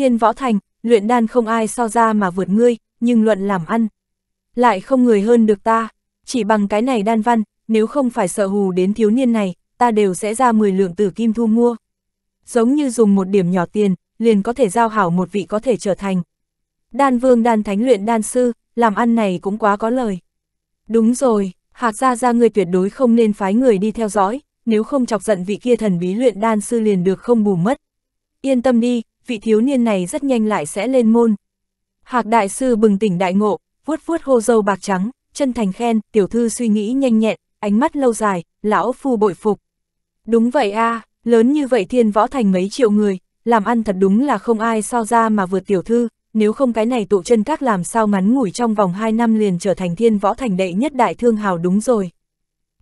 Thiên võ thành, luyện đan không ai so ra mà vượt ngươi, nhưng luận làm ăn. Lại không người hơn được ta, chỉ bằng cái này đan văn, nếu không phải sợ hù đến thiếu niên này, ta đều sẽ ra 10 lượng tử kim thu mua. Giống như dùng một điểm nhỏ tiền, liền có thể giao hảo một vị có thể trở thành. Đan vương đan thánh luyện đan sư, làm ăn này cũng quá có lời. Đúng rồi, hạc ra ra người tuyệt đối không nên phái người đi theo dõi, nếu không chọc giận vị kia thần bí luyện đan sư liền được không bù mất. Yên tâm đi, vị thiếu niên này rất nhanh lại sẽ lên môn. Hạc đại sư bừng tỉnh đại ngộ, vuốt vuốt hô dâu bạc trắng, chân thành khen, tiểu thư suy nghĩ nhanh nhẹn, ánh mắt lâu dài, lão phu bội phục. Đúng vậy a à, lớn như vậy thiên võ thành mấy triệu người, làm ăn thật đúng là không ai so ra mà vượt tiểu thư, nếu không cái này tụ chân các làm sao ngắn ngủi trong vòng 2 năm liền trở thành thiên võ thành đệ nhất đại thương hào đúng rồi.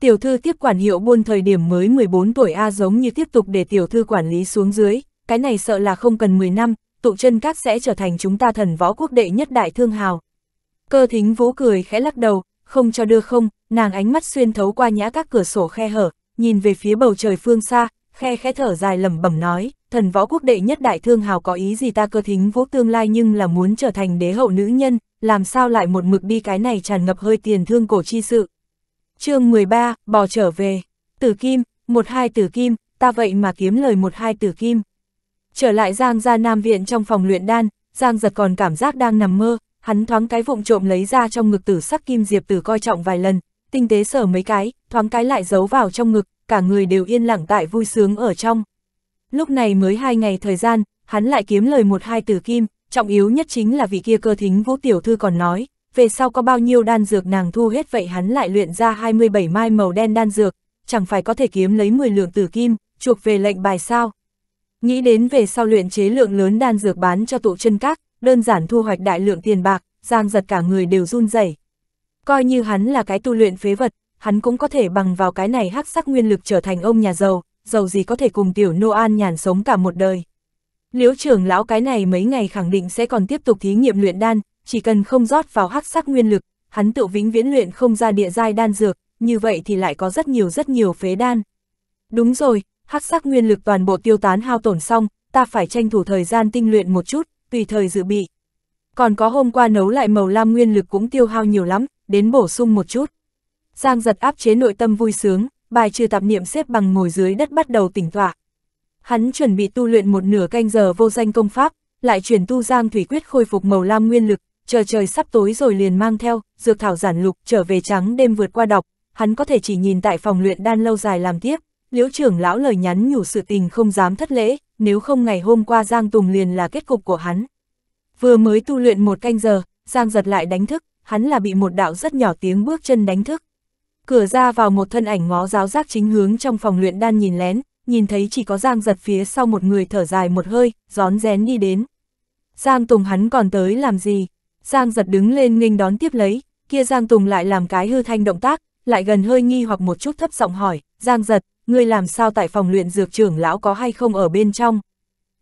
Tiểu thư tiếp quản hiệu buôn thời điểm mới 14 tuổi A giống như tiếp tục để tiểu thư quản lý xuống dưới, cái này sợ là không cần 10 năm, tụ chân các sẽ trở thành chúng ta thần võ quốc đệ nhất đại thương hào. Cơ thính vũ cười khẽ lắc đầu, không cho đưa không, nàng ánh mắt xuyên thấu qua nhã các cửa sổ khe hở, nhìn về phía bầu trời phương xa, khe khẽ thở dài lẩm bẩm nói, thần võ quốc đệ nhất đại thương hào có ý gì ta cơ thính vũ tương lai nhưng là muốn trở thành đế hậu nữ nhân, làm sao lại một mực đi cái này tràn ngập hơi tiền thương cổ chi sự. chương 13, bò trở về, tử kim, một hai tử kim, ta vậy mà kiếm lời một hai tử kim. Trở lại Giang ra Nam Viện trong phòng luyện đan, Giang giật còn cảm giác đang nằm mơ, hắn thoáng cái vụng trộm lấy ra trong ngực tử sắc kim diệp tử coi trọng vài lần, tinh tế sở mấy cái, thoáng cái lại giấu vào trong ngực, cả người đều yên lặng tại vui sướng ở trong. Lúc này mới hai ngày thời gian, hắn lại kiếm lời một hai tử kim, trọng yếu nhất chính là vị kia cơ thính vũ tiểu thư còn nói, về sau có bao nhiêu đan dược nàng thu hết vậy hắn lại luyện ra 27 mai màu đen đan dược, chẳng phải có thể kiếm lấy 10 lượng tử kim, chuộc về lệnh bài sao. Nghĩ đến về sau luyện chế lượng lớn đan dược bán cho tụ chân các, đơn giản thu hoạch đại lượng tiền bạc, Giang giật cả người đều run rẩy. Coi như hắn là cái tu luyện phế vật, hắn cũng có thể bằng vào cái này hắc sắc nguyên lực trở thành ông nhà giàu, giàu gì có thể cùng tiểu nô an nhàn sống cả một đời. Liễu trưởng lão cái này mấy ngày khẳng định sẽ còn tiếp tục thí nghiệm luyện đan, chỉ cần không rót vào hắc sắc nguyên lực, hắn tự vĩnh viễn luyện không ra địa giai đan dược, như vậy thì lại có rất nhiều rất nhiều phế đan. Đúng rồi, hắc sắc nguyên lực toàn bộ tiêu tán hao tổn xong, ta phải tranh thủ thời gian tinh luyện một chút, tùy thời dự bị. Còn có hôm qua nấu lại màu lam nguyên lực cũng tiêu hao nhiều lắm, đến bổ sung một chút. Giang giật áp chế nội tâm vui sướng, bài trừ tạp niệm xếp bằng ngồi dưới đất bắt đầu tỉnh tọa. Hắn chuẩn bị tu luyện một nửa canh giờ vô danh công pháp, lại chuyển tu Giang Thủy Quyết khôi phục màu lam nguyên lực, chờ trời sắp tối rồi liền mang theo, dược thảo giản lục trở về trắng đêm vượt qua đọc, hắn có thể chỉ nhìn tại phòng luyện đan lâu dài làm tiếp liễu trưởng lão lời nhắn nhủ sự tình không dám thất lễ, nếu không ngày hôm qua Giang Tùng liền là kết cục của hắn. Vừa mới tu luyện một canh giờ, Giang giật lại đánh thức, hắn là bị một đạo rất nhỏ tiếng bước chân đánh thức. Cửa ra vào một thân ảnh ngó giáo giác chính hướng trong phòng luyện đan nhìn lén, nhìn thấy chỉ có Giang giật phía sau một người thở dài một hơi, gión rén đi đến. Giang Tùng hắn còn tới làm gì? Giang giật đứng lên nghênh đón tiếp lấy, kia Giang Tùng lại làm cái hư thanh động tác, lại gần hơi nghi hoặc một chút thấp giọng hỏi, Giang giật, ngươi làm sao tại phòng luyện dược trưởng lão có hay không ở bên trong.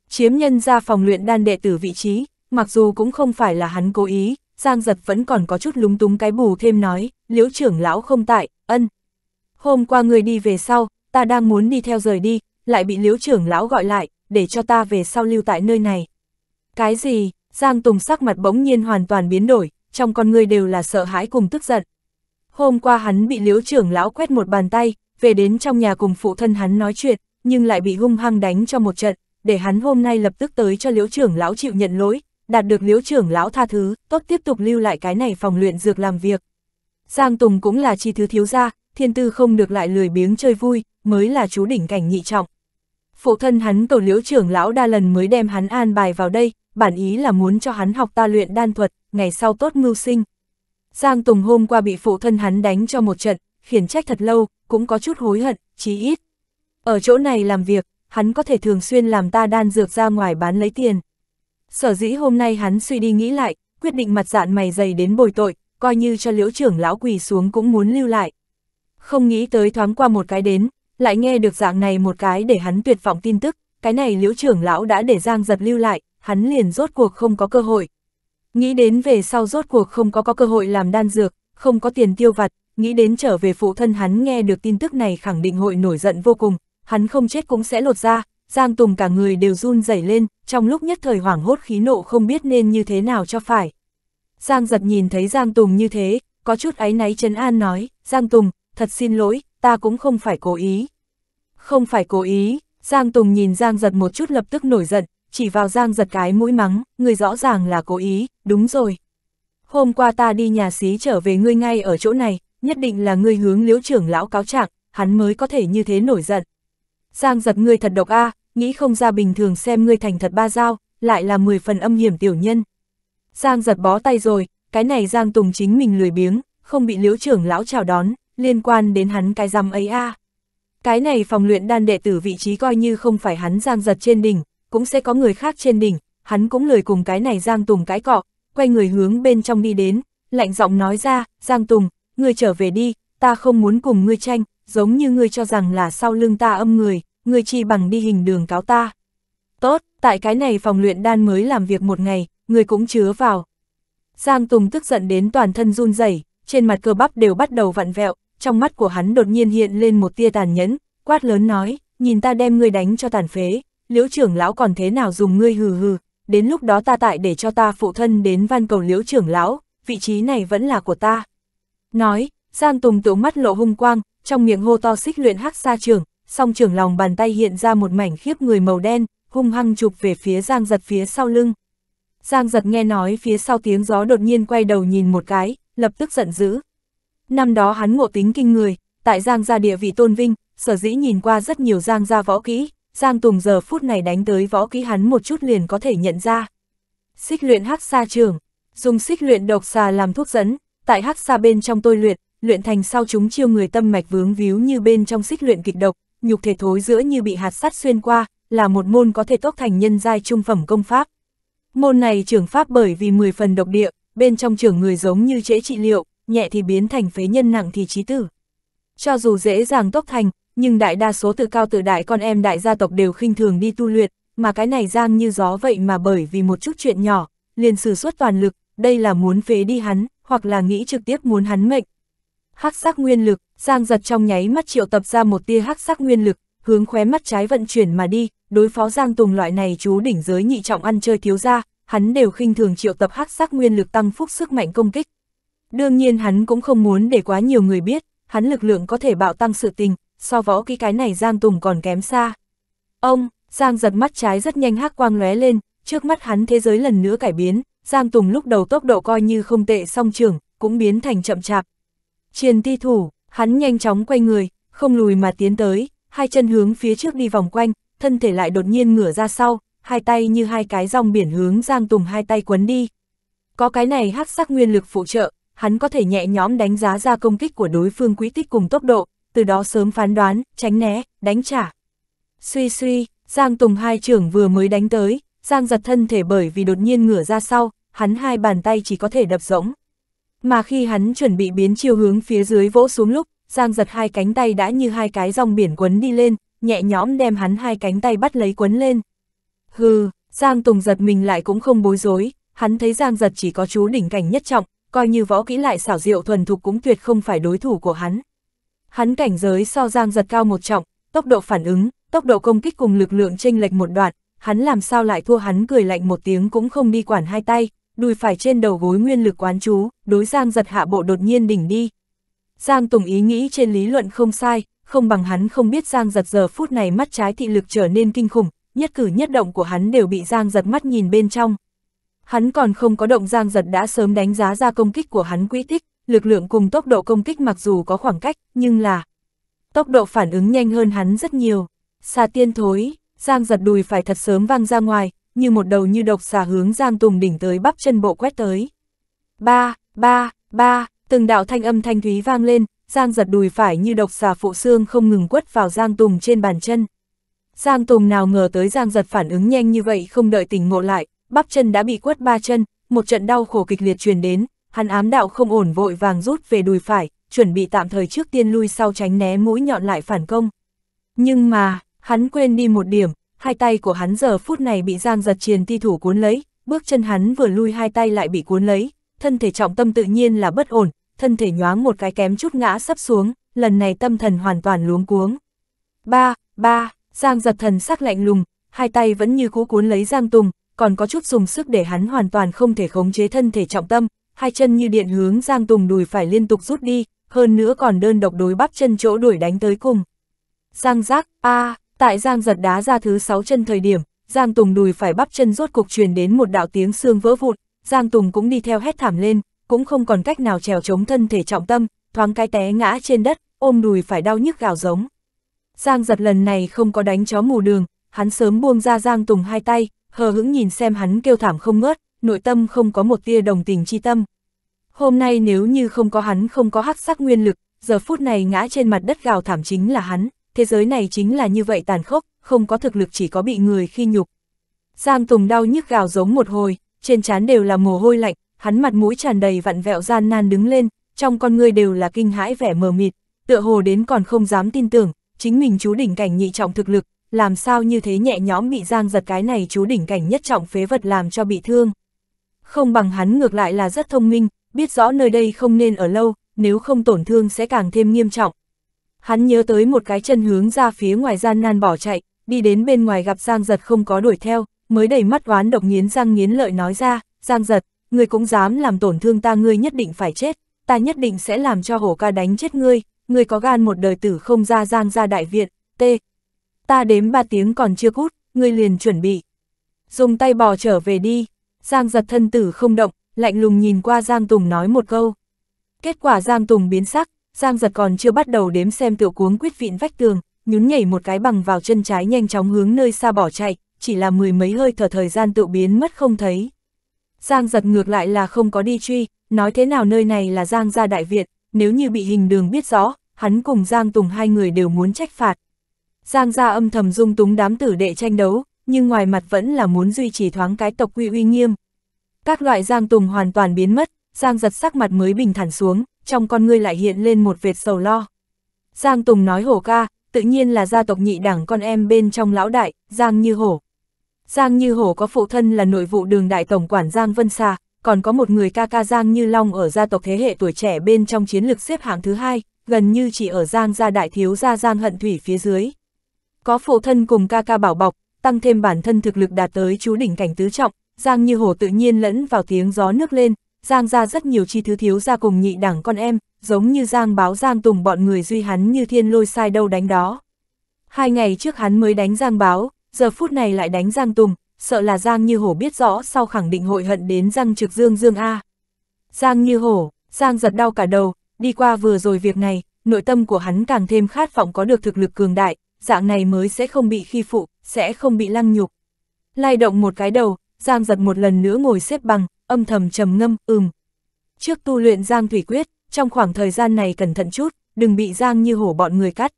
Chiếm nhân ra phòng luyện đan đệ tử vị trí, mặc dù cũng không phải là hắn cố ý, Giang giật vẫn còn có chút lúng túng cái bù thêm nói, liễu trưởng lão không tại, ân. Hôm qua người đi về sau, ta đang muốn đi theo rời đi, lại bị liễu trưởng lão gọi lại, để cho ta về sau lưu tại nơi này. Cái gì, Giang Tùng sắc mặt bỗng nhiên hoàn toàn biến đổi, trong con người đều là sợ hãi cùng tức giận. Hôm qua hắn bị liễu trưởng lão quét một bàn tay, về đến trong nhà cùng phụ thân hắn nói chuyện, nhưng lại bị hung hăng đánh cho một trận, để hắn hôm nay lập tức tới cho liễu trưởng lão chịu nhận lỗi, đạt được liễu trưởng lão tha thứ, tốt tiếp tục lưu lại cái này phòng luyện dược làm việc. Giang Tùng cũng là chi thứ thiếu gia, thiên tư không được lại lười biếng chơi vui, mới là chú đỉnh cảnh nhị trọng. Phụ thân hắn cầu liễu trưởng lão đa lần mới đem hắn an bài vào đây, bản ý là muốn cho hắn học ta luyện đan thuật, ngày sau tốt mưu sinh. Giang Tùng hôm qua bị phụ thân hắn đánh cho một trận, khiển trách thật lâu, cũng có chút hối hận, chí ít. Ở chỗ này làm việc, hắn có thể thường xuyên làm ta đan dược ra ngoài bán lấy tiền. Sở dĩ hôm nay hắn suy đi nghĩ lại, quyết định mặt dạn mày dày đến bồi tội, coi như cho liễu trưởng lão quỳ xuống cũng muốn lưu lại. Không nghĩ tới thoáng qua một cái đến, lại nghe được dạng này một cái để hắn tuyệt vọng tin tức, cái này liễu trưởng lão đã để Giang giật lưu lại, hắn liền rốt cuộc không có cơ hội. Nghĩ đến về sau rốt cuộc không có có cơ hội làm đan dược, không có tiền tiêu vặt, nghĩ đến trở về phụ thân hắn nghe được tin tức này khẳng định hội nổi giận vô cùng, hắn không chết cũng sẽ lột ra, Giang Tùng cả người đều run rẩy lên, trong lúc nhất thời hoảng hốt khí nộ không biết nên như thế nào cho phải. Giang giật nhìn thấy Giang Tùng như thế, có chút áy náy chấn an nói, Giang Tùng, thật xin lỗi, ta cũng không phải cố ý. Không phải cố ý, Giang Tùng nhìn Giang giật một chút lập tức nổi giận, chỉ vào Giang giật cái mũi mắng, người rõ ràng là cố ý, đúng rồi. Hôm qua ta đi nhà xí trở về ngươi ngay ở chỗ này, nhất định là ngươi hướng liễu trưởng lão cáo trạng, hắn mới có thể như thế nổi giận. Giang giật ngươi thật độc a, à, nghĩ không ra bình thường xem ngươi thành thật ba dao, lại là mười phần âm hiểm tiểu nhân. Giang giật bó tay rồi, cái này Giang Tùng chính mình lười biếng, không bị liễu trưởng lão chào đón, liên quan đến hắn cái rằm ấy a. À. Cái này phòng luyện đan đệ tử vị trí coi như không phải hắn Giang giật trên đỉnh, cũng sẽ có người khác trên đỉnh, hắn cũng lười cùng cái này Giang Tùng cái cọ, quay người hướng bên trong đi đến, lạnh giọng nói ra, Giang Tùng, ngươi trở về đi, ta không muốn cùng ngươi tranh, giống như ngươi cho rằng là sau lưng ta âm người, ngươi chi bằng đi hình đường cáo ta. Tốt, tại cái này phòng luyện đan mới làm việc một ngày, ngươi cũng chứa vào. Giang Tùng tức giận đến toàn thân run rẩy, trên mặt cơ bắp đều bắt đầu vặn vẹo, trong mắt của hắn đột nhiên hiện lên một tia tàn nhẫn, quát lớn nói, nhìn ta đem ngươi đánh cho tàn phế, liễu trưởng lão còn thế nào dùng ngươi hừ hừ, đến lúc đó ta tại để cho ta phụ thân đến văn cầu liễu trưởng lão, vị trí này vẫn là của ta nói, Giang Tùng tựu mắt lộ hung quang, trong miệng hô to xích luyện hắc sa trường, song trưởng lòng bàn tay hiện ra một mảnh khiếp người màu đen, hung hăng chụp về phía Giang Giật phía sau lưng. Giang Giật nghe nói phía sau tiếng gió đột nhiên quay đầu nhìn một cái, lập tức giận dữ. Năm đó hắn ngộ tính kinh người, tại Giang gia địa vị tôn vinh, sở dĩ nhìn qua rất nhiều Giang gia võ kỹ, Giang Tùng giờ phút này đánh tới võ kỹ hắn một chút liền có thể nhận ra. Xích luyện hắc sa trường, dùng xích luyện độc xà làm thuốc dẫn, tại hắc xa bên trong tôi luyện, luyện thành sau chúng chiêu người tâm mạch vướng víu như bên trong xích luyện kịch độc, nhục thể thối giữa như bị hạt sắt xuyên qua, là một môn có thể tốt thành nhân giai trung phẩm công pháp. Môn này trưởng pháp bởi vì 10 phần độc địa, bên trong trưởng người giống như trễ trị liệu, nhẹ thì biến thành phế nhân nặng thì trí tử. Cho dù dễ dàng tốc thành, nhưng đại đa số tự cao tự đại con em đại gia tộc đều khinh thường đi tu luyện, mà cái này giang như gió vậy mà bởi vì một chút chuyện nhỏ, liền sử xuất toàn lực, đây là muốn phế đi hắn, hoặc là nghĩ trực tiếp muốn hắn mệnh. Hắc sắc nguyên lực, Giang giật trong nháy mắt triệu tập ra một tia hắc sắc nguyên lực, hướng khóe mắt trái vận chuyển mà đi, đối phó Giang Tùng loại này chú đỉnh giới nhị trọng ăn chơi thiếu ra, hắn đều khinh thường triệu tập hắc sắc nguyên lực tăng phúc sức mạnh công kích. Đương nhiên hắn cũng không muốn để quá nhiều người biết, hắn lực lượng có thể bạo tăng sự tình, so võ kỹ cái này Giang Tùng còn kém xa. Ông, Giang giật mắt trái rất nhanh hắc quang lóe lên, trước mắt hắn thế giới lần nữa cải biến, Giang Tùng lúc đầu tốc độ coi như không tệ song trưởng, cũng biến thành chậm chạp. Triền ti thủ, hắn nhanh chóng quay người, không lùi mà tiến tới, hai chân hướng phía trước đi vòng quanh, thân thể lại đột nhiên ngửa ra sau, hai tay như hai cái dòng biển hướng Giang Tùng hai tay quấn đi. Có cái này hắc sắc nguyên lực phụ trợ, hắn có thể nhẹ nhõm đánh giá ra công kích của đối phương quý tích cùng tốc độ, từ đó sớm phán đoán, tránh né, đánh trả. Suy suy, Giang Tùng hai trưởng vừa mới đánh tới, Giang giật thân thể bởi vì đột nhiên ngửa ra sau, hắn hai bàn tay chỉ có thể đập rỗng. Mà khi hắn chuẩn bị biến chiều hướng phía dưới vỗ xuống lúc, Giang giật hai cánh tay đã như hai cái dòng biển quấn đi lên, nhẹ nhõm đem hắn hai cánh tay bắt lấy quấn lên. Hừ, Giang Tùng giật mình lại cũng không bối rối, hắn thấy Giang giật chỉ có chú đỉnh cảnh nhất trọng, coi như võ kỹ lại xảo diệu thuần thục cũng tuyệt không phải đối thủ của hắn. Hắn cảnh giới so Giang giật cao một trọng, tốc độ phản ứng, tốc độ công kích cùng lực lượng chênh lệch một đoạn, hắn làm sao lại thua hắn cười lạnh một tiếng cũng không đi quản hai tay, đùi phải trên đầu gối nguyên lực quán chú, đối Giang giật hạ bộ đột nhiên đỉnh đi. Giang Tùng ý nghĩ trên lý luận không sai, không bằng hắn không biết Giang giật giờ phút này mắt trái thị lực trở nên kinh khủng, nhất cử nhất động của hắn đều bị Giang giật mắt nhìn bên trong. Hắn còn không có động Giang giật đã sớm đánh giá ra công kích của hắn quý thích lực lượng cùng tốc độ công kích mặc dù có khoảng cách, nhưng là tốc độ phản ứng nhanh hơn hắn rất nhiều. Xà tiên thối, Giang giật đùi phải thật sớm văng ra ngoài, như một đầu như độc xà hướng Giang Tùng đỉnh tới bắp chân bộ quét tới. Ba, ba, ba, từng đạo thanh âm thanh thúy vang lên, Giang giật đùi phải như độc xà phụ xương không ngừng quất vào Giang Tùng trên bàn chân. Giang Tùng nào ngờ tới Giang giật phản ứng nhanh như vậy không đợi tỉnh ngộ lại, bắp chân đã bị quất ba chân, một trận đau khổ kịch liệt truyền đến, hắn ám đạo không ổn vội vàng rút về đùi phải, chuẩn bị tạm thời trước tiên lui sau tránh né mũi nhọn lại phản công. Nhưng mà, Hắn quên đi một điểm, hai tay của hắn giờ phút này bị Giang giật triền ti thủ cuốn lấy, bước chân hắn vừa lui hai tay lại bị cuốn lấy, thân thể trọng tâm tự nhiên là bất ổn, thân thể nhoáng một cái kém chút ngã sắp xuống, lần này tâm thần hoàn toàn luống cuống. Ba, ba, Giang giật thần sắc lạnh lùng, hai tay vẫn như cũ cuốn lấy Giang Tùng, còn có chút dùng sức để hắn hoàn toàn không thể khống chế thân thể trọng tâm, hai chân như điện hướng Giang Tùng đùi phải liên tục rút đi, hơn nữa còn đơn độc đối bắp chân chỗ đuổi đánh tới cùng. Giang giác, a Tại Giang giật đá ra thứ sáu chân thời điểm, Giang Tùng đùi phải bắp chân rốt cục truyền đến một đạo tiếng xương vỡ vụn, Giang Tùng cũng đi theo hét thảm lên, cũng không còn cách nào trèo chống thân thể trọng tâm, thoáng cái té ngã trên đất, ôm đùi phải đau nhức gào giống. Giang giật lần này không có đánh chó mù đường, hắn sớm buông ra Giang Tùng hai tay, hờ hững nhìn xem hắn kêu thảm không ngớt, nội tâm không có một tia đồng tình chi tâm. Hôm nay nếu như không có hắn không có hắc sắc nguyên lực, giờ phút này ngã trên mặt đất gào thảm chính là hắn thế giới này chính là như vậy tàn khốc, không có thực lực chỉ có bị người khi nhục. Giang Tùng đau nhức gào giống một hồi, trên trán đều là mồ hôi lạnh, hắn mặt mũi tràn đầy vặn vẹo gian nan đứng lên, trong con người đều là kinh hãi vẻ mờ mịt, tựa hồ đến còn không dám tin tưởng, chính mình chú đỉnh cảnh nhị trọng thực lực, làm sao như thế nhẹ nhõm bị Giang giật cái này chú đỉnh cảnh nhất trọng phế vật làm cho bị thương. Không bằng hắn ngược lại là rất thông minh, biết rõ nơi đây không nên ở lâu, nếu không tổn thương sẽ càng thêm nghiêm trọng, Hắn nhớ tới một cái chân hướng ra phía ngoài gian nan bỏ chạy, đi đến bên ngoài gặp Giang Giật không có đuổi theo, mới đầy mắt oán độc nghiến răng nghiến lợi nói ra, Giang Giật, ngươi cũng dám làm tổn thương ta ngươi nhất định phải chết, ta nhất định sẽ làm cho hổ ca đánh chết ngươi, ngươi có gan một đời tử không ra Giang ra đại viện, t. Ta đếm ba tiếng còn chưa cút, ngươi liền chuẩn bị. Dùng tay bò trở về đi, Giang Giật thân tử không động, lạnh lùng nhìn qua Giang Tùng nói một câu. Kết quả Giang Tùng biến sắc, Giang giật còn chưa bắt đầu đếm xem tựa cuống quyết vịn vách tường, nhún nhảy một cái bằng vào chân trái nhanh chóng hướng nơi xa bỏ chạy, chỉ là mười mấy hơi thở thời gian tự biến mất không thấy. Giang giật ngược lại là không có đi truy, nói thế nào nơi này là Giang gia đại viện, nếu như bị hình đường biết rõ, hắn cùng Giang Tùng hai người đều muốn trách phạt. Giang gia âm thầm dung túng đám tử đệ tranh đấu, nhưng ngoài mặt vẫn là muốn duy trì thoáng cái tộc quy uy nghiêm. Các loại Giang Tùng hoàn toàn biến mất, Giang giật sắc mặt mới bình thản xuống, trong con ngươi lại hiện lên một vệt sầu lo. Giang Tùng nói hổ ca, tự nhiên là gia tộc nhị đảng con em bên trong lão đại, Giang Như Hổ. Giang Như Hổ có phụ thân là nội vụ đường đại tổng quản Giang Vân Sa, còn có một người ca ca Giang Như Long ở gia tộc thế hệ tuổi trẻ bên trong chiến lược xếp hạng thứ hai, gần như chỉ ở Giang gia đại thiếu gia Giang Hận Thủy phía dưới. Có phụ thân cùng ca ca bảo bọc, tăng thêm bản thân thực lực đạt tới chú đỉnh cảnh tứ trọng, Giang Như Hổ tự nhiên lẫn vào tiếng gió nước lên, Giang ra rất nhiều chi thứ thiếu ra cùng nhị đẳng con em, giống như Giang báo Giang Tùng bọn người duy hắn như thiên lôi sai đâu đánh đó. Hai ngày trước hắn mới đánh Giang báo, giờ phút này lại đánh Giang Tùng, sợ là Giang như hổ biết rõ sau khẳng định hội hận đến Giang trực dương dương A. Giang như hổ, Giang giật đau cả đầu, đi qua vừa rồi việc này, nội tâm của hắn càng thêm khát vọng có được thực lực cường đại, dạng này mới sẽ không bị khi phụ, sẽ không bị lăng nhục. Lai động một cái đầu, Giang giật một lần nữa ngồi xếp bằng, âm thầm trầm ngâm, ừm. Trước tu luyện Giang Thủy Quyết, trong khoảng thời gian này cẩn thận chút, đừng bị Giang như hổ bọn người cắt.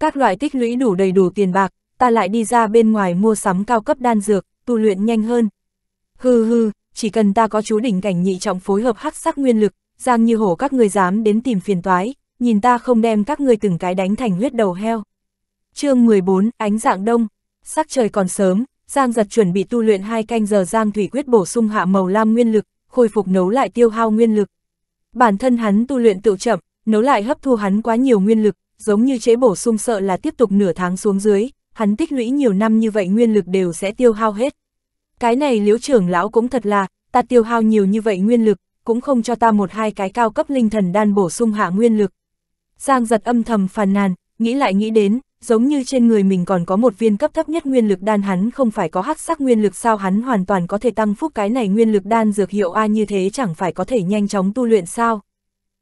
Các loại tích lũy đủ đầy đủ tiền bạc, ta lại đi ra bên ngoài mua sắm cao cấp đan dược, tu luyện nhanh hơn. Hừ hừ, chỉ cần ta có chú đỉnh cảnh nhị trọng phối hợp hắc sắc nguyên lực, Giang như hổ các người dám đến tìm phiền toái, nhìn ta không đem các ngươi từng cái đánh thành huyết đầu heo. chương 14, ánh dạng đông, sắc trời còn sớm, Giang giật chuẩn bị tu luyện hai canh giờ Giang Thủy Quyết bổ sung hạ màu lam nguyên lực, khôi phục nấu lại tiêu hao nguyên lực. Bản thân hắn tu luyện tự chậm, nấu lại hấp thu hắn quá nhiều nguyên lực, giống như chế bổ sung sợ là tiếp tục nửa tháng xuống dưới, hắn tích lũy nhiều năm như vậy nguyên lực đều sẽ tiêu hao hết. Cái này liễu trưởng lão cũng thật là, ta tiêu hao nhiều như vậy nguyên lực, cũng không cho ta một hai cái cao cấp linh thần đan bổ sung hạ nguyên lực. Giang giật âm thầm phàn nàn, nghĩ lại nghĩ đến, giống như trên người mình còn có một viên cấp thấp nhất nguyên lực đan hắn không phải có hắc sắc nguyên lực sao hắn hoàn toàn có thể tăng phúc cái này nguyên lực đan dược hiệu A như thế chẳng phải có thể nhanh chóng tu luyện sao.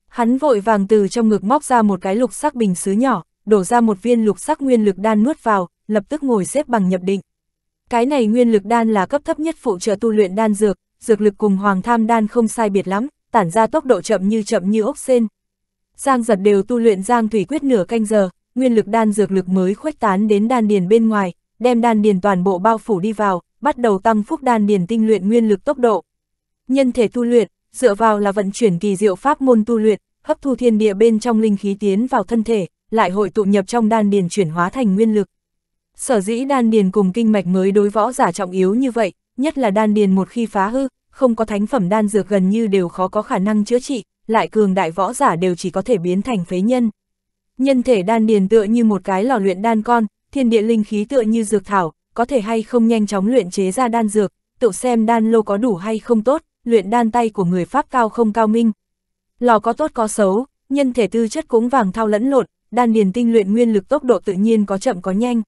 Hắn vội vàng từ trong ngực móc ra một cái lục sắc bình xứ nhỏ, đổ ra một viên lục sắc nguyên lực đan nuốt vào, lập tức ngồi xếp bằng nhập định. Cái này nguyên lực đan là cấp thấp nhất phụ trợ tu luyện đan dược, dược lực cùng hoàng tham đan không sai biệt lắm, tản ra tốc độ chậm như chậm như ốc sen. Giang giật đều tu luyện giang thủy quyết nửa canh giờ, nguyên lực đan dược lực mới khuếch tán đến đan điền bên ngoài, đem đan điền toàn bộ bao phủ đi vào, bắt đầu tăng phúc đan điền tinh luyện nguyên lực tốc độ. Nhân thể tu luyện, dựa vào là vận chuyển kỳ diệu pháp môn tu luyện, hấp thu thiên địa bên trong linh khí tiến vào thân thể, lại hội tụ nhập trong đan điền chuyển hóa thành nguyên lực. Sở dĩ đan điền cùng kinh mạch mới đối võ giả trọng yếu như vậy, nhất là đan điền một khi phá hư, không có thánh phẩm đan dược gần như đều khó có khả năng chữa trị, lại cường đại võ giả đều chỉ có thể biến thành phế nhân. Nhân thể đan điền tựa như một cái lò luyện đan con, thiên địa linh khí tựa như dược thảo, có thể hay không nhanh chóng luyện chế ra đan dược, tự xem đan lô có đủ hay không tốt, luyện đan tay của người Pháp cao không cao minh. Lò có tốt có xấu, nhân thể tư chất cũng vàng thao lẫn lộn, đan điền tinh luyện nguyên lực tốc độ tự nhiên có chậm có nhanh.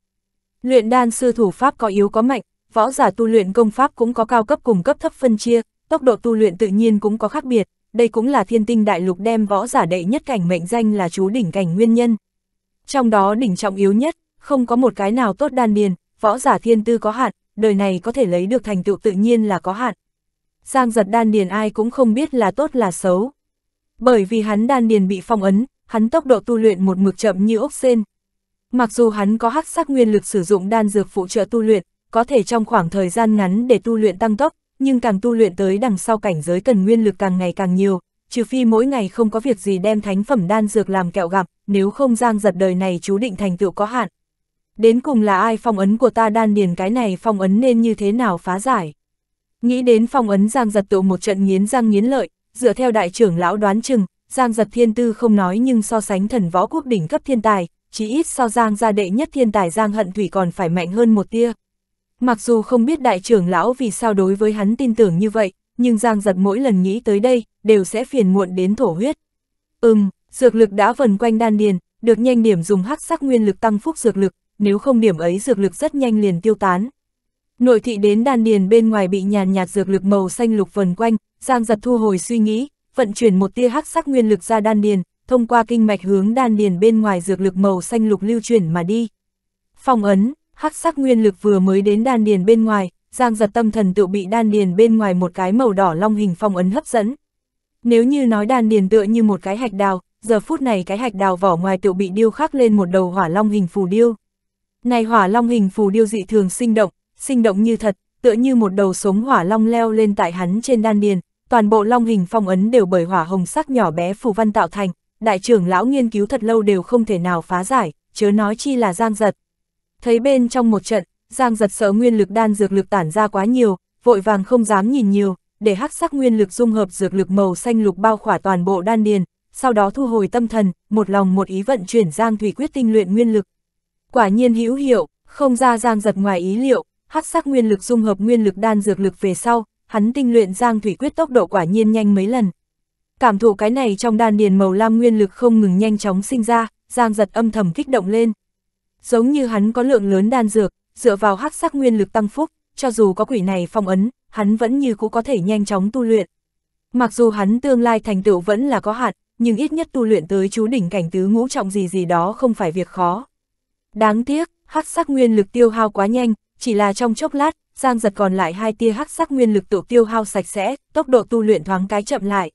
Luyện đan sư thủ pháp có yếu có mạnh, võ giả tu luyện công pháp cũng có cao cấp cùng cấp thấp phân chia, tốc độ tu luyện tự nhiên cũng có khác biệt đây cũng là thiên tinh đại lục đem võ giả đệ nhất cảnh mệnh danh là chú đỉnh cảnh nguyên nhân. Trong đó đỉnh trọng yếu nhất, không có một cái nào tốt đan điền, võ giả thiên tư có hạn, đời này có thể lấy được thành tựu tự nhiên là có hạn. Giang giật đan điền ai cũng không biết là tốt là xấu. Bởi vì hắn đan điền bị phong ấn, hắn tốc độ tu luyện một mực chậm như ốc sen. Mặc dù hắn có hắc sắc nguyên lực sử dụng đan dược phụ trợ tu luyện, có thể trong khoảng thời gian ngắn để tu luyện tăng tốc, nhưng càng tu luyện tới đằng sau cảnh giới cần nguyên lực càng ngày càng nhiều, trừ phi mỗi ngày không có việc gì đem thánh phẩm đan dược làm kẹo gặp, nếu không giang giật đời này chú định thành tựu có hạn. Đến cùng là ai phong ấn của ta đan điền cái này phong ấn nên như thế nào phá giải? Nghĩ đến phong ấn giang giật tụ một trận nghiến giang nghiến lợi, dựa theo đại trưởng lão đoán chừng, giang giật thiên tư không nói nhưng so sánh thần võ quốc đỉnh cấp thiên tài, chỉ ít so giang gia đệ nhất thiên tài giang hận thủy còn phải mạnh hơn một tia. Mặc dù không biết đại trưởng lão vì sao đối với hắn tin tưởng như vậy, nhưng Giang giật mỗi lần nghĩ tới đây, đều sẽ phiền muộn đến thổ huyết. Ừm, dược lực đã vần quanh đan điền, được nhanh điểm dùng hắc sắc nguyên lực tăng phúc dược lực, nếu không điểm ấy dược lực rất nhanh liền tiêu tán. Nội thị đến đan điền bên ngoài bị nhàn nhạt dược lực màu xanh lục vần quanh, Giang giật thu hồi suy nghĩ, vận chuyển một tia hắc sắc nguyên lực ra đan điền, thông qua kinh mạch hướng đan điền bên ngoài dược lực màu xanh lục lưu chuyển mà đi. Phong ấn, hắc sắc nguyên lực vừa mới đến đan điền bên ngoài, Giang giật tâm thần tự bị đan điền bên ngoài một cái màu đỏ long hình phong ấn hấp dẫn. Nếu như nói đan điền tựa như một cái hạch đào, giờ phút này cái hạch đào vỏ ngoài tự bị điêu khắc lên một đầu hỏa long hình phù điêu. Này hỏa long hình phù điêu dị thường sinh động, sinh động như thật, tựa như một đầu sống hỏa long leo lên tại hắn trên đan điền, toàn bộ long hình phong ấn đều bởi hỏa hồng sắc nhỏ bé phù văn tạo thành, đại trưởng lão nghiên cứu thật lâu đều không thể nào phá giải, chớ nói chi là giang giật. Thấy bên trong một trận, Giang giật sợ nguyên lực đan dược lực tản ra quá nhiều, vội vàng không dám nhìn nhiều, để hắc sắc nguyên lực dung hợp dược lực màu xanh lục bao khỏa toàn bộ đan điền, sau đó thu hồi tâm thần, một lòng một ý vận chuyển Giang Thủy quyết tinh luyện nguyên lực. Quả nhiên hữu hiệu, không ra Giang giật ngoài ý liệu, hắc sắc nguyên lực dung hợp nguyên lực đan dược lực về sau, hắn tinh luyện Giang Thủy quyết tốc độ quả nhiên nhanh mấy lần. Cảm thụ cái này trong đan điền màu lam nguyên lực không ngừng nhanh chóng sinh ra, Giang giật âm thầm kích động lên. Giống như hắn có lượng lớn đan dược, dựa vào hắc sắc nguyên lực tăng phúc, cho dù có quỷ này phong ấn, hắn vẫn như cũ có thể nhanh chóng tu luyện. Mặc dù hắn tương lai thành tựu vẫn là có hạn, nhưng ít nhất tu luyện tới chú đỉnh cảnh tứ ngũ trọng gì gì đó không phải việc khó. Đáng tiếc, hắc sắc nguyên lực tiêu hao quá nhanh, chỉ là trong chốc lát, Giang giật còn lại hai tia hắc sắc nguyên lực tự tiêu hao sạch sẽ, tốc độ tu luyện thoáng cái chậm lại.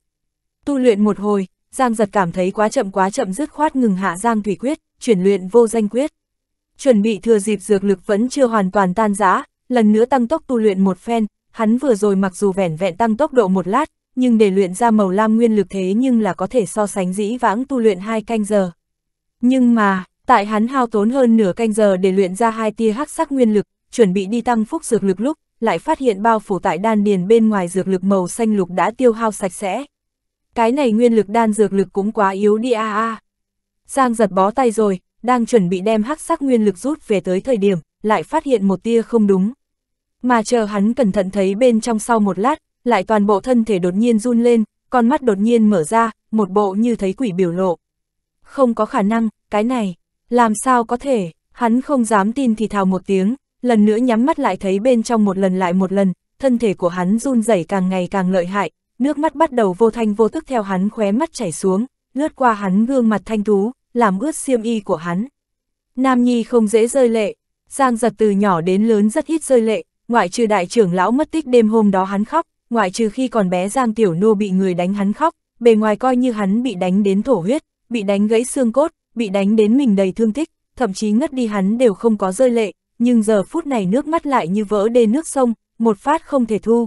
Tu luyện một hồi, Giang giật cảm thấy quá chậm quá chậm dứt khoát ngừng hạ Giang Thủy Quyết, chuyển luyện vô danh quyết chuẩn bị thừa dịp dược lực vẫn chưa hoàn toàn tan rã, lần nữa tăng tốc tu luyện một phen, hắn vừa rồi mặc dù vẻn vẹn tăng tốc độ một lát, nhưng để luyện ra màu lam nguyên lực thế nhưng là có thể so sánh dĩ vãng tu luyện hai canh giờ. Nhưng mà, tại hắn hao tốn hơn nửa canh giờ để luyện ra hai tia hắc sắc nguyên lực, chuẩn bị đi tăng phúc dược lực lúc, lại phát hiện bao phủ tại đan điền bên ngoài dược lực màu xanh lục đã tiêu hao sạch sẽ. Cái này nguyên lực đan dược lực cũng quá yếu đi a a. Giang giật bó tay rồi, đang chuẩn bị đem hắc sắc nguyên lực rút về tới thời điểm, lại phát hiện một tia không đúng. Mà chờ hắn cẩn thận thấy bên trong sau một lát, lại toàn bộ thân thể đột nhiên run lên, con mắt đột nhiên mở ra, một bộ như thấy quỷ biểu lộ. Không có khả năng, cái này, làm sao có thể, hắn không dám tin thì thào một tiếng, lần nữa nhắm mắt lại thấy bên trong một lần lại một lần, thân thể của hắn run rẩy càng ngày càng lợi hại, nước mắt bắt đầu vô thanh vô tức theo hắn khóe mắt chảy xuống, lướt qua hắn gương mặt thanh tú, làm ướt xiêm y của hắn. Nam Nhi không dễ rơi lệ, Giang giật từ nhỏ đến lớn rất ít rơi lệ, ngoại trừ đại trưởng lão mất tích đêm hôm đó hắn khóc, ngoại trừ khi còn bé Giang Tiểu Nô bị người đánh hắn khóc, bề ngoài coi như hắn bị đánh đến thổ huyết, bị đánh gãy xương cốt, bị đánh đến mình đầy thương tích, thậm chí ngất đi hắn đều không có rơi lệ, nhưng giờ phút này nước mắt lại như vỡ đê nước sông, một phát không thể thu.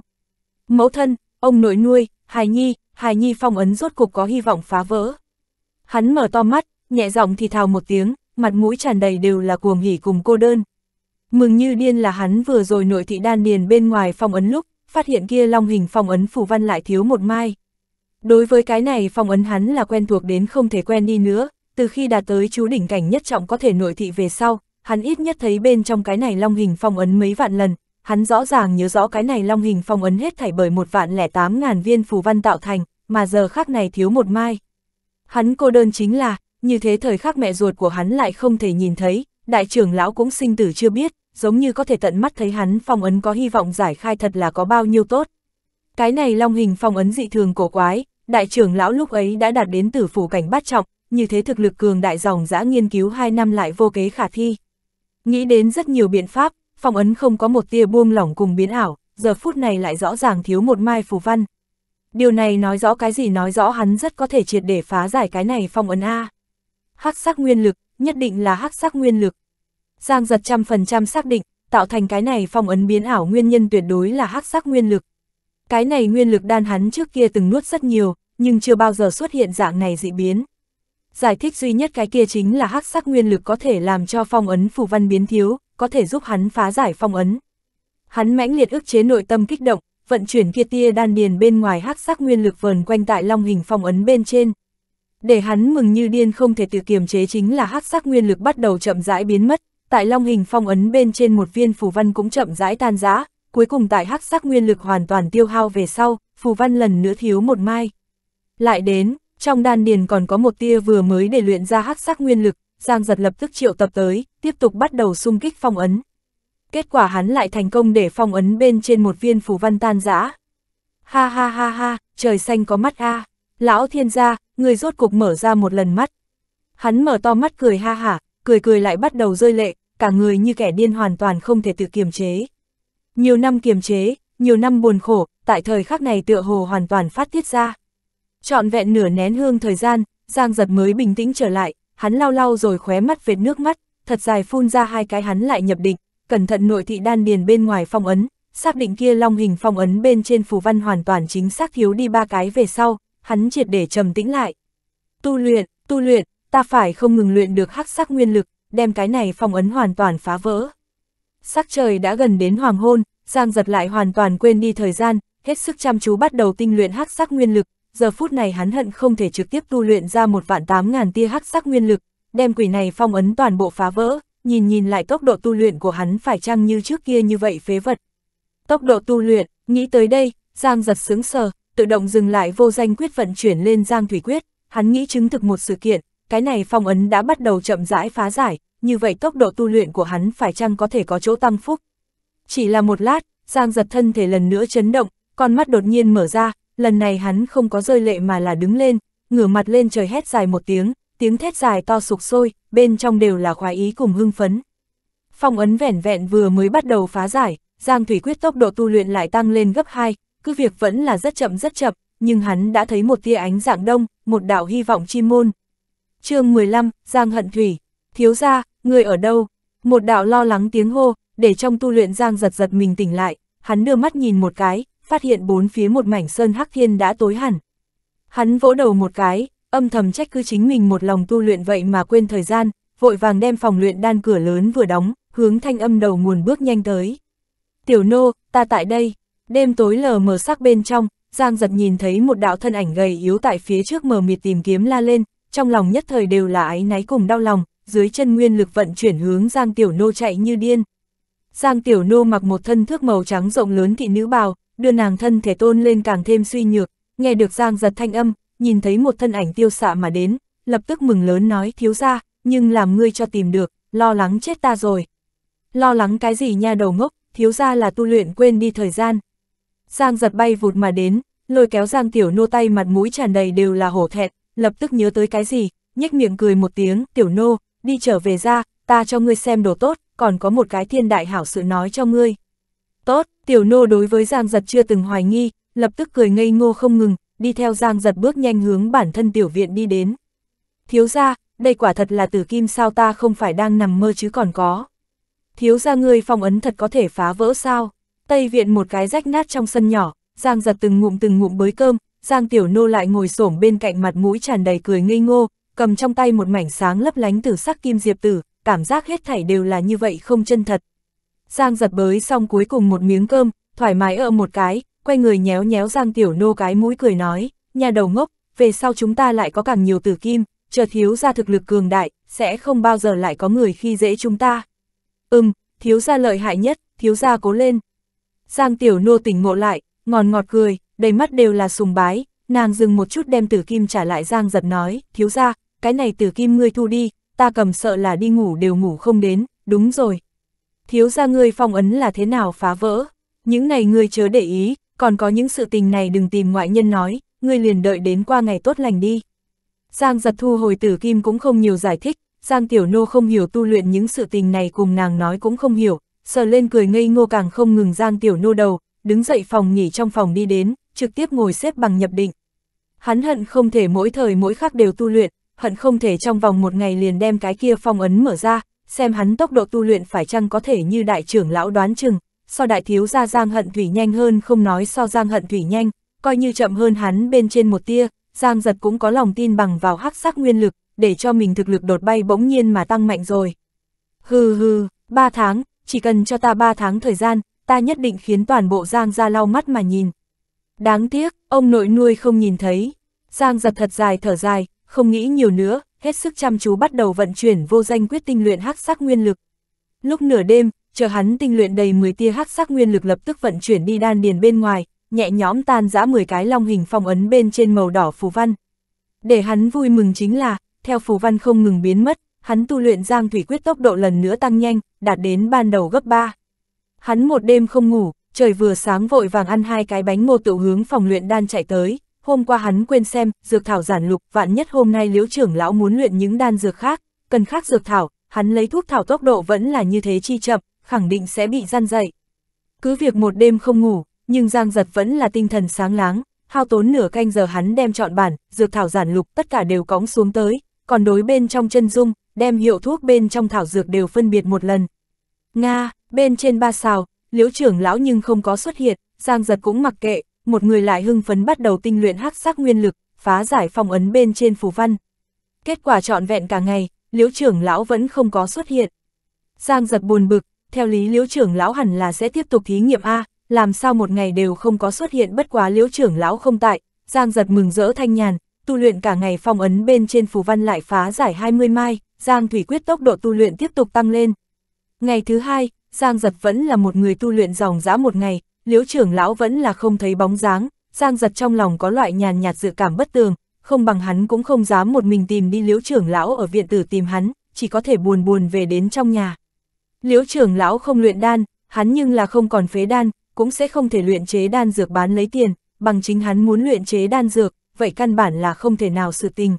Mẫu thân, ông nội nuôi, hài nhi, hài nhi phong ấn rốt cục có hy vọng phá vỡ. Hắn mở to mắt, nhẹ giọng thì thào một tiếng, mặt mũi tràn đầy đều là cuồng hỉ cùng cô đơn. Mừng như điên là hắn vừa rồi nội thị đan điền bên ngoài phong ấn lúc, phát hiện kia long hình phong ấn phủ văn lại thiếu một mai. Đối với cái này phong ấn hắn là quen thuộc đến không thể quen đi nữa, từ khi đạt tới chú đỉnh cảnh nhất trọng có thể nội thị về sau, hắn ít nhất thấy bên trong cái này long hình phong ấn mấy vạn lần, hắn rõ ràng nhớ rõ cái này long hình phong ấn hết thảy bởi một vạn lẻ tám ngàn viên phù văn tạo thành, mà giờ khác này thiếu một mai. Hắn cô đơn chính là, như thế thời khắc mẹ ruột của hắn lại không thể nhìn thấy, đại trưởng lão cũng sinh tử chưa biết, giống như có thể tận mắt thấy hắn phong ấn có hy vọng giải khai thật là có bao nhiêu tốt. Cái này long hình phong ấn dị thường cổ quái, đại trưởng lão lúc ấy đã đạt đến tử phủ cảnh bát trọng, như thế thực lực cường đại dòng dã nghiên cứu 2 năm lại vô kế khả thi. Nghĩ đến rất nhiều biện pháp, phong ấn không có một tia buông lỏng cùng biến ảo, giờ phút này lại rõ ràng thiếu một mai phù văn. Điều này nói rõ cái gì nói rõ hắn rất có thể triệt để phá giải cái này phong ấn A hắc sắc nguyên lực, nhất định là hắc sắc nguyên lực. Giang giật trăm phần trăm xác định, tạo thành cái này phong ấn biến ảo nguyên nhân tuyệt đối là hắc sắc nguyên lực. Cái này nguyên lực đan hắn trước kia từng nuốt rất nhiều, nhưng chưa bao giờ xuất hiện dạng này dị biến. Giải thích duy nhất cái kia chính là hắc sắc nguyên lực có thể làm cho phong ấn phù văn biến thiếu, có thể giúp hắn phá giải phong ấn. Hắn mãnh liệt ức chế nội tâm kích động, vận chuyển kia tia đan điền bên ngoài hắc sắc nguyên lực vờn quanh tại long hình phong ấn bên trên, để hắn mừng như điên không thể tự kiềm chế chính là hắc sắc nguyên lực bắt đầu chậm rãi biến mất, tại long hình phong ấn bên trên một viên phù văn cũng chậm rãi tan rã, cuối cùng tại hắc sắc nguyên lực hoàn toàn tiêu hao về sau, phù văn lần nữa thiếu một mai. Lại đến, trong đan điền còn có một tia vừa mới để luyện ra hắc sắc nguyên lực, Giang giật lập tức triệu tập tới, tiếp tục bắt đầu xung kích phong ấn. Kết quả hắn lại thành công để phong ấn bên trên một viên phù văn tan rã. Ha ha ha ha, trời xanh có mắt a, à. lão thiên gia, người rốt cục mở ra một lần mắt. Hắn mở to mắt cười ha hả, cười cười lại bắt đầu rơi lệ, cả người như kẻ điên hoàn toàn không thể tự kiềm chế. Nhiều năm kiềm chế, nhiều năm buồn khổ, tại thời khắc này tựa hồ hoàn toàn phát tiết ra. Trọn vẹn nửa nén hương thời gian, Giang giật mới bình tĩnh trở lại, hắn lau lau rồi khóe mắt vệt nước mắt, thật dài phun ra hai cái hắn lại nhập định, cẩn thận nội thị đan điền bên ngoài phong ấn, xác định kia long hình phong ấn bên trên phù văn hoàn toàn chính xác thiếu đi ba cái về sau, hắn triệt để trầm tĩnh lại. Tu luyện, tu luyện, ta phải không ngừng luyện được hắc sắc nguyên lực, đem cái này phong ấn hoàn toàn phá vỡ. Sắc trời đã gần đến hoàng hôn, Giang giật lại hoàn toàn quên đi thời gian, hết sức chăm chú bắt đầu tinh luyện hắc sắc nguyên lực, giờ phút này hắn hận không thể trực tiếp tu luyện ra một vạn tám ngàn tia hắc sắc nguyên lực, đem quỷ này phong ấn toàn bộ phá vỡ, nhìn nhìn lại tốc độ tu luyện của hắn phải chăng như trước kia như vậy phế vật. Tốc độ tu luyện, nghĩ tới đây, Giang giật sướng sờ, tự động dừng lại vô danh quyết vận chuyển lên Giang Thủy Quyết, hắn nghĩ chứng thực một sự kiện, cái này phong ấn đã bắt đầu chậm rãi phá giải, như vậy tốc độ tu luyện của hắn phải chăng có thể có chỗ tăng phúc. Chỉ là một lát, Giang giật thân thể lần nữa chấn động, con mắt đột nhiên mở ra, lần này hắn không có rơi lệ mà là đứng lên, ngửa mặt lên trời hét dài một tiếng, tiếng thét dài to sục sôi, bên trong đều là khoái ý cùng hưng phấn. Phong ấn vẻn vẹn vừa mới bắt đầu phá giải, Giang Thủy Quyết tốc độ tu luyện lại tăng lên gấp 2, cứ việc vẫn là rất chậm rất chậm, nhưng hắn đã thấy một tia ánh dạng đông, một đạo hy vọng chi môn. chương 15, Giang Hận Thủy, thiếu gia, người ở đâu? Một đạo lo lắng tiếng hô, để trong tu luyện Giang giật giật mình tỉnh lại, hắn đưa mắt nhìn một cái, phát hiện bốn phía một mảnh sơn hắc thiên đã tối hẳn. Hắn vỗ đầu một cái, âm thầm trách cứ chính mình một lòng tu luyện vậy mà quên thời gian, vội vàng đem phòng luyện đan cửa lớn vừa đóng, hướng thanh âm đầu nguồn bước nhanh tới. Tiểu nô, ta tại đây, Đêm tối lờ mờ sắc bên trong, Giang giật nhìn thấy một đạo thân ảnh gầy yếu tại phía trước mờ mịt tìm kiếm la lên, trong lòng nhất thời đều là áy náy cùng đau lòng, dưới chân nguyên lực vận chuyển hướng Giang Tiểu Nô chạy như điên. Giang Tiểu Nô mặc một thân thước màu trắng rộng lớn thị nữ bào, đưa nàng thân thể tôn lên càng thêm suy nhược, nghe được Giang giật thanh âm, nhìn thấy một thân ảnh tiêu xạ mà đến, lập tức mừng lớn nói thiếu ra, nhưng làm ngươi cho tìm được, lo lắng chết ta rồi. Lo lắng cái gì nha đầu ngốc, thiếu ra là tu luyện quên đi thời gian, Giang giật bay vụt mà đến, lôi kéo Giang tiểu nô tay mặt mũi tràn đầy đều là hổ thẹn, lập tức nhớ tới cái gì, nhếch miệng cười một tiếng, tiểu nô, đi trở về ra, ta cho ngươi xem đồ tốt, còn có một cái thiên đại hảo sự nói cho ngươi. Tốt, tiểu nô đối với Giang giật chưa từng hoài nghi, lập tức cười ngây ngô không ngừng, đi theo Giang giật bước nhanh hướng bản thân tiểu viện đi đến. Thiếu ra, đây quả thật là tử kim sao ta không phải đang nằm mơ chứ còn có. Thiếu ra ngươi phong ấn thật có thể phá vỡ sao? Tây viện một cái rách nát trong sân nhỏ, Giang giật từng ngụm từng ngụm bới cơm, Giang Tiểu Nô lại ngồi xổm bên cạnh mặt mũi tràn đầy cười ngây ngô, cầm trong tay một mảnh sáng lấp lánh từ sắc kim diệp tử, cảm giác hết thảy đều là như vậy không chân thật. Giang giật bới xong cuối cùng một miếng cơm, thoải mái ở một cái, quay người nhéo nhéo Giang Tiểu Nô cái mũi cười nói, nhà đầu ngốc, về sau chúng ta lại có càng nhiều tử kim, chờ thiếu ra thực lực cường đại, sẽ không bao giờ lại có người khi dễ chúng ta. Ừm, thiếu ra lợi hại nhất, thiếu ra cố lên, Giang Tiểu Nô tỉnh ngộ lại, ngòn ngọt cười, đầy mắt đều là sùng bái, nàng dừng một chút đem tử kim trả lại Giang giật nói, thiếu ra, cái này tử kim ngươi thu đi, ta cầm sợ là đi ngủ đều ngủ không đến, đúng rồi. Thiếu ra ngươi phong ấn là thế nào phá vỡ, những này ngươi chớ để ý, còn có những sự tình này đừng tìm ngoại nhân nói, ngươi liền đợi đến qua ngày tốt lành đi. Giang giật thu hồi tử kim cũng không nhiều giải thích, Giang Tiểu Nô không hiểu tu luyện những sự tình này cùng nàng nói cũng không hiểu, sờ lên cười ngây ngô càng không ngừng giang tiểu nô đầu, đứng dậy phòng nghỉ trong phòng đi đến, trực tiếp ngồi xếp bằng nhập định. Hắn hận không thể mỗi thời mỗi khắc đều tu luyện, hận không thể trong vòng một ngày liền đem cái kia phong ấn mở ra, xem hắn tốc độ tu luyện phải chăng có thể như đại trưởng lão đoán chừng, so đại thiếu gia Giang Hận Thủy nhanh hơn không nói so Giang Hận Thủy nhanh, coi như chậm hơn hắn bên trên một tia, Giang Giật cũng có lòng tin bằng vào hắc sắc nguyên lực, để cho mình thực lực đột bay bỗng nhiên mà tăng mạnh rồi. Hừ hừ, ba tháng, chỉ cần cho ta 3 tháng thời gian, ta nhất định khiến toàn bộ Giang ra lau mắt mà nhìn. Đáng tiếc, ông nội nuôi không nhìn thấy. Giang giật thật dài thở dài, không nghĩ nhiều nữa, hết sức chăm chú bắt đầu vận chuyển vô danh quyết tinh luyện hắc sắc nguyên lực. Lúc nửa đêm, chờ hắn tinh luyện đầy 10 tia hắc sắc nguyên lực lập tức vận chuyển đi đan điền bên ngoài, nhẹ nhõm tan giã 10 cái long hình phong ấn bên trên màu đỏ phù văn. Để hắn vui mừng chính là, theo phù văn không ngừng biến mất, hắn tu luyện giang thủy quyết tốc độ lần nữa tăng nhanh, đạt đến ban đầu gấp 3. Hắn một đêm không ngủ, trời vừa sáng vội vàng ăn hai cái bánh ngô tựu hướng phòng luyện đan chạy tới, hôm qua hắn quên xem, dược thảo giản lục, vạn nhất hôm nay liễu trưởng lão muốn luyện những đan dược khác, cần khác dược thảo, hắn lấy thuốc thảo tốc độ vẫn là như thế chi chậm, khẳng định sẽ bị gian dậy. Cứ việc một đêm không ngủ, nhưng Giang Giật vẫn là tinh thần sáng láng, hao tốn nửa canh giờ hắn đem chọn bản, dược thảo giản lục tất cả đều cõng xuống tới, còn đối bên trong chân dung, đem hiệu thuốc bên trong thảo dược đều phân biệt một lần. Nga, bên trên ba xào, liễu trưởng lão nhưng không có xuất hiện, Giang giật cũng mặc kệ, một người lại hưng phấn bắt đầu tinh luyện hắc sắc nguyên lực, phá giải phong ấn bên trên phù văn. Kết quả trọn vẹn cả ngày, liễu trưởng lão vẫn không có xuất hiện. Giang giật buồn bực, theo lý liễu trưởng lão hẳn là sẽ tiếp tục thí nghiệm A, làm sao một ngày đều không có xuất hiện bất quá liễu trưởng lão không tại, Giang giật mừng rỡ thanh nhàn, tu luyện cả ngày phong ấn bên trên phù văn lại phá giải 20 mai, Giang Thủy Quyết tốc độ tu luyện tiếp tục tăng lên. Ngày thứ hai, Giang Giật vẫn là một người tu luyện dòng dã một ngày, liễu trưởng lão vẫn là không thấy bóng dáng, Giang Giật trong lòng có loại nhàn nhạt dự cảm bất tường, không bằng hắn cũng không dám một mình tìm đi liễu trưởng lão ở viện tử tìm hắn, chỉ có thể buồn buồn về đến trong nhà. Liễu trưởng lão không luyện đan, hắn nhưng là không còn phế đan, cũng sẽ không thể luyện chế đan dược bán lấy tiền, bằng chính hắn muốn luyện chế đan dược, vậy căn bản là không thể nào sự tình.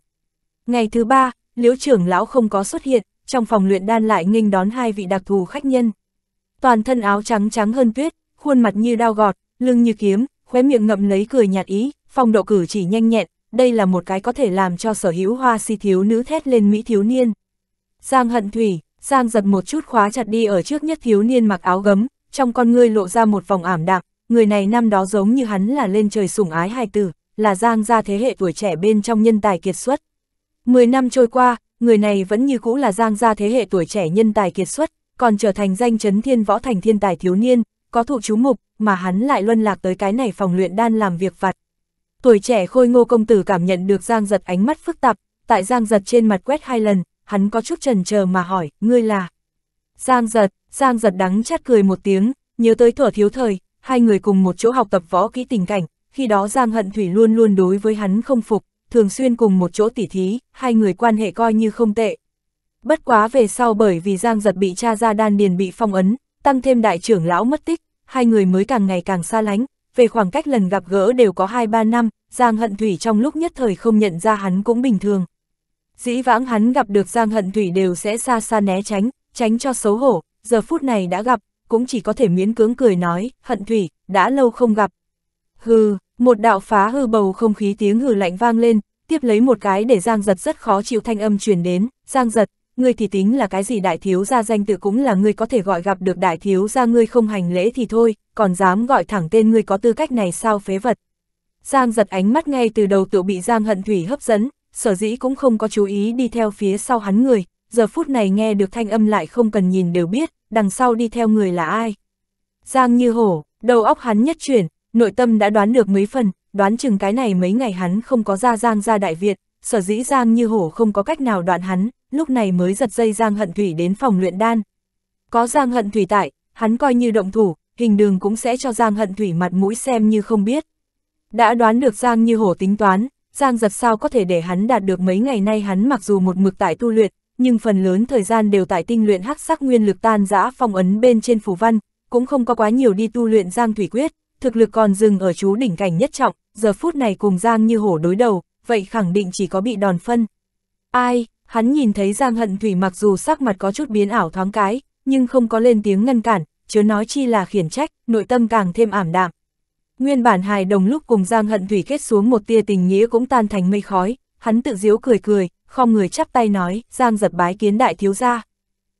Ngày thứ ba, liễu trưởng lão không có xuất hiện, trong phòng luyện đan lại nghênh đón hai vị đặc thù khách nhân. Toàn thân áo trắng trắng hơn tuyết, khuôn mặt như đao gọt, lưng như kiếm, khóe miệng ngậm lấy cười nhạt ý, phong độ cử chỉ nhanh nhẹn, đây là một cái có thể làm cho sở hữu hoa si thiếu nữ thét lên mỹ thiếu niên. Giang hận thủy, Giang giật một chút khóa chặt đi ở trước nhất thiếu niên mặc áo gấm, trong con ngươi lộ ra một vòng ảm đạm, người này năm đó giống như hắn là lên trời sủng ái hài tử, là Giang gia thế hệ tuổi trẻ bên trong nhân tài kiệt xuất. Mười năm trôi qua, người này vẫn như cũ là Giang gia thế hệ tuổi trẻ nhân tài kiệt xuất, còn trở thành danh chấn thiên võ thành thiên tài thiếu niên, có thụ chú mục, mà hắn lại luân lạc tới cái này phòng luyện đan làm việc vặt. Tuổi trẻ khôi ngô công tử cảm nhận được Giang giật ánh mắt phức tạp, tại Giang giật trên mặt quét hai lần, hắn có chút trần chờ mà hỏi, ngươi là... Giang giật, Giang giật đắng chát cười một tiếng, nhớ tới thuở thiếu thời, hai người cùng một chỗ học tập võ kỹ tình cảnh, khi đó Giang Hận Thủy luôn luôn đối với hắn không phục, thường xuyên cùng một chỗ tỉ thí, hai người quan hệ coi như không tệ. Bất quá về sau bởi vì Giang Giật bị cha ra đan điền bị phong ấn, tăng thêm đại trưởng lão mất tích, hai người mới càng ngày càng xa lánh, về khoảng cách lần gặp gỡ đều có 2-3 năm, Giang Hận Thủy trong lúc nhất thời không nhận ra hắn cũng bình thường. Dĩ vãng hắn gặp được Giang Hận Thủy đều sẽ xa xa né tránh, tránh cho xấu hổ, giờ phút này đã gặp, cũng chỉ có thể miễn cưỡng cười nói, Hận Thủy, đã lâu không gặp. Hừ, một đạo phá hư bầu không khí tiếng hừ lạnh vang lên, tiếp lấy một cái để Giang Giật rất khó chịu thanh âm truyền đến, Giang Giật, ngươi thì tính là cái gì đại thiếu gia danh tự cũng là ngươi có thể gọi gặp được đại thiếu gia ngươi không hành lễ thì thôi, còn dám gọi thẳng tên ngươi có tư cách này sao phế vật. Giang Giật ánh mắt ngay từ đầu tự bị Giang Hận Thủy hấp dẫn, sở dĩ cũng không có chú ý đi theo phía sau hắn người, giờ phút này nghe được thanh âm lại không cần nhìn đều biết, đằng sau đi theo người là ai. Giang như hổ, đầu óc hắn nhất chuyển, nội tâm đã đoán được mấy phần, đoán chừng cái này mấy ngày hắn không có ra Giang ra Đại Việt, sở dĩ Giang như hổ không có cách nào đoạn hắn, lúc này mới giật dây Giang Hận Thủy đến phòng luyện đan. Có Giang Hận Thủy tại, hắn coi như động thủ, hình đường cũng sẽ cho Giang Hận Thủy mặt mũi xem như không biết. Đã đoán được Giang như hổ tính toán, Giang giật sao có thể để hắn đạt được mấy ngày nay hắn mặc dù một mực tại tu luyện, nhưng phần lớn thời gian đều tại tinh luyện hắc sắc nguyên lực tan giã phong ấn bên trên phủ văn, cũng không có quá nhiều đi tu luyện Giang Thủy Quyết, thực lực còn dừng ở chú đỉnh cảnh nhất trọng, giờ phút này cùng Giang như hổ đối đầu, vậy khẳng định chỉ có bị đòn phân. Ai, hắn nhìn thấy Giang hận thủy mặc dù sắc mặt có chút biến ảo thoáng cái, nhưng không có lên tiếng ngăn cản, chứ nói chi là khiển trách, nội tâm càng thêm ảm đạm. Nguyên bản hài đồng lúc cùng Giang hận thủy kết xuống một tia tình nghĩa cũng tan thành mây khói, hắn tự diếu cười cười, không người chắp tay nói, Giang giật bái kiến đại thiếu gia.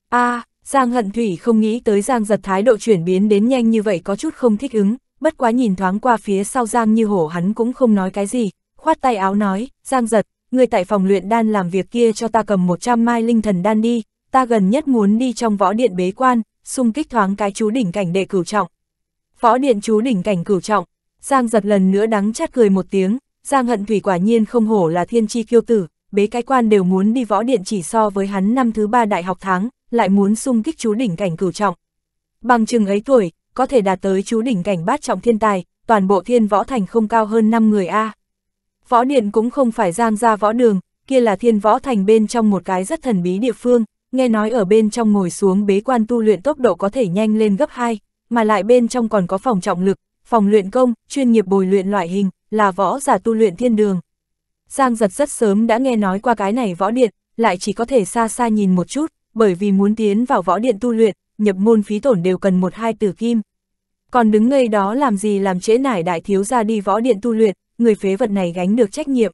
a Giang hận thủy không nghĩ tới Giang giật thái độ chuyển biến đến nhanh như vậy có chút không thích ứng bất quá nhìn thoáng qua phía sau Giang như hổ hắn cũng không nói cái gì, khoát tay áo nói, Giang giật, người tại phòng luyện đan làm việc kia cho ta cầm 100 mai linh thần đan đi, ta gần nhất muốn đi trong võ điện bế quan, xung kích thoáng cái chú đỉnh cảnh đệ cửu trọng. Võ điện chú đỉnh cảnh cửu trọng, Giang giật lần nữa đắng chát cười một tiếng, Giang hận thủy quả nhiên không hổ là thiên chi kiêu tử, bế cái quan đều muốn đi võ điện chỉ so với hắn năm thứ ba đại học tháng, lại muốn xung kích chú đỉnh cảnh cửu trọng. Bằng chừng ấy tuổi, có thể đạt tới chú đỉnh cảnh bát trọng thiên tài, toàn bộ thiên võ thành không cao hơn 5 người A. Võ điện cũng không phải giang ra võ đường, kia là thiên võ thành bên trong một cái rất thần bí địa phương, nghe nói ở bên trong ngồi xuống bế quan tu luyện tốc độ có thể nhanh lên gấp 2, mà lại bên trong còn có phòng trọng lực, phòng luyện công, chuyên nghiệp bồi luyện loại hình, là võ giả tu luyện thiên đường. Giang giật rất sớm đã nghe nói qua cái này võ điện, lại chỉ có thể xa xa nhìn một chút, bởi vì muốn tiến vào võ điện tu luyện, nhập môn phí tổn đều cần một hai tử kim. Còn đứng ngây đó làm gì làm trễ nải đại thiếu ra đi võ điện tu luyện, người phế vật này gánh được trách nhiệm.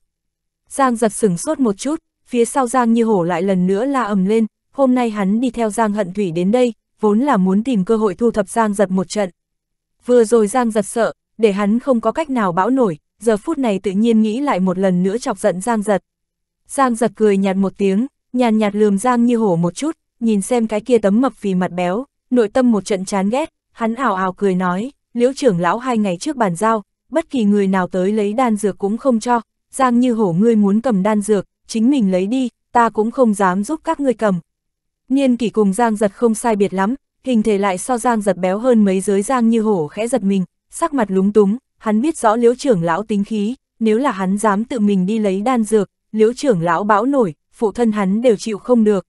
Giang giật sửng sốt một chút, phía sau Giang như hổ lại lần nữa la ầm lên, hôm nay hắn đi theo Giang hận thủy đến đây, vốn là muốn tìm cơ hội thu thập Giang giật một trận. Vừa rồi Giang giật sợ, để hắn không có cách nào bão nổi, giờ phút này tự nhiên nghĩ lại một lần nữa chọc giận Giang giật. Giang giật cười nhạt một tiếng, nhàn nhạt lườm Giang như hổ một chút, nhìn xem cái kia tấm mập vì mặt béo, nội tâm một trận chán ghét, hắn ảo ảo cười nói, liễu trưởng lão hai ngày trước bàn giao, bất kỳ người nào tới lấy đan dược cũng không cho, giang như hổ ngươi muốn cầm đan dược, chính mình lấy đi, ta cũng không dám giúp các ngươi cầm. Niên kỷ cùng giang giật không sai biệt lắm, hình thể lại so giang giật béo hơn mấy giới giang như hổ khẽ giật mình, sắc mặt lúng túng, hắn biết rõ liễu trưởng lão tính khí, nếu là hắn dám tự mình đi lấy đan dược, liễu trưởng lão bão nổi, phụ thân hắn đều chịu không được,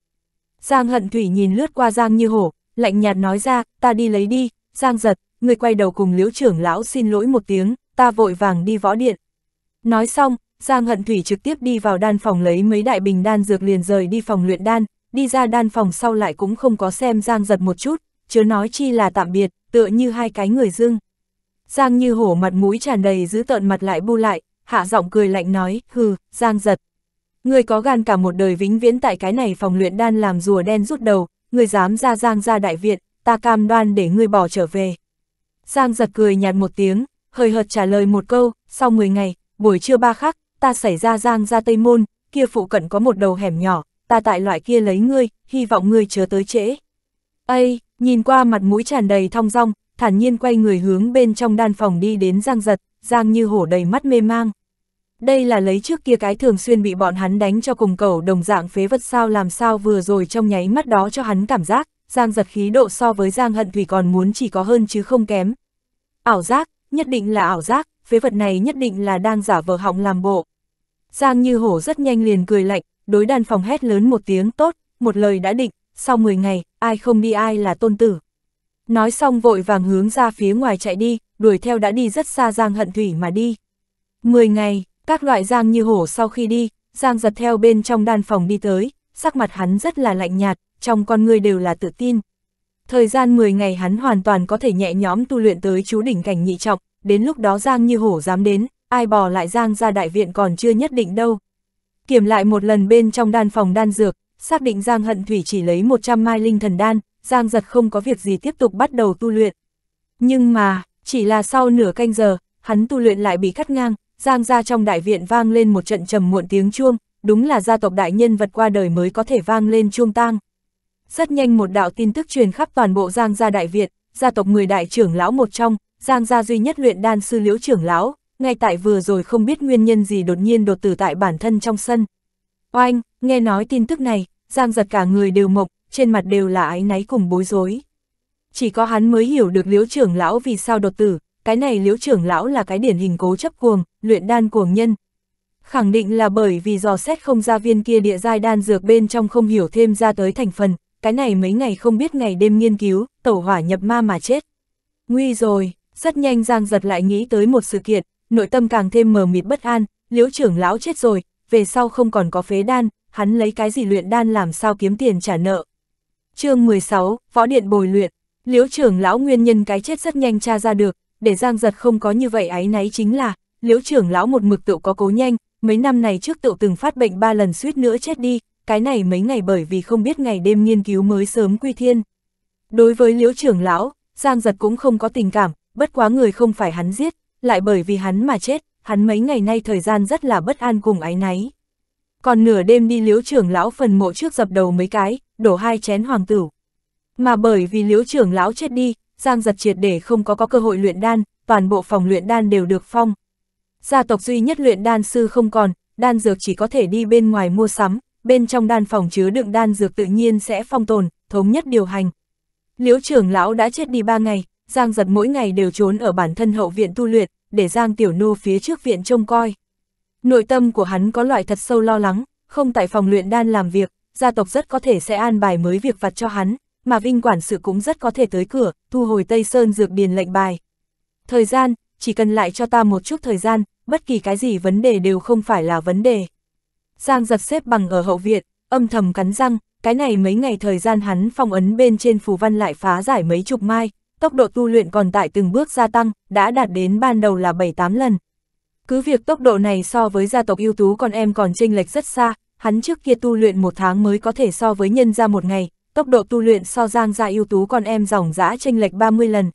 Giang hận thủy nhìn lướt qua Giang như hổ, lạnh nhạt nói ra, ta đi lấy đi, Giang giật, người quay đầu cùng liễu trưởng lão xin lỗi một tiếng, ta vội vàng đi võ điện. Nói xong, Giang hận thủy trực tiếp đi vào đan phòng lấy mấy đại bình đan dược liền rời đi phòng luyện đan, đi ra đan phòng sau lại cũng không có xem Giang giật một chút, chứ nói chi là tạm biệt, tựa như hai cái người dưng. Giang như hổ mặt mũi tràn đầy giữ tợn mặt lại bu lại, hạ giọng cười lạnh nói, hừ, Giang giật, Ngươi có gan cả một đời vĩnh viễn tại cái này phòng luyện đan làm rùa đen rút đầu, người dám ra Giang ra đại viện, ta cam đoan để ngươi bỏ trở về. Giang giật cười nhạt một tiếng, hời hợt trả lời một câu, sau 10 ngày, buổi trưa ba khắc, ta xảy ra Giang ra Tây Môn, kia phụ cận có một đầu hẻm nhỏ, ta tại loại kia lấy ngươi, hy vọng ngươi chờ tới trễ. Ây, nhìn qua mặt mũi tràn đầy thong rong, thản nhiên quay người hướng bên trong đan phòng đi đến Giang giật, Giang như hổ đầy mắt mê mang đây là lấy trước kia cái thường xuyên bị bọn hắn đánh cho cùng cầu đồng dạng phế vật sao làm sao vừa rồi trong nháy mắt đó cho hắn cảm giác, Giang giật khí độ so với Giang hận thủy còn muốn chỉ có hơn chứ không kém. Ảo giác, nhất định là ảo giác, phế vật này nhất định là đang giả vờ họng làm bộ. Giang như hổ rất nhanh liền cười lạnh, đối đàn phòng hét lớn một tiếng tốt, một lời đã định, sau 10 ngày, ai không đi ai là tôn tử. Nói xong vội vàng hướng ra phía ngoài chạy đi, đuổi theo đã đi rất xa Giang hận thủy mà đi. 10 ngày, các loại Giang như hổ sau khi đi, Giang giật theo bên trong đan phòng đi tới, sắc mặt hắn rất là lạnh nhạt, trong con người đều là tự tin. Thời gian 10 ngày hắn hoàn toàn có thể nhẹ nhóm tu luyện tới chú đỉnh cảnh nhị trọng, đến lúc đó Giang như hổ dám đến, ai bỏ lại Giang ra đại viện còn chưa nhất định đâu. Kiểm lại một lần bên trong đan phòng đan dược, xác định Giang hận thủy chỉ lấy 100 mai linh thần đan, Giang giật không có việc gì tiếp tục bắt đầu tu luyện. Nhưng mà, chỉ là sau nửa canh giờ, hắn tu luyện lại bị cắt ngang, Giang gia trong đại viện vang lên một trận trầm muộn tiếng chuông, đúng là gia tộc đại nhân vật qua đời mới có thể vang lên chuông tang. Rất nhanh một đạo tin tức truyền khắp toàn bộ Giang gia Đại viện, gia tộc người đại trưởng lão một trong, Giang gia duy nhất luyện đan sư liễu trưởng lão, ngay tại vừa rồi không biết nguyên nhân gì đột nhiên đột tử tại bản thân trong sân. Oanh, nghe nói tin tức này, Giang giật cả người đều mộc, trên mặt đều là ái náy cùng bối rối. Chỉ có hắn mới hiểu được liễu trưởng lão vì sao đột tử, cái này liễu trưởng lão là cái điển hình cố chấp cuồng, luyện đan cuồng nhân. Khẳng định là bởi vì dò xét không ra viên kia địa giai đan dược bên trong không hiểu thêm ra tới thành phần, cái này mấy ngày không biết ngày đêm nghiên cứu, tẩu hỏa nhập ma mà chết. Nguy rồi, rất nhanh Giang giật lại nghĩ tới một sự kiện, nội tâm càng thêm mờ mịt bất an, liễu trưởng lão chết rồi, về sau không còn có phế đan, hắn lấy cái gì luyện đan làm sao kiếm tiền trả nợ. chương 16, Võ Điện Bồi Luyện Liễu trưởng lão nguyên nhân cái chết rất nhanh tra ra được, để Giang Giật không có như vậy áy náy chính là, liễu trưởng lão một mực tựu có cố nhanh, mấy năm này trước tựu từng phát bệnh ba lần suýt nữa chết đi, cái này mấy ngày bởi vì không biết ngày đêm nghiên cứu mới sớm quy thiên. Đối với liễu trưởng lão, Giang Giật cũng không có tình cảm, bất quá người không phải hắn giết, lại bởi vì hắn mà chết, hắn mấy ngày nay thời gian rất là bất an cùng áy náy. Còn nửa đêm đi liễu trưởng lão phần mộ trước dập đầu mấy cái, đổ hai chén hoàng tử. Mà bởi vì liễu trưởng lão chết đi, Giang giật triệt để không có có cơ hội luyện đan, toàn bộ phòng luyện đan đều được phong. Gia tộc duy nhất luyện đan sư không còn, đan dược chỉ có thể đi bên ngoài mua sắm, bên trong đan phòng chứa đựng đan dược tự nhiên sẽ phong tồn, thống nhất điều hành. Liễu trưởng lão đã chết đi ba ngày, Giang giật mỗi ngày đều trốn ở bản thân hậu viện tu luyện, để Giang Tiểu Nô phía trước viện trông coi. Nội tâm của hắn có loại thật sâu lo lắng, không tại phòng luyện đan làm việc, gia tộc rất có thể sẽ an bài mới việc vặt cho hắn mà Vinh quản sự cũng rất có thể tới cửa, thu hồi Tây Sơn dược điền lệnh bài. Thời gian, chỉ cần lại cho ta một chút thời gian, bất kỳ cái gì vấn đề đều không phải là vấn đề. Giang giật xếp bằng ở hậu viện, âm thầm cắn răng, cái này mấy ngày thời gian hắn phong ấn bên trên phù văn lại phá giải mấy chục mai, tốc độ tu luyện còn tại từng bước gia tăng, đã đạt đến ban đầu là 7-8 lần. Cứ việc tốc độ này so với gia tộc ưu tú con em còn chênh lệch rất xa, hắn trước kia tu luyện một tháng mới có thể so với nhân ra một ngày, tốc độ tu luyện so Giang Gia ưu tú con em dòng dã tranh lệch 30 lần.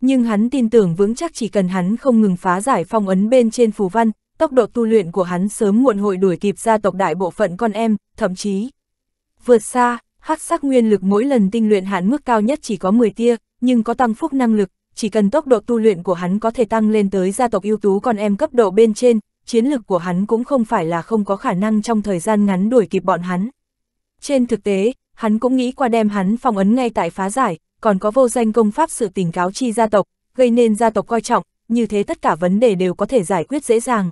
Nhưng hắn tin tưởng vững chắc chỉ cần hắn không ngừng phá giải phong ấn bên trên phù văn, tốc độ tu luyện của hắn sớm muộn hội đuổi kịp gia tộc đại bộ phận con em, thậm chí vượt xa, hắc sắc nguyên lực mỗi lần tinh luyện hạn mức cao nhất chỉ có 10 tia, nhưng có tăng phúc năng lực, chỉ cần tốc độ tu luyện của hắn có thể tăng lên tới gia tộc ưu tú con em cấp độ bên trên, chiến lực của hắn cũng không phải là không có khả năng trong thời gian ngắn đuổi kịp bọn hắn. Trên thực tế, hắn cũng nghĩ qua đem hắn phong ấn ngay tại phá giải, còn có vô danh công pháp sự tình cáo chi gia tộc, gây nên gia tộc coi trọng, như thế tất cả vấn đề đều có thể giải quyết dễ dàng.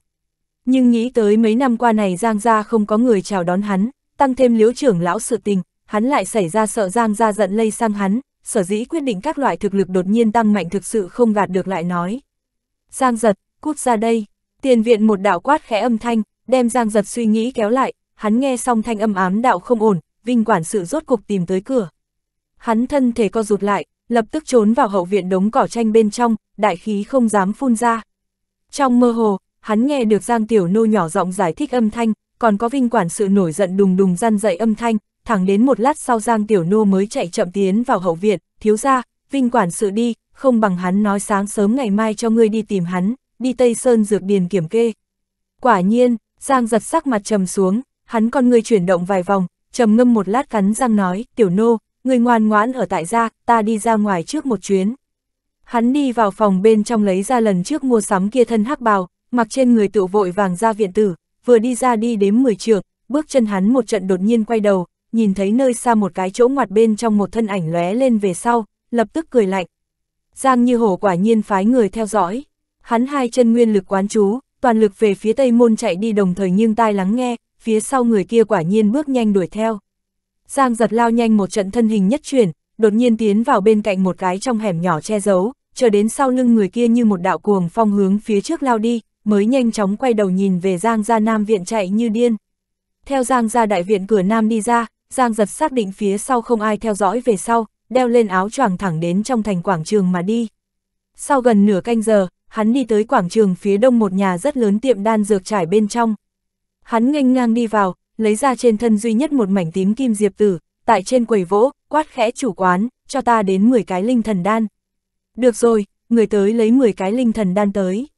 Nhưng nghĩ tới mấy năm qua này Giang Gia không có người chào đón hắn, tăng thêm liếu trưởng lão sự tình, hắn lại xảy ra sợ Giang Gia giận lây sang hắn, sở dĩ quyết định các loại thực lực đột nhiên tăng mạnh thực sự không gạt được lại nói. Giang giật, cút ra đây, tiền viện một đạo quát khẽ âm thanh, đem Giang giật suy nghĩ kéo lại, hắn nghe xong thanh âm ám đạo không ổn, Vinh quản sự rốt cục tìm tới cửa. Hắn thân thể co rụt lại, lập tức trốn vào hậu viện đống cỏ tranh bên trong, đại khí không dám phun ra. Trong mơ hồ, hắn nghe được Giang Tiểu Nô nhỏ giọng giải thích âm thanh, còn có Vinh quản sự nổi giận đùng đùng răn dậy âm thanh, thẳng đến một lát sau Giang Tiểu Nô mới chạy chậm tiến vào hậu viện, thiếu ra, Vinh quản sự đi, không bằng hắn nói sáng sớm ngày mai cho ngươi đi tìm hắn, đi Tây Sơn dược điền kiểm kê. Quả nhiên, Giang giật sắc mặt trầm xuống, hắn con người chuyển động vài vòng, trầm ngâm một lát cắn răng nói, tiểu nô, người ngoan ngoãn ở tại gia, ta đi ra ngoài trước một chuyến. Hắn đi vào phòng bên trong lấy ra lần trước mua sắm kia thân hắc bào, mặc trên người tự vội vàng ra viện tử, vừa đi ra đi đếm 10 trường, bước chân hắn một trận đột nhiên quay đầu, nhìn thấy nơi xa một cái chỗ ngoặt bên trong một thân ảnh lóe lên về sau, lập tức cười lạnh. Giang như hổ quả nhiên phái người theo dõi, hắn hai chân nguyên lực quán chú, toàn lực về phía tây môn chạy đi đồng thời nghiêng tai lắng nghe, phía sau người kia quả nhiên bước nhanh đuổi theo. Giang giật lao nhanh một trận thân hình nhất chuyển, đột nhiên tiến vào bên cạnh một cái trong hẻm nhỏ che giấu, chờ đến sau lưng người kia như một đạo cuồng phong hướng phía trước lao đi, mới nhanh chóng quay đầu nhìn về Giang gia Nam viện chạy như điên. Theo Giang gia đại viện cửa Nam đi ra, Giang giật xác định phía sau không ai theo dõi về sau, đeo lên áo choàng thẳng đến trong thành quảng trường mà đi. Sau gần nửa canh giờ, hắn đi tới quảng trường phía đông một nhà rất lớn tiệm đan dược trải bên trong. Hắn nghênh ngang đi vào, lấy ra trên thân duy nhất một mảnh tím kim diệp tử, tại trên quầy vỗ, quát khẽ chủ quán, cho ta đến 10 cái linh thần đan. Được rồi, người tới lấy 10 cái linh thần đan tới.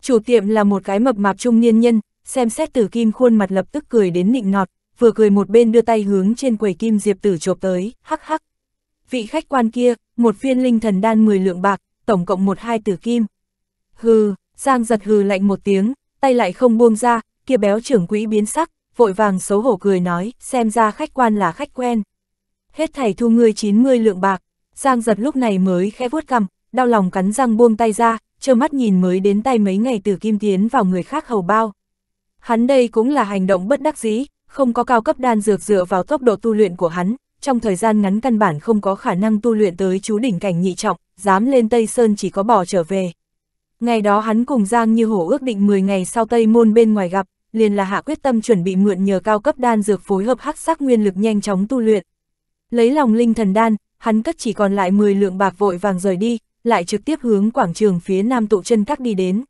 Chủ tiệm là một cái mập mạp trung niên nhân, xem xét tử kim khuôn mặt lập tức cười đến nịnh nọt, vừa cười một bên đưa tay hướng trên quầy kim diệp tử chộp tới, hắc hắc. Vị khách quan kia, một viên linh thần đan 10 lượng bạc, tổng cộng một hai tử kim. Hừ, Giang giật hừ lạnh một tiếng, tay lại không buông ra, kia béo trưởng quỹ biến sắc, vội vàng xấu hổ cười nói, xem ra khách quan là khách quen. Hết thảy thu ngươi 90 lượng bạc, Giang giật lúc này mới khẽ vuốt cằm, đau lòng cắn răng buông tay ra, trơ mắt nhìn mới đến tay mấy ngày từ kim tiến vào người khác hầu bao. Hắn đây cũng là hành động bất đắc dĩ, không có cao cấp đan dược dựa vào tốc độ tu luyện của hắn, trong thời gian ngắn căn bản không có khả năng tu luyện tới chú đỉnh cảnh nhị trọng, dám lên Tây Sơn chỉ có bỏ trở về. Ngày đó hắn cùng Giang Như Hổ ước định 10 ngày sau Tây Môn bên ngoài gặp, liền là hạ quyết tâm chuẩn bị mượn nhờ cao cấp đan dược phối hợp hắc sắc nguyên lực nhanh chóng tu luyện. Lấy lòng linh thần đan, hắn cất chỉ còn lại 10 lượng bạc vội vàng rời đi, lại trực tiếp hướng quảng trường phía nam tụ chân các đi đến.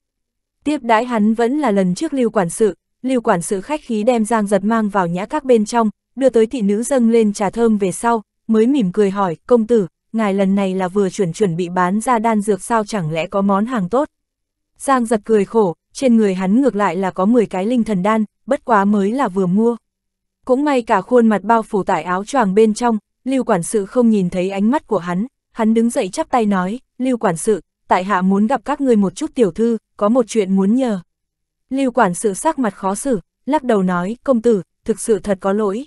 Tiếp đãi hắn vẫn là lần trước lưu quản sự, lưu quản sự khách khí đem giang giật mang vào nhã các bên trong, đưa tới thị nữ dâng lên trà thơm về sau, mới mỉm cười hỏi, công tử, ngài lần này là vừa chuẩn chuẩn bị bán ra đan dược sao chẳng lẽ có món hàng tốt. Giang giật cười khổ, trên người hắn ngược lại là có 10 cái linh thần đan, bất quá mới là vừa mua. Cũng may cả khuôn mặt bao phủ tại áo choàng bên trong, Lưu Quản sự không nhìn thấy ánh mắt của hắn, hắn đứng dậy chắp tay nói, Lưu Quản sự, tại hạ muốn gặp các ngươi một chút tiểu thư, có một chuyện muốn nhờ. Lưu Quản sự sắc mặt khó xử, lắc đầu nói, công tử, thực sự thật có lỗi.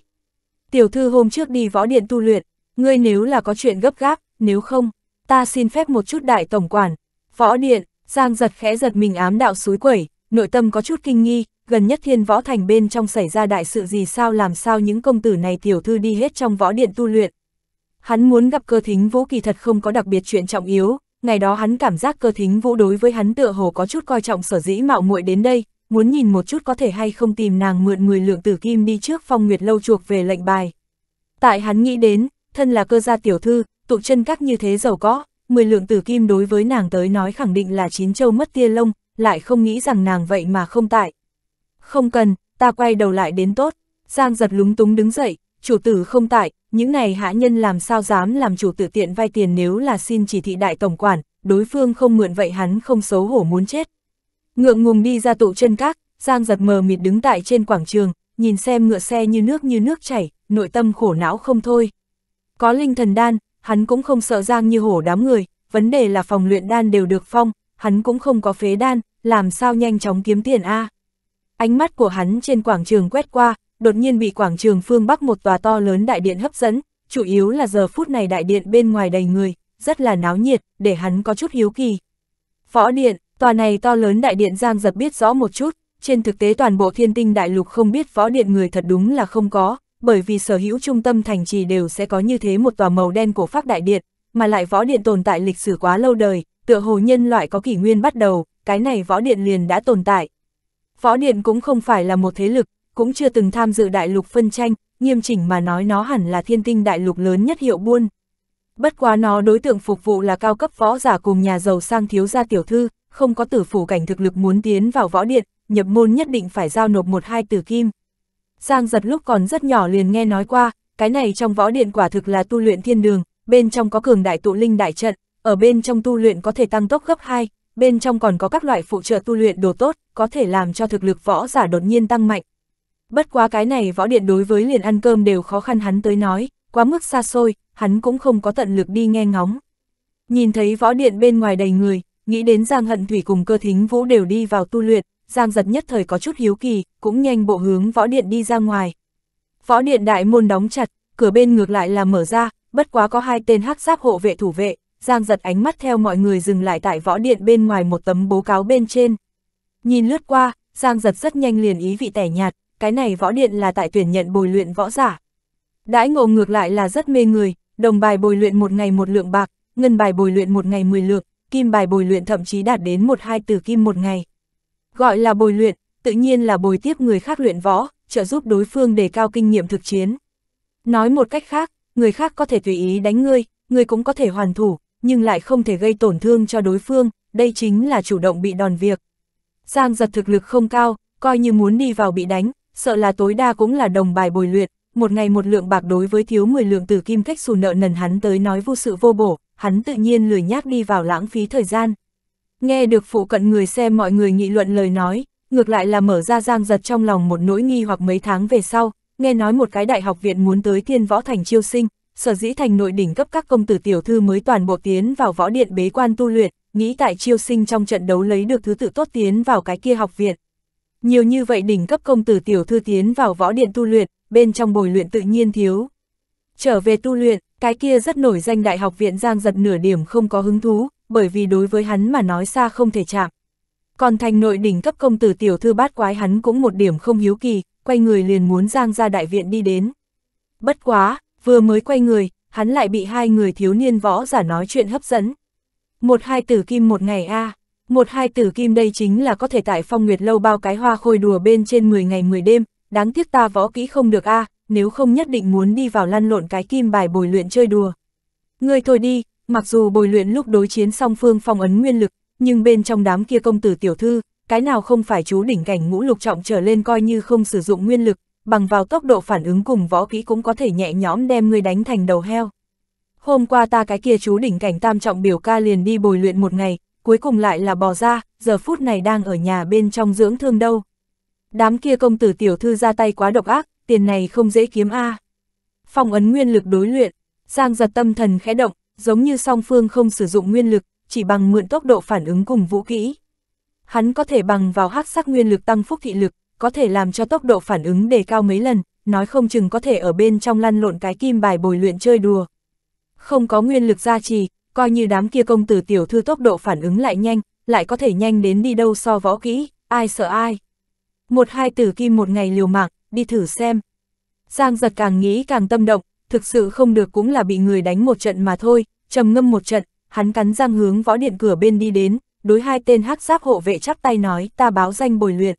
Tiểu thư hôm trước đi võ điện tu luyện, ngươi nếu là có chuyện gấp gáp, nếu không, ta xin phép một chút đại tổng quản, võ điện, Giang giật khẽ giật mình ám đạo suối quẩy, nội tâm có chút kinh nghi, gần nhất thiên võ thành bên trong xảy ra đại sự gì sao làm sao những công tử này tiểu thư đi hết trong võ điện tu luyện. Hắn muốn gặp cơ thính vũ kỳ thật không có đặc biệt chuyện trọng yếu, ngày đó hắn cảm giác cơ thính vũ đối với hắn tựa hồ có chút coi trọng sở dĩ mạo muội đến đây, muốn nhìn một chút có thể hay không tìm nàng mượn 10 lượng tử kim đi trước phong nguyệt lâu chuộc về lệnh bài. Tại hắn nghĩ đến, thân là cơ gia tiểu thư, tụ chân các như thế giàu có, 10 lượng tử kim đối với nàng tới nói khẳng định là chín châu mất tia lông, lại không nghĩ rằng nàng vậy mà không tại. Không cần, ta quay đầu lại đến tốt. Giang giật lúng túng đứng dậy, chủ tử không tại, những này hạ nhân làm sao dám làm chủ tử tiện vay tiền nếu là xin chỉ thị đại tổng quản, đối phương không mượn vậy hắn không xấu hổ muốn chết. Ngượng ngùng đi ra tụ chân các, Giang giật mờ mịt đứng tại trên quảng trường, nhìn xem ngựa xe như nước như nước chảy, nội tâm khổ não không thôi. Có linh thần đan, hắn cũng không sợ Giang Như Hổ đám người, vấn đề là phòng luyện đan đều được phong, hắn cũng không có phế đan, làm sao nhanh chóng kiếm tiền a? Ánh mắt của hắn trên quảng trường quét qua, đột nhiên bị quảng trường phương Bắc một tòa to lớn đại điện hấp dẫn, chủ yếu là giờ phút này đại điện bên ngoài đầy người, rất là náo nhiệt, để hắn có chút hiếu kỳ. Võ điện, tòa này to lớn đại điện Giang Giật biết rõ một chút, trên thực tế toàn bộ thiên tinh đại lục không biết võ điện người thật đúng là không có, bởi vì sở hữu trung tâm thành trì đều sẽ có như thế một tòa màu đen của phác đại điện, mà lại võ điện tồn tại lịch sử quá lâu đời, tựa hồ nhân loại có kỷ nguyên bắt đầu, cái này võ điện liền đã tồn tại. Võ điện cũng không phải là một thế lực, cũng chưa từng tham dự đại lục phân tranh, nghiêm chỉnh mà nói nó hẳn là thiên tinh đại lục lớn nhất hiệu buôn. Bất quá nó đối tượng phục vụ là cao cấp võ giả cùng nhà giàu sang thiếu gia tiểu thư, không có tử phủ cảnh thực lực muốn tiến vào võ điện, nhập môn nhất định phải giao nộp một hai tử kim. Giang giật lúc còn rất nhỏ liền nghe nói qua, cái này trong võ điện quả thực là tu luyện thiên đường, bên trong có cường đại tụ linh đại trận, ở bên trong tu luyện có thể tăng tốc gấp 2, bên trong còn có các loại phụ trợ tu luyện đồ tốt, có thể làm cho thực lực võ giả đột nhiên tăng mạnh. Bất quá cái này võ điện đối với liền ăn cơm đều khó khăn hắn tới nói, quá mức xa xôi, hắn cũng không có tận lực đi nghe ngóng. Nhìn thấy võ điện bên ngoài đầy người, nghĩ đến Giang Hận Thủy cùng cơ thính vũ đều đi vào tu luyện, Giang giật nhất thời có chút hiếu kỳ, cũng nhanh bộ hướng võ điện đi ra ngoài. Võ điện đại môn đóng chặt, cửa bên ngược lại là mở ra, bất quá có hai tên hắc giáp hộ vệ thủ vệ, Giang giật ánh mắt theo mọi người dừng lại tại võ điện bên ngoài một tấm bố cáo bên trên. Nhìn lướt qua, Giang giật rất nhanh liền ý vị tẻ nhạt, cái này võ điện là tại tuyển nhận bồi luyện võ giả. Đãi ngộ ngược lại là rất mê người, đồng bài bồi luyện một ngày một lượng bạc, ngân bài bồi luyện một ngày 10 lượng, kim bài bồi luyện thậm chí đạt đến một hai từ kim một ngày. Gọi là bồi luyện, tự nhiên là bồi tiếp người khác luyện võ, trợ giúp đối phương đề cao kinh nghiệm thực chiến. Nói một cách khác, người khác có thể tùy ý đánh ngươi, ngươi cũng có thể hoàn thủ, nhưng lại không thể gây tổn thương cho đối phương, đây chính là chủ động bị đòn việc. Giang giật thực lực không cao, coi như muốn đi vào bị đánh, sợ là tối đa cũng là đồng bài bồi luyện, một ngày một lượng bạc đối với thiếu 10 lượng tử kim cách xù nợ nần hắn tới nói vô sự vô bổ, hắn tự nhiên lười nhác đi vào lãng phí thời gian, Nghe được phụ cận người xem mọi người nghị luận lời nói, ngược lại là mở ra giang giật trong lòng một nỗi nghi hoặc mấy tháng về sau, nghe nói một cái đại học viện muốn tới thiên võ thành chiêu sinh, sở dĩ thành nội đỉnh cấp các công tử tiểu thư mới toàn bộ tiến vào võ điện bế quan tu luyện, nghĩ tại chiêu sinh trong trận đấu lấy được thứ tự tốt tiến vào cái kia học viện. Nhiều như vậy đỉnh cấp công tử tiểu thư tiến vào võ điện tu luyện, bên trong bồi luyện tự nhiên thiếu. Trở về tu luyện, cái kia rất nổi danh đại học viện giang giật nửa điểm không có hứng thú, bởi vì đối với hắn mà nói xa không thể chạm. Còn thành nội đỉnh cấp công tử tiểu thư bát quái hắn cũng một điểm không hiếu kỳ, quay người liền muốn giang ra đại viện đi đến. Bất quá, vừa mới quay người, hắn lại bị hai người thiếu niên võ giả nói chuyện hấp dẫn. Một hai tử kim một ngày a một hai tử kim đây chính là có thể tại phong nguyệt lâu bao cái hoa khôi đùa bên trên 10 ngày 10 đêm, đáng tiếc ta võ kỹ không được a nếu không nhất định muốn đi vào lăn lộn cái kim bài bồi luyện chơi đùa. người thôi đi, Mặc dù bồi luyện lúc đối chiến song phương phong ấn nguyên lực, nhưng bên trong đám kia công tử tiểu thư, cái nào không phải chú đỉnh cảnh ngũ lục trọng trở lên coi như không sử dụng nguyên lực, bằng vào tốc độ phản ứng cùng võ kỹ cũng có thể nhẹ nhõm đem người đánh thành đầu heo. Hôm qua ta cái kia chú đỉnh cảnh tam trọng biểu ca liền đi bồi luyện một ngày, cuối cùng lại là bò ra, giờ phút này đang ở nhà bên trong dưỡng thương đâu. Đám kia công tử tiểu thư ra tay quá độc ác, tiền này không dễ kiếm a. À. Phong ấn nguyên lực đối luyện, Giang giật tâm thần khẽ động, giống như song phương không sử dụng nguyên lực, chỉ bằng mượn tốc độ phản ứng cùng vũ kỹ. Hắn có thể bằng vào hắc sắc nguyên lực tăng phúc thị lực, có thể làm cho tốc độ phản ứng đề cao mấy lần, nói không chừng có thể ở bên trong lăn lộn cái kim bài bồi luyện chơi đùa. Không có nguyên lực gia trì, coi như đám kia công tử tiểu thư tốc độ phản ứng lại nhanh, lại có thể nhanh đến đi đâu so võ kỹ, ai sợ ai. Một hai tử kim một ngày liều mạng, đi thử xem. Giang giật càng nghĩ càng tâm động, thực sự không được cũng là bị người đánh một trận mà thôi, trầm ngâm một trận, hắn cắn răng hướng võ điện cửa bên đi đến, đối hai tên hắc giáp hộ vệ chắp tay nói ta báo danh bồi luyện.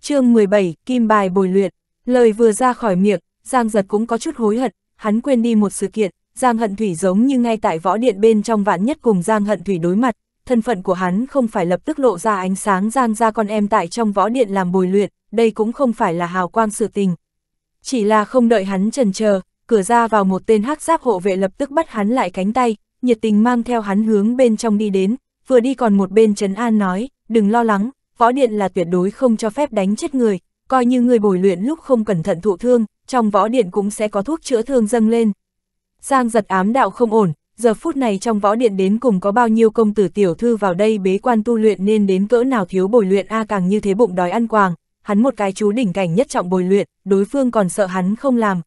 chương 17, Kim Bài bồi luyện, lời vừa ra khỏi miệng, Giang Giật cũng có chút hối hận, hắn quên đi một sự kiện, Giang Hận Thủy giống như ngay tại võ điện bên trong vạn nhất cùng Giang Hận Thủy đối mặt, thân phận của hắn không phải lập tức lộ ra ánh sáng Giang gia con em tại trong võ điện làm bồi luyện, đây cũng không phải là hào quang sự tình. Chỉ là không đợi hắn trần chờ cửa ra vào một tên hắc giáp hộ vệ lập tức bắt hắn lại cánh tay, nhiệt tình mang theo hắn hướng bên trong đi đến, vừa đi còn một bên Trấn An nói, đừng lo lắng, võ điện là tuyệt đối không cho phép đánh chết người, coi như người bồi luyện lúc không cẩn thận thụ thương, trong võ điện cũng sẽ có thuốc chữa thương dâng lên. Giang giật ám đạo không ổn, giờ phút này trong võ điện đến cùng có bao nhiêu công tử tiểu thư vào đây bế quan tu luyện nên đến cỡ nào thiếu bồi luyện a càng như thế bụng đói ăn quàng, hắn một cái chú đỉnh cảnh nhất trọng bồi luyện, đối phương còn sợ hắn không làm,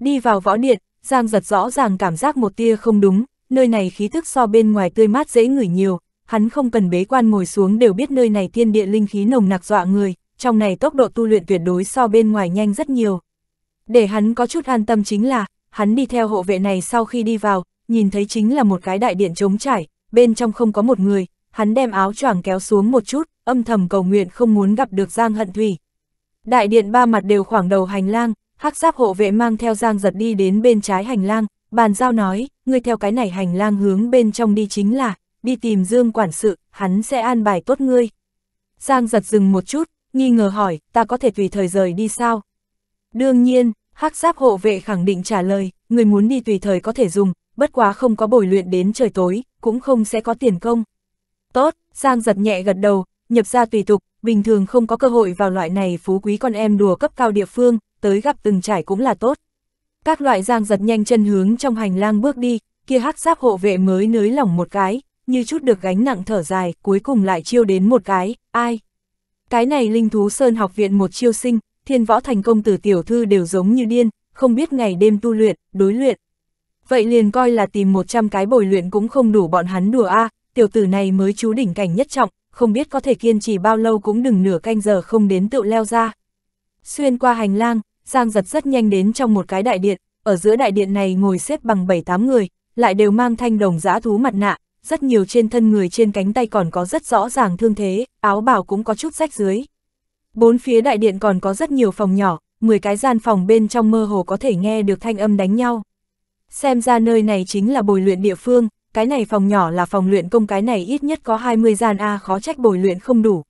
Đi vào võ điện, Giang giật rõ ràng cảm giác một tia không đúng, nơi này khí thức so bên ngoài tươi mát dễ ngửi nhiều, hắn không cần bế quan ngồi xuống đều biết nơi này thiên địa linh khí nồng nặc dọa người, trong này tốc độ tu luyện tuyệt đối so bên ngoài nhanh rất nhiều. Để hắn có chút an tâm chính là, hắn đi theo hộ vệ này sau khi đi vào, nhìn thấy chính là một cái đại điện trống trải, bên trong không có một người, hắn đem áo choàng kéo xuống một chút, âm thầm cầu nguyện không muốn gặp được Giang Hận Thủy. Đại điện ba mặt đều khoảng đầu hành lang, hắc giáp hộ vệ mang theo Giang giật đi đến bên trái hành lang, bàn giao nói, ngươi theo cái này hành lang hướng bên trong đi chính là, đi tìm Dương quản sự, hắn sẽ an bài tốt ngươi. Giang giật dừng một chút, nghi ngờ hỏi, ta có thể tùy thời rời đi sao? Đương nhiên, hắc giáp hộ vệ khẳng định trả lời, người muốn đi tùy thời có thể dùng, bất quá không có bồi luyện đến trời tối, cũng không sẽ có tiền công. Tốt, Giang giật nhẹ gật đầu, nhập ra tùy tục, bình thường không có cơ hội vào loại này phú quý con em đùa cấp cao địa phương, tới gặp từng trải cũng là tốt. Các loại giang giật nhanh chân hướng trong hành lang bước đi, kia hắc giáp hộ vệ mới nới lỏng một cái, như chút được gánh nặng thở dài, cuối cùng lại chiêu đến một cái, ai? Cái này linh thú sơn học viện một chiêu sinh, thiên võ thành công tử tiểu thư đều giống như điên, không biết ngày đêm tu luyện, đối luyện. Vậy liền coi là tìm 100 cái bồi luyện cũng không đủ bọn hắn đùa a à, tiểu tử này mới chú đỉnh cảnh nhất trọng, không biết có thể kiên trì bao lâu cũng đừng nửa canh giờ không đến tự leo ra. Xuyên qua hành lang, Giang giật rất nhanh đến trong một cái đại điện, ở giữa đại điện này ngồi xếp bằng 7-8 người, lại đều mang thanh đồng giã thú mặt nạ, rất nhiều trên thân người trên cánh tay còn có rất rõ ràng thương thế, áo bào cũng có chút rách dưới. Bốn phía đại điện còn có rất nhiều phòng nhỏ, 10 cái gian phòng bên trong mơ hồ có thể nghe được thanh âm đánh nhau. Xem ra nơi này chính là bồi luyện địa phương, cái này phòng nhỏ là phòng luyện công cái này ít nhất có 20 gian A khó trách bồi luyện không đủ.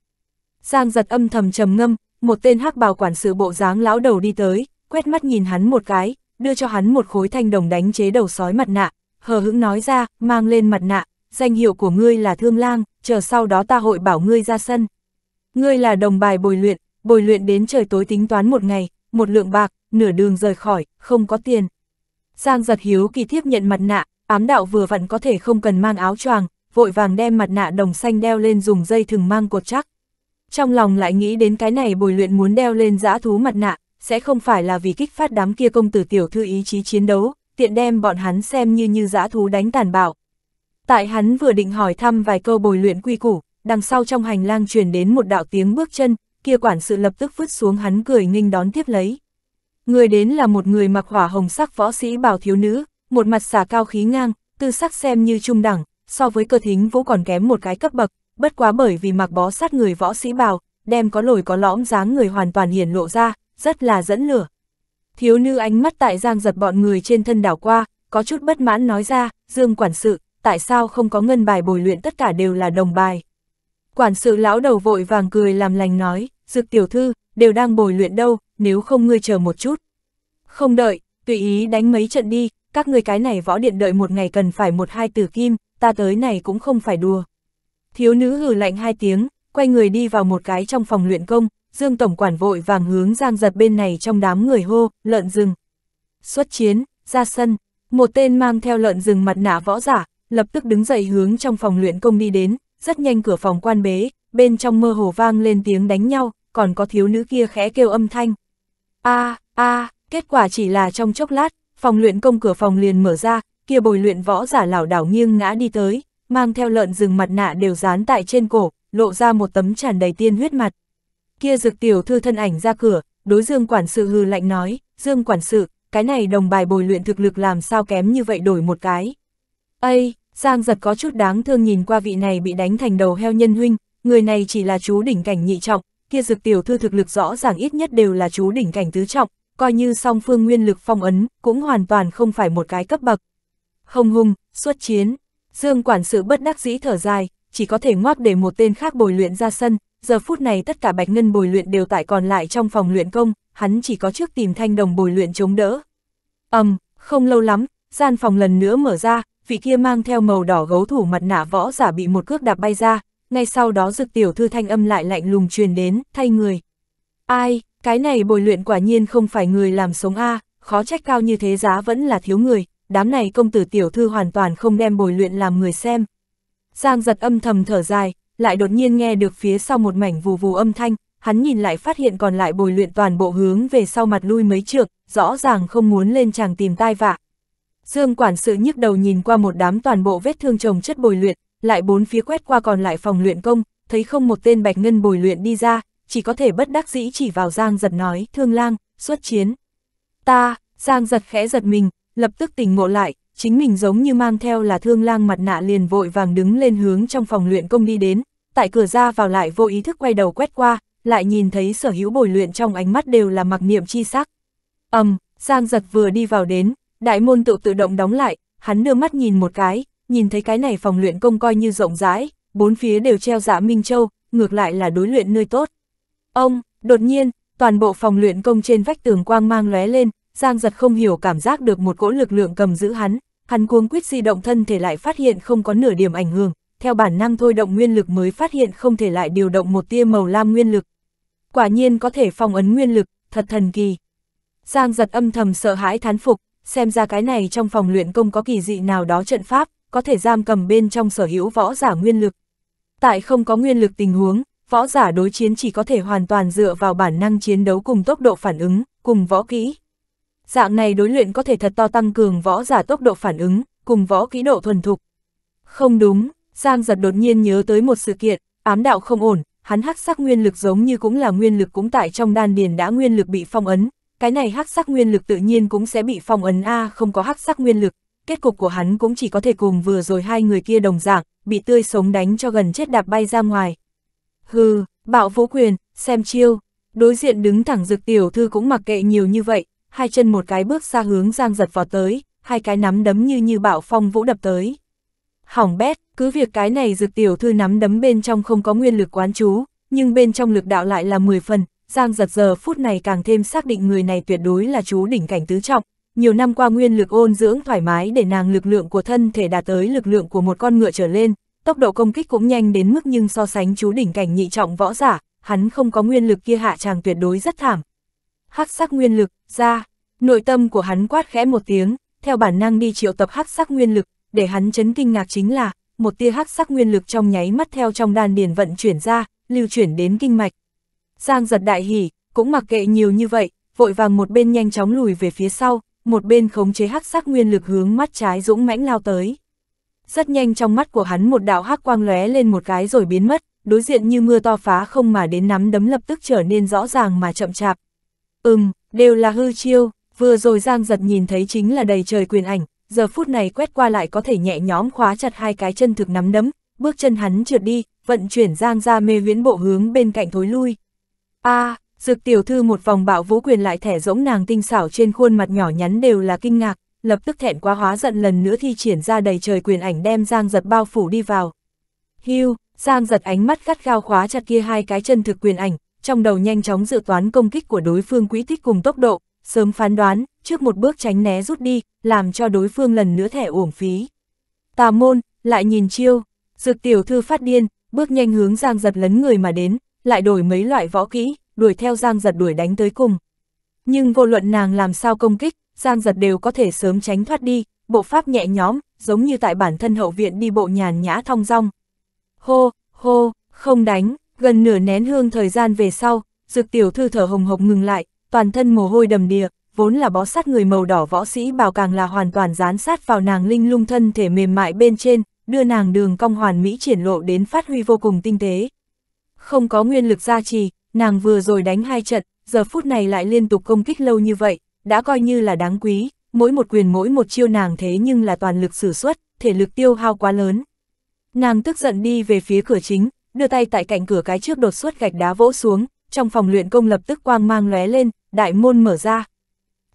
Giang giật âm thầm trầm ngâm, một tên hắc bào quản sự bộ dáng lão đầu đi tới, quét mắt nhìn hắn một cái, đưa cho hắn một khối thanh đồng đánh chế đầu sói mặt nạ, hờ hững nói ra, mang lên mặt nạ, danh hiệu của ngươi là Thương Lang, chờ sau đó ta hội bảo ngươi ra sân. Ngươi là đồng bài bồi luyện, bồi luyện đến trời tối tính toán một ngày, một lượng bạc, nửa đường rời khỏi, không có tiền. Giang giật hiếu kỳ thiếp nhận mặt nạ, ám đạo vừa vặn có thể không cần mang áo choàng, vội vàng đem mặt nạ đồng xanh đeo lên dùng dây thừng mang cột chắc trong lòng lại nghĩ đến cái này bồi luyện muốn đeo lên giã thú mặt nạ, sẽ không phải là vì kích phát đám kia công tử tiểu thư ý chí chiến đấu, tiện đem bọn hắn xem như như giã thú đánh tàn bạo. Tại hắn vừa định hỏi thăm vài câu bồi luyện quy củ, đằng sau trong hành lang truyền đến một đạo tiếng bước chân, kia quản sự lập tức vứt xuống hắn cười nghênh đón tiếp lấy. Người đến là một người mặc hỏa hồng sắc võ sĩ bảo thiếu nữ, một mặt xà cao khí ngang, tư sắc xem như trung đẳng, so với cơ thính vũ còn kém một cái cấp bậc, bất quá bởi vì mặc bó sát người võ sĩ bào, đem có lồi có lõm dáng người hoàn toàn hiển lộ ra, rất là dẫn lửa. Thiếu nữ ánh mắt tại giang giật bọn người trên thân đảo qua, có chút bất mãn nói ra, Dương quản sự, tại sao không có ngân bài bồi luyện tất cả đều là đồng bài. Quản sự lão đầu vội vàng cười làm lành nói, dược tiểu thư, đều đang bồi luyện đâu, nếu không ngươi chờ một chút. Không đợi, tùy ý đánh mấy trận đi, các ngươi cái này võ điện đợi một ngày cần phải một hai tử kim, ta tới này cũng không phải đùa. Thiếu nữ hừ lạnh hai tiếng, quay người đi vào một cái trong phòng luyện công, Dương Tổng Quản vội vàng hướng giang giật bên này trong đám người hô, lợn rừng. Xuất chiến, ra sân, một tên mang theo lợn rừng mặt nạ võ giả, lập tức đứng dậy hướng trong phòng luyện công đi đến, rất nhanh cửa phòng quan bế, bên trong mơ hồ vang lên tiếng đánh nhau, còn có thiếu nữ kia khẽ kêu âm thanh. a à, a à, kết quả chỉ là trong chốc lát, phòng luyện công cửa phòng liền mở ra, kia bồi luyện võ giả lảo đảo nghiêng ngã đi tới, mang theo lợn rừng mặt nạ đều dán tại trên cổ, lộ ra một tấm tràn đầy tiên huyết mặt. Kia dực tiểu thư thân ảnh ra cửa, đối Dương Quản sự hư lạnh nói, Dương Quản sự, cái này đồng bài bồi luyện thực lực làm sao kém như vậy đổi một cái. Ây, Giang giật có chút đáng thương nhìn qua vị này bị đánh thành đầu heo nhân huynh, người này chỉ là chú đỉnh cảnh nhị trọng, kia dực tiểu thư thực lực rõ ràng ít nhất đều là chú đỉnh cảnh tứ trọng, coi như song phương nguyên lực phong ấn, cũng hoàn toàn không phải một cái cấp bậc. Không hung, xuất chiến, Dương quản sự bất đắc dĩ thở dài, chỉ có thể ngoác để một tên khác bồi luyện ra sân, giờ phút này tất cả Bạch Ngân bồi luyện đều tại còn lại trong phòng luyện công, hắn chỉ có trước tìm thanh đồng bồi luyện chống đỡ. Ầm, um, không lâu lắm, gian phòng lần nữa mở ra, vị kia mang theo màu đỏ gấu thủ mặt nạ võ giả bị một cước đạp bay ra, ngay sau đó rực tiểu thư thanh âm lại lạnh lùng truyền đến, thay người. Ai, cái này bồi luyện quả nhiên không phải người làm sống a, khó trách cao như thế giá vẫn là thiếu người, đám này công tử tiểu thư hoàn toàn không đem bồi luyện làm người xem. Giang giật âm thầm thở dài, lại đột nhiên nghe được phía sau một mảnh vù vù âm thanh, hắn nhìn lại phát hiện còn lại bồi luyện toàn bộ hướng về sau mặt lui mấy trượng, rõ ràng không muốn lên chàng tìm tai vạ. Dương quản sự nhức đầu nhìn qua một đám toàn bộ vết thương chồng chất bồi luyện, lại bốn phía quét qua còn lại phòng luyện công, thấy không một tên bạch ngân bồi luyện đi ra, chỉ có thể bất đắc dĩ chỉ vào Giang giật nói, thương lang, xuất chiến. Ta, Giang giật khẽ giật mình, lập tức tỉnh ngộ lại, chính mình giống như mang theo là thương lang mặt nạ liền vội vàng đứng lên hướng trong phòng luyện công đi đến, tại cửa ra vào lại vô ý thức quay đầu quét qua, lại nhìn thấy sở hữu bồi luyện trong ánh mắt đều là mặc niệm chi sắc. ầm, um, Giang giật vừa đi vào đến, đại môn tự tự động đóng lại, hắn đưa mắt nhìn một cái, nhìn thấy cái này phòng luyện công coi như rộng rãi, bốn phía đều treo dạ Minh Châu, ngược lại là đối luyện nơi tốt. Ông, đột nhiên, toàn bộ phòng luyện công trên vách tường quang mang lóe lên, Giang giật không hiểu cảm giác được một cỗ lực lượng cầm giữ hắn, hắn cuống quyết di động thân thể lại phát hiện không có nửa điểm ảnh hưởng, theo bản năng thôi động nguyên lực mới phát hiện không thể lại điều động một tia màu lam nguyên lực. Quả nhiên có thể phong ấn nguyên lực, thật thần kỳ. Giang giật âm thầm sợ hãi thán phục, xem ra cái này trong phòng luyện công có kỳ dị nào đó trận pháp, có thể giam cầm bên trong sở hữu võ giả nguyên lực. Tại không có nguyên lực tình huống, võ giả đối chiến chỉ có thể hoàn toàn dựa vào bản năng chiến đấu cùng tốc độ phản ứng, cùng võ kỹ dạng này đối luyện có thể thật to tăng cường võ giả tốc độ phản ứng, cùng võ kỹ độ thuần thục. Không đúng, Giang giật đột nhiên nhớ tới một sự kiện, ám đạo không ổn, hắn hắc sắc nguyên lực giống như cũng là nguyên lực cũng tại trong đan điền đã nguyên lực bị phong ấn, cái này hắc sắc nguyên lực tự nhiên cũng sẽ bị phong ấn a, không có hắc sắc nguyên lực, kết cục của hắn cũng chỉ có thể cùng vừa rồi hai người kia đồng dạng, bị tươi sống đánh cho gần chết đạp bay ra ngoài. Hừ, bạo vũ quyền, xem chiêu, đối diện đứng thẳng dực tiểu thư cũng mặc kệ nhiều như vậy, hai chân một cái bước xa hướng Giang giật vào tới, hai cái nắm đấm như như bạo phong vũ đập tới. Hỏng bét, cứ việc cái này dược tiểu thư nắm đấm bên trong không có nguyên lực quán chú, nhưng bên trong lực đạo lại là 10 phần, Giang giật giờ phút này càng thêm xác định người này tuyệt đối là chú đỉnh cảnh tứ trọng. Nhiều năm qua nguyên lực ôn dưỡng thoải mái để nàng lực lượng của thân thể đạt tới lực lượng của một con ngựa trở lên, tốc độ công kích cũng nhanh đến mức nhưng so sánh chú đỉnh cảnh nhị trọng võ giả, hắn không có nguyên lực kia hạ chàng tuyệt đối rất thảm. Hắc sắc nguyên lực, ra, nội tâm của hắn quát khẽ một tiếng, theo bản năng đi triệu tập hắc sắc nguyên lực, để hắn chấn kinh ngạc chính là, một tia hắc sắc nguyên lực trong nháy mắt theo trong đan điền vận chuyển ra, lưu chuyển đến kinh mạch. Giang giật đại hỉ, cũng mặc kệ nhiều như vậy, vội vàng một bên nhanh chóng lùi về phía sau, một bên khống chế hắc sắc nguyên lực hướng mắt trái dũng mãnh lao tới. Rất nhanh trong mắt của hắn một đạo hắc quang lóe lên một cái rồi biến mất, đối diện như mưa to phá không mà đến nắm đấm lập tức trở nên rõ ràng mà chậm chạp, Ừm, đều là hư chiêu, vừa rồi Giang giật nhìn thấy chính là đầy trời quyền ảnh, giờ phút này quét qua lại có thể nhẹ nhóm khóa chặt hai cái chân thực nắm đấm, bước chân hắn trượt đi, vận chuyển Giang ra mê huyễn bộ hướng bên cạnh thối lui. a à, dực tiểu thư một vòng bạo vũ quyền lại thẻ rỗng nàng tinh xảo trên khuôn mặt nhỏ nhắn đều là kinh ngạc, lập tức thẹn quá hóa giận lần nữa thi triển ra đầy trời quyền ảnh đem Giang giật bao phủ đi vào. Hưu, Giang giật ánh mắt gắt gao khóa chặt kia hai cái chân thực quyền ảnh, trong đầu nhanh chóng dự toán công kích của đối phương quỹ tích cùng tốc độ, sớm phán đoán, trước một bước tránh né rút đi, làm cho đối phương lần nữa thẻ uổng phí. Tà môn, lại nhìn chiêu, dược tiểu thư phát điên, bước nhanh hướng giang giật lấn người mà đến, lại đổi mấy loại võ kỹ, đuổi theo giang giật đuổi đánh tới cùng. Nhưng vô luận nàng làm sao công kích, giang giật đều có thể sớm tránh thoát đi, bộ pháp nhẹ nhõm, giống như tại bản thân hậu viện đi bộ nhàn nhã thong dong. Hô, hô, không đánh, Gần nửa nén hương thời gian về sau, dược tiểu thư thở hồng hộc ngừng lại, toàn thân mồ hôi đầm đìa, vốn là bó sát người màu đỏ võ sĩ bào càng là hoàn toàn dán sát vào nàng linh lung thân thể mềm mại bên trên, đưa nàng đường cong hoàn mỹ triển lộ đến phát huy vô cùng tinh tế. Không có nguyên lực gia trì, nàng vừa rồi đánh hai trận, giờ phút này lại liên tục công kích lâu như vậy, đã coi như là đáng quý, mỗi một quyền mỗi một chiêu nàng thế nhưng là toàn lực sử xuất, thể lực tiêu hao quá lớn. Nàng tức giận đi về phía cửa chính, đưa tay tại cạnh cửa cái trước đột xuất gạch đá vỗ xuống, trong phòng luyện công lập tức quang mang lóe lên, đại môn mở ra.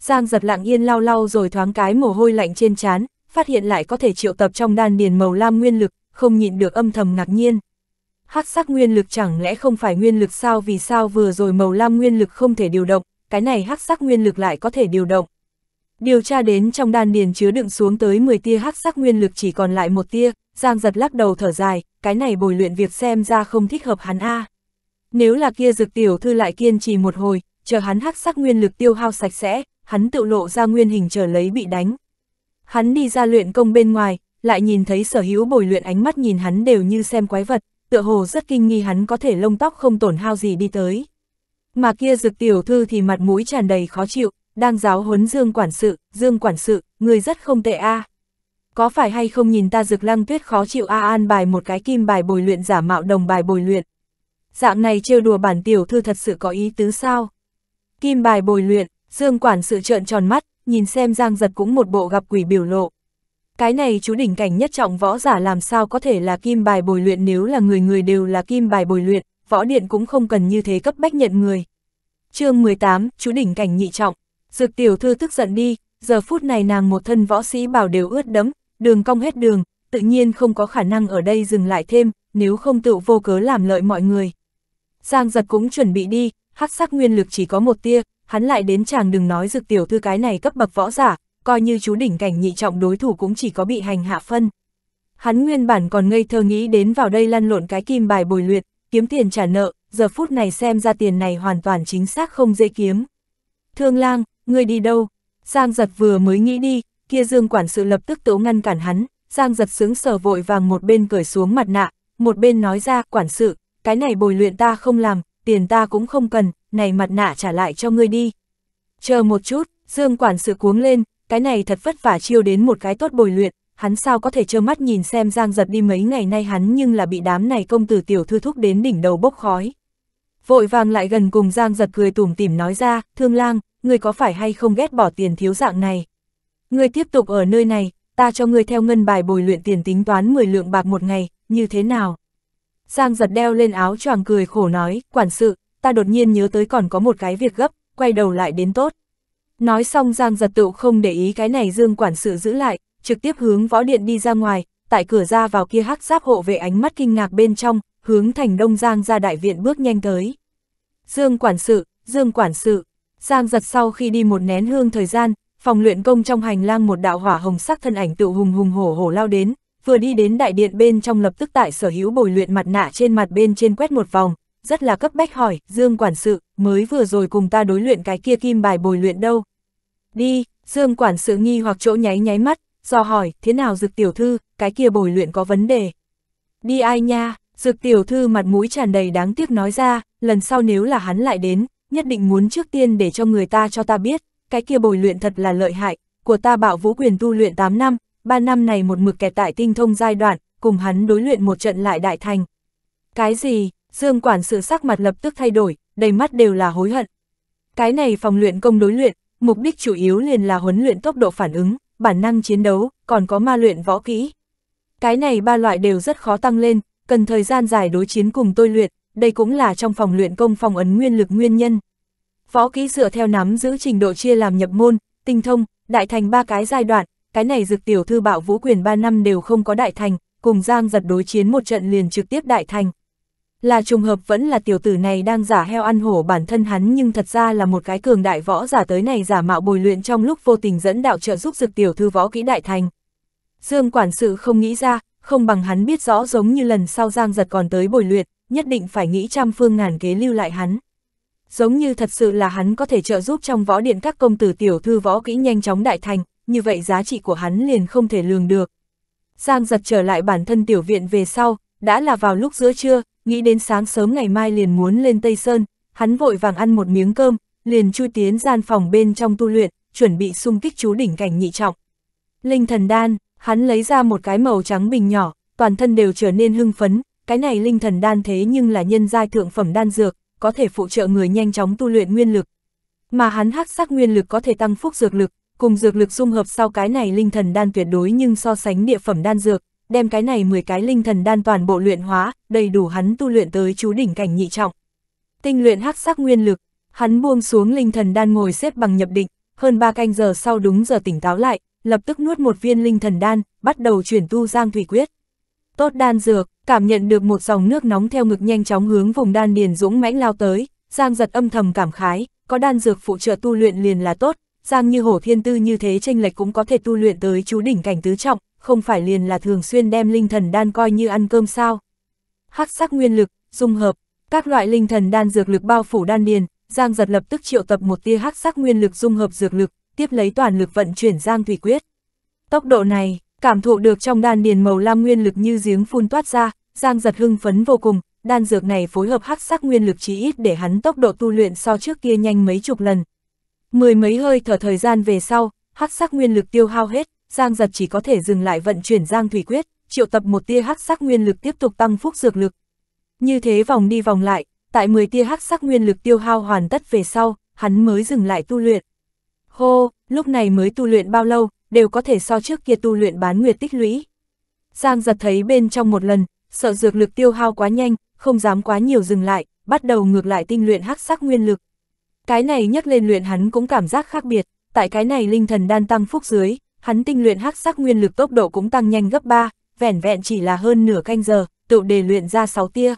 Giang giật lặng yên lau lau rồi thoáng cái mồ hôi lạnh trên trán, phát hiện lại có thể triệu tập trong đan điền màu lam nguyên lực, không nhịn được âm thầm ngạc nhiên. Hắc sắc nguyên lực chẳng lẽ không phải nguyên lực sao vì sao vừa rồi màu lam nguyên lực không thể điều động, cái này hắc sắc nguyên lực lại có thể điều động. Điều tra đến trong đan điền chứa đựng xuống tới 10 tia hắc sắc nguyên lực chỉ còn lại một tia, Giang giật lắc đầu thở dài, cái này bồi luyện việc xem ra không thích hợp hắn a. À. Nếu là kia dược tiểu thư lại kiên trì một hồi, chờ hắn hắc sắc nguyên lực tiêu hao sạch sẽ, hắn tự lộ ra nguyên hình trở lấy bị đánh. Hắn đi ra luyện công bên ngoài, lại nhìn thấy sở hữu bồi luyện ánh mắt nhìn hắn đều như xem quái vật, tựa hồ rất kinh nghi hắn có thể lông tóc không tổn hao gì đi tới. Mà kia dược tiểu thư thì mặt mũi tràn đầy khó chịu, đang giáo huấn Dương quản sự, Dương quản sự, người rất không tệ a. À có phải hay không nhìn ta dược lăng tuyết khó chịu a an bài một cái kim bài bồi luyện giả mạo đồng bài bồi luyện. Dạng này trêu đùa bản tiểu thư thật sự có ý tứ sao? Kim bài bồi luyện, dương quản sự trợn tròn mắt, nhìn xem giang giật cũng một bộ gặp quỷ biểu lộ. Cái này chú đỉnh cảnh nhất trọng võ giả làm sao có thể là kim bài bồi luyện nếu là người người đều là kim bài bồi luyện, võ điện cũng không cần như thế cấp bách nhận người. chương 18, chú đỉnh cảnh nhị trọng, dược tiểu thư tức giận đi, giờ phút này nàng một thân võ sĩ bảo đều ướt đẫm, đường cong hết đường, tự nhiên không có khả năng ở đây dừng lại thêm, nếu không tự vô cớ làm lợi mọi người. Giang giật cũng chuẩn bị đi, hắc sắc nguyên lực chỉ có một tia, hắn lại đến chàng đừng nói dược tiểu thư cái này cấp bậc võ giả, coi như chú đỉnh cảnh nhị trọng đối thủ cũng chỉ có bị hành hạ phân. Hắn nguyên bản còn ngây thơ nghĩ đến vào đây lăn lộn cái kim bài bồi luyện, kiếm tiền trả nợ, giờ phút này xem ra tiền này hoàn toàn chính xác không dễ kiếm. Thương lang, ngươi đi đâu? Giang giật vừa mới nghĩ đi, kia dương quản sự lập tức tấu ngăn cản hắn, Giang giật sướng sờ vội vàng một bên cởi xuống mặt nạ, một bên nói ra, quản sự, cái này bồi luyện ta không làm, tiền ta cũng không cần, này mặt nạ trả lại cho ngươi đi. Chờ một chút, dương quản sự cuống lên, cái này thật vất vả chiêu đến một cái tốt bồi luyện, hắn sao có thể trơ mắt nhìn xem Giang giật đi mấy ngày nay hắn nhưng là bị đám này công tử tiểu thư thúc đến đỉnh đầu bốc khói. Vội vàng lại gần cùng Giang giật cười tủm tỉm nói ra, thương lang, người có phải hay không ghét bỏ tiền thiếu dạng này. Ngươi tiếp tục ở nơi này, ta cho ngươi theo ngân bài bồi luyện tiền tính toán 10 lượng bạc một ngày, như thế nào? Giang giật đeo lên áo choàng cười khổ nói, quản sự, ta đột nhiên nhớ tới còn có một cái việc gấp, quay đầu lại đến tốt. Nói xong Giang giật tựu không để ý cái này Dương quản sự giữ lại, trực tiếp hướng võ điện đi ra ngoài, tại cửa ra vào kia hắc giáp hộ vệ ánh mắt kinh ngạc bên trong, hướng thành đông Giang ra đại viện bước nhanh tới. Dương quản sự, Dương quản sự, Giang giật sau khi đi một nén hương thời gian, Phòng luyện công trong hành lang một đạo hỏa hồng sắc thân ảnh tự hùng hùng hổ hổ lao đến, vừa đi đến đại điện bên trong lập tức tại sở hữu bồi luyện mặt nạ trên mặt bên trên quét một vòng, rất là cấp bách hỏi, Dương quản sự, mới vừa rồi cùng ta đối luyện cái kia kim bài bồi luyện đâu. Đi, Dương quản sự nghi hoặc chỗ nháy nháy mắt, do hỏi, thế nào dực tiểu thư, cái kia bồi luyện có vấn đề. Đi ai nha, dực tiểu thư mặt mũi tràn đầy đáng tiếc nói ra, lần sau nếu là hắn lại đến, nhất định muốn trước tiên để cho người ta cho ta biết, cái kia bồi luyện thật là lợi hại, của ta bảo vũ quyền tu luyện 8 năm, 3 năm này một mực kẹt tại tinh thông giai đoạn, cùng hắn đối luyện một trận lại đại thành. Cái gì, Dương quản sự sắc mặt lập tức thay đổi, đầy mắt đều là hối hận. Cái này phòng luyện công đối luyện, mục đích chủ yếu liền là huấn luyện tốc độ phản ứng, bản năng chiến đấu, còn có ma luyện võ kỹ. Cái này ba loại đều rất khó tăng lên, cần thời gian dài đối chiến cùng tôi luyện, đây cũng là trong phòng luyện công phòng ấn nguyên lực nguyên nhân. Võ kỹ dựa theo nắm giữ trình độ chia làm nhập môn, tinh thông, đại thành ba cái giai đoạn, cái này dực tiểu thư bạo vũ quyền 3 năm đều không có đại thành, cùng Giang giật đối chiến một trận liền trực tiếp đại thành. Là trùng hợp vẫn là tiểu tử này đang giả heo ăn hổ bản thân hắn nhưng thật ra là một cái cường đại võ giả tới này giả mạo bồi luyện trong lúc vô tình dẫn đạo trợ giúp dực tiểu thư võ kỹ đại thành. Dương quản sự không nghĩ ra, không bằng hắn biết rõ giống như lần sau Giang giật còn tới bồi luyện, nhất định phải nghĩ trăm phương ngàn kế lưu lại hắn giống như thật sự là hắn có thể trợ giúp trong võ điện các công tử tiểu thư võ kỹ nhanh chóng đại thành, như vậy giá trị của hắn liền không thể lường được. Giang giật trở lại bản thân tiểu viện về sau, đã là vào lúc giữa trưa, nghĩ đến sáng sớm ngày mai liền muốn lên Tây Sơn, hắn vội vàng ăn một miếng cơm, liền chui tiến gian phòng bên trong tu luyện, chuẩn bị xung kích chú đỉnh cảnh nhị trọng. Linh thần đan, hắn lấy ra một cái màu trắng bình nhỏ, toàn thân đều trở nên hưng phấn, cái này linh thần đan thế nhưng là nhân giai thượng phẩm đan dược, có thể phụ trợ người nhanh chóng tu luyện nguyên lực. Mà hắn hắc sắc nguyên lực có thể tăng phúc dược lực, cùng dược lực dung hợp sau cái này linh thần đan tuyệt đối nhưng so sánh địa phẩm đan dược, đem cái này 10 cái linh thần đan toàn bộ luyện hóa, đầy đủ hắn tu luyện tới chú đỉnh cảnh nhị trọng. Tinh luyện hắc sắc nguyên lực, hắn buông xuống linh thần đan ngồi xếp bằng nhập định, hơn 3 canh giờ sau đúng giờ tỉnh táo lại, lập tức nuốt một viên linh thần đan, bắt đầu chuyển tu Giang Thủy Quyết tốt đan dược, cảm nhận được một dòng nước nóng theo ngực nhanh chóng hướng vùng đan điền dũng mãnh lao tới, Giang giật âm thầm cảm khái, có đan dược phụ trợ tu luyện liền là tốt, Giang như hổ thiên tư như thế tranh lệch cũng có thể tu luyện tới chú đỉnh cảnh tứ trọng, không phải liền là thường xuyên đem linh thần đan coi như ăn cơm sao. Hắc sắc nguyên lực, dung hợp, các loại linh thần đan dược lực bao phủ đan điền, Giang giật lập tức triệu tập một tia hắc sắc nguyên lực dung hợp dược lực, tiếp lấy toàn lực vận chuyển Giang thủy quyết. Tốc độ này, Cảm thụ được trong đan điền màu lam nguyên lực như giếng phun toát ra, Giang giật hưng phấn vô cùng, đan dược này phối hợp hắc sắc nguyên lực chí ít để hắn tốc độ tu luyện so trước kia nhanh mấy chục lần. Mười mấy hơi thở thời gian về sau, hắc sắc nguyên lực tiêu hao hết, Giang giật chỉ có thể dừng lại vận chuyển Giang Thủy Quyết, triệu tập một tia hắc sắc nguyên lực tiếp tục tăng phúc dược lực. Như thế vòng đi vòng lại, tại 10 tia hắc sắc nguyên lực tiêu hao hoàn tất về sau, hắn mới dừng lại tu luyện. Hô, lúc này mới tu luyện bao lâu, đều có thể so trước kia tu luyện bán nguyệt tích lũy. Giang giật thấy bên trong một lần, sợ dược lực tiêu hao quá nhanh, không dám quá nhiều dừng lại, bắt đầu ngược lại tinh luyện hắc sắc nguyên lực. Cái này nhắc lên luyện hắn cũng cảm giác khác biệt, tại cái này linh thần đan tăng phúc dưới, hắn tinh luyện hắc sắc nguyên lực tốc độ cũng tăng nhanh gấp 3, vẻn vẹn chỉ là hơn nửa canh giờ, tự đề luyện ra 6 tia.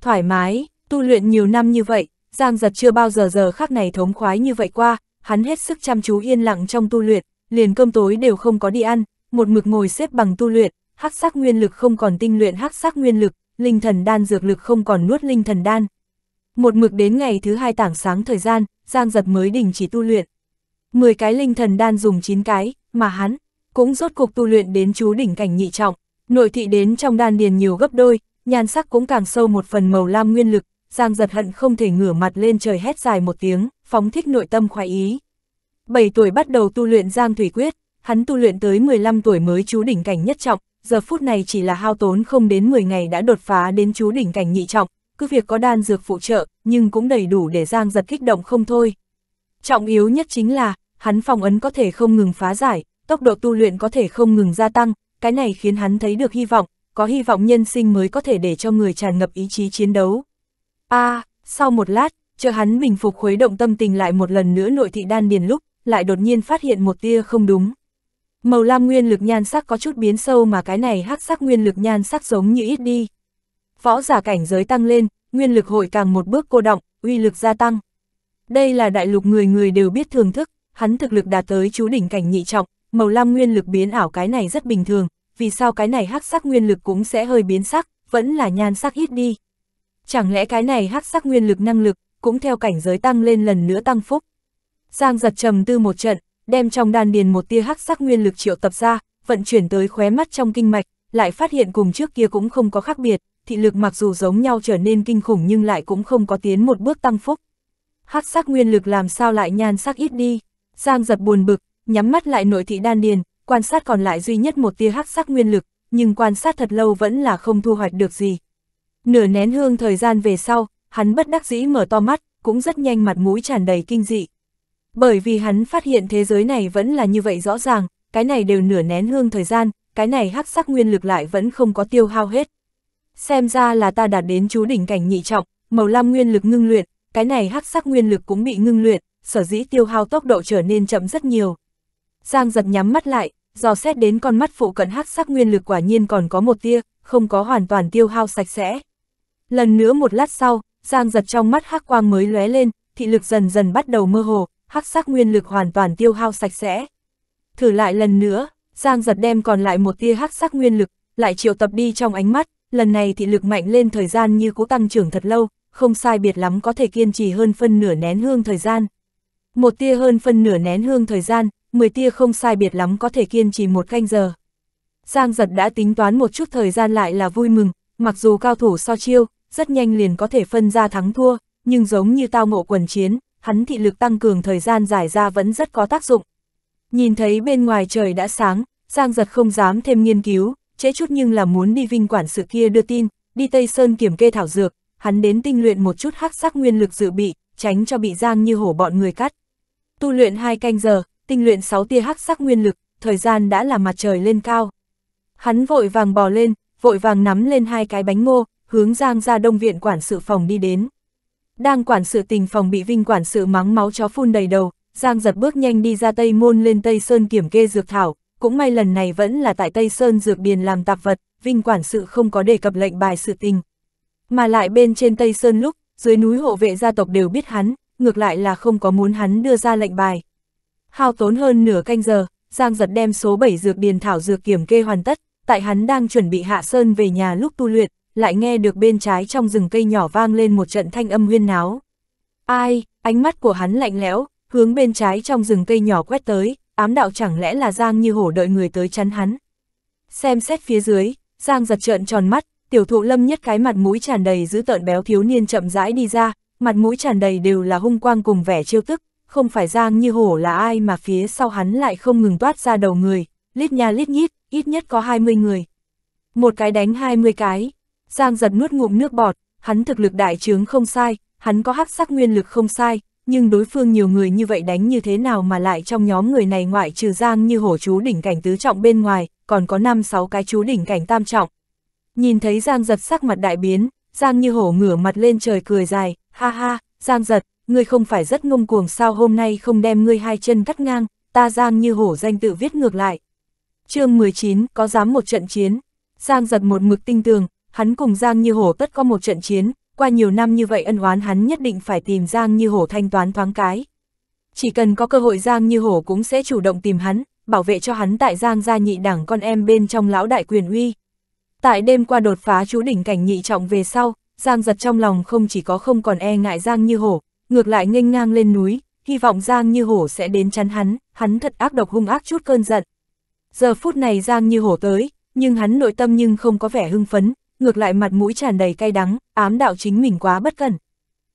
Thoải mái, tu luyện nhiều năm như vậy, Giang giật chưa bao giờ giờ khắc này thống khoái như vậy qua, hắn hết sức chăm chú yên lặng trong tu luyện, liền cơm tối đều không có đi ăn, một mực ngồi xếp bằng tu luyện, hắc sắc nguyên lực không còn tinh luyện hắc sắc nguyên lực, linh thần đan dược lực không còn nuốt linh thần đan. Một mực đến ngày thứ hai tảng sáng thời gian, Giang Giật mới đình chỉ tu luyện. mười cái linh thần đan dùng chín cái, mà hắn cũng rốt cuộc tu luyện đến chú đỉnh cảnh nhị trọng, nội thị đến trong đan điền nhiều gấp đôi, nhan sắc cũng càng sâu một phần màu lam nguyên lực, Giang Giật hận không thể ngửa mặt lên trời hét dài một tiếng, phóng thích nội tâm khoái ý. 7 tuổi bắt đầu tu luyện Giang Thủy Quyết, hắn tu luyện tới 15 tuổi mới chú đỉnh cảnh nhất trọng, giờ phút này chỉ là hao tốn không đến 10 ngày đã đột phá đến chú đỉnh cảnh nhị trọng, cứ việc có đan dược phụ trợ, nhưng cũng đầy đủ để Giang giật kích động không thôi. Trọng yếu nhất chính là, hắn phòng ấn có thể không ngừng phá giải, tốc độ tu luyện có thể không ngừng gia tăng, cái này khiến hắn thấy được hy vọng, có hy vọng nhân sinh mới có thể để cho người tràn ngập ý chí chiến đấu. a à, sau một lát, chờ hắn bình phục khuấy động tâm tình lại một lần nữa nội thị đan điền lúc, lại đột nhiên phát hiện một tia không đúng. Màu lam nguyên lực nhan sắc có chút biến sâu mà cái này hắc sắc nguyên lực nhan sắc giống như ít đi. Võ giả cảnh giới tăng lên, nguyên lực hội càng một bước cô động, uy lực gia tăng. Đây là đại lục người người đều biết thưởng thức, hắn thực lực đạt tới chú đỉnh cảnh nhị trọng, màu lam nguyên lực biến ảo cái này rất bình thường, vì sao cái này hắc sắc nguyên lực cũng sẽ hơi biến sắc, vẫn là nhan sắc ít đi. Chẳng lẽ cái này hắc sắc nguyên lực năng lực cũng theo cảnh giới tăng lên lần nữa tăng phúc. Giang giật trầm tư một trận, đem trong đan điền một tia hắc sắc nguyên lực triệu tập ra, vận chuyển tới khóe mắt trong kinh mạch, lại phát hiện cùng trước kia cũng không có khác biệt, thị lực mặc dù giống nhau trở nên kinh khủng nhưng lại cũng không có tiến một bước tăng phúc. Hắc sắc nguyên lực làm sao lại nhan sắc ít đi? Giang giật buồn bực, nhắm mắt lại nội thị đan điền, quan sát còn lại duy nhất một tia hắc sắc nguyên lực, nhưng quan sát thật lâu vẫn là không thu hoạch được gì. Nửa nén hương thời gian về sau, hắn bất đắc dĩ mở to mắt, cũng rất nhanh mặt mũi tràn đầy kinh dị. Bởi vì hắn phát hiện thế giới này vẫn là như vậy rõ ràng, cái này đều nửa nén hương thời gian, cái này hắc sắc nguyên lực lại vẫn không có tiêu hao hết. Xem ra là ta đạt đến chú đỉnh cảnh nhị trọng, màu lam nguyên lực ngưng luyện, cái này hắc sắc nguyên lực cũng bị ngưng luyện, sở dĩ tiêu hao tốc độ trở nên chậm rất nhiều. Giang giật nhắm mắt lại, dò xét đến con mắt phụ cận hắc sắc nguyên lực quả nhiên còn có một tia, không có hoàn toàn tiêu hao sạch sẽ. Lần nữa một lát sau, Giang giật trong mắt hắc quang mới lóe lên, thị lực dần dần bắt đầu mơ hồ, hắc sắc nguyên lực hoàn toàn tiêu hao sạch sẽ. Thử lại lần nữa, Giang giật đem còn lại một tia hắc sắc nguyên lực, lại triệu tập đi trong ánh mắt, lần này thị lực mạnh lên thời gian như cố tăng trưởng thật lâu, không sai biệt lắm có thể kiên trì hơn phân nửa nén hương thời gian. Một tia hơn phân nửa nén hương thời gian, 10 tia không sai biệt lắm có thể kiên trì một canh giờ. Giang giật đã tính toán một chút thời gian lại là vui mừng, mặc dù cao thủ so chiêu, rất nhanh liền có thể phân ra thắng thua, nhưng giống như tao ngộ quần chiến, hắn thị lực tăng cường thời gian dài ra vẫn rất có tác dụng. Nhìn thấy bên ngoài trời đã sáng, Giang giật không dám thêm nghiên cứu, chế chút nhưng là muốn đi vinh quản sự kia đưa tin, đi Tây Sơn kiểm kê thảo dược, hắn đến tinh luyện một chút hắc sắc nguyên lực dự bị, tránh cho bị Giang như hổ bọn người cắt. Tu luyện hai canh giờ, tinh luyện 6 tia hắc sắc nguyên lực, thời gian đã là mặt trời lên cao. Hắn vội vàng bò lên, vội vàng nắm lên hai cái bánh ngô, hướng Giang ra đông viện quản sự phòng đi đến. Đang quản sự tình phòng bị Vinh quản sự mắng máu chó phun đầy đầu, Giang giật bước nhanh đi ra Tây Môn lên Tây Sơn kiểm kê dược thảo, cũng may lần này vẫn là tại Tây Sơn dược điền làm tạp vật, Vinh quản sự không có đề cập lệnh bài sự tình. Mà lại bên trên Tây Sơn lúc, dưới núi hộ vệ gia tộc đều biết hắn, ngược lại là không có muốn hắn đưa ra lệnh bài. Hao tốn hơn nửa canh giờ, Giang giật đem số 7 dược điền thảo dược kiểm kê hoàn tất, tại hắn đang chuẩn bị hạ sơn về nhà lúc tu luyện, lại nghe được bên trái trong rừng cây nhỏ vang lên một trận thanh âm huyên náo. Ai, ánh mắt của hắn lạnh lẽo, hướng bên trái trong rừng cây nhỏ quét tới, ám đạo chẳng lẽ là Giang như hổ đợi người tới chắn hắn. Xem xét phía dưới, Giang giật trợn tròn mắt, tiểu thụ lâm nhất cái mặt mũi tràn đầy giữ tợn béo thiếu niên chậm rãi đi ra, mặt mũi tràn đầy đều là hung quang cùng vẻ chiêu tức, không phải Giang như hổ là ai mà phía sau hắn lại không ngừng toát ra đầu người, lít nha lít nhít, ít nhất có 20 người. Một cái đánh 20 cái, Giang giật nuốt ngụm nước bọt, hắn thực lực đại trướng không sai, hắn có hắc sắc nguyên lực không sai, nhưng đối phương nhiều người như vậy đánh như thế nào mà lại trong nhóm người này ngoại trừ Giang như hổ chú đỉnh cảnh tứ trọng bên ngoài, còn có 5-6 cái chú đỉnh cảnh tam trọng. Nhìn thấy Giang giật sắc mặt đại biến, Giang như hổ ngửa mặt lên trời cười dài, ha ha, Giang giật, ngươi không phải rất ngông cuồng sao hôm nay không đem ngươi hai chân cắt ngang, ta Giang như hổ danh tự viết ngược lại. chương 19, có dám một trận chiến, Giang giật một mực tinh tường, hắn cùng Giang Như Hổ tất có một trận chiến, qua nhiều năm như vậy ân oán hắn nhất định phải tìm Giang Như Hổ thanh toán thoáng cái. Chỉ cần có cơ hội Giang Như Hổ cũng sẽ chủ động tìm hắn, bảo vệ cho hắn tại Giang gia nhị đảng con em bên trong lão đại quyền uy. Tại đêm qua đột phá chú đỉnh cảnh nhị trọng về sau, Giang giật trong lòng không chỉ có không còn e ngại Giang Như Hổ, ngược lại nghênh ngang lên núi, hy vọng Giang Như Hổ sẽ đến chắn hắn, hắn thật ác độc hung ác chút cơn giận. Giờ phút này Giang Như Hổ tới, nhưng hắn nội tâm nhưng không có vẻ hưng phấn, ngược lại mặt mũi tràn đầy cay đắng, ám đạo chính mình quá bất cẩn.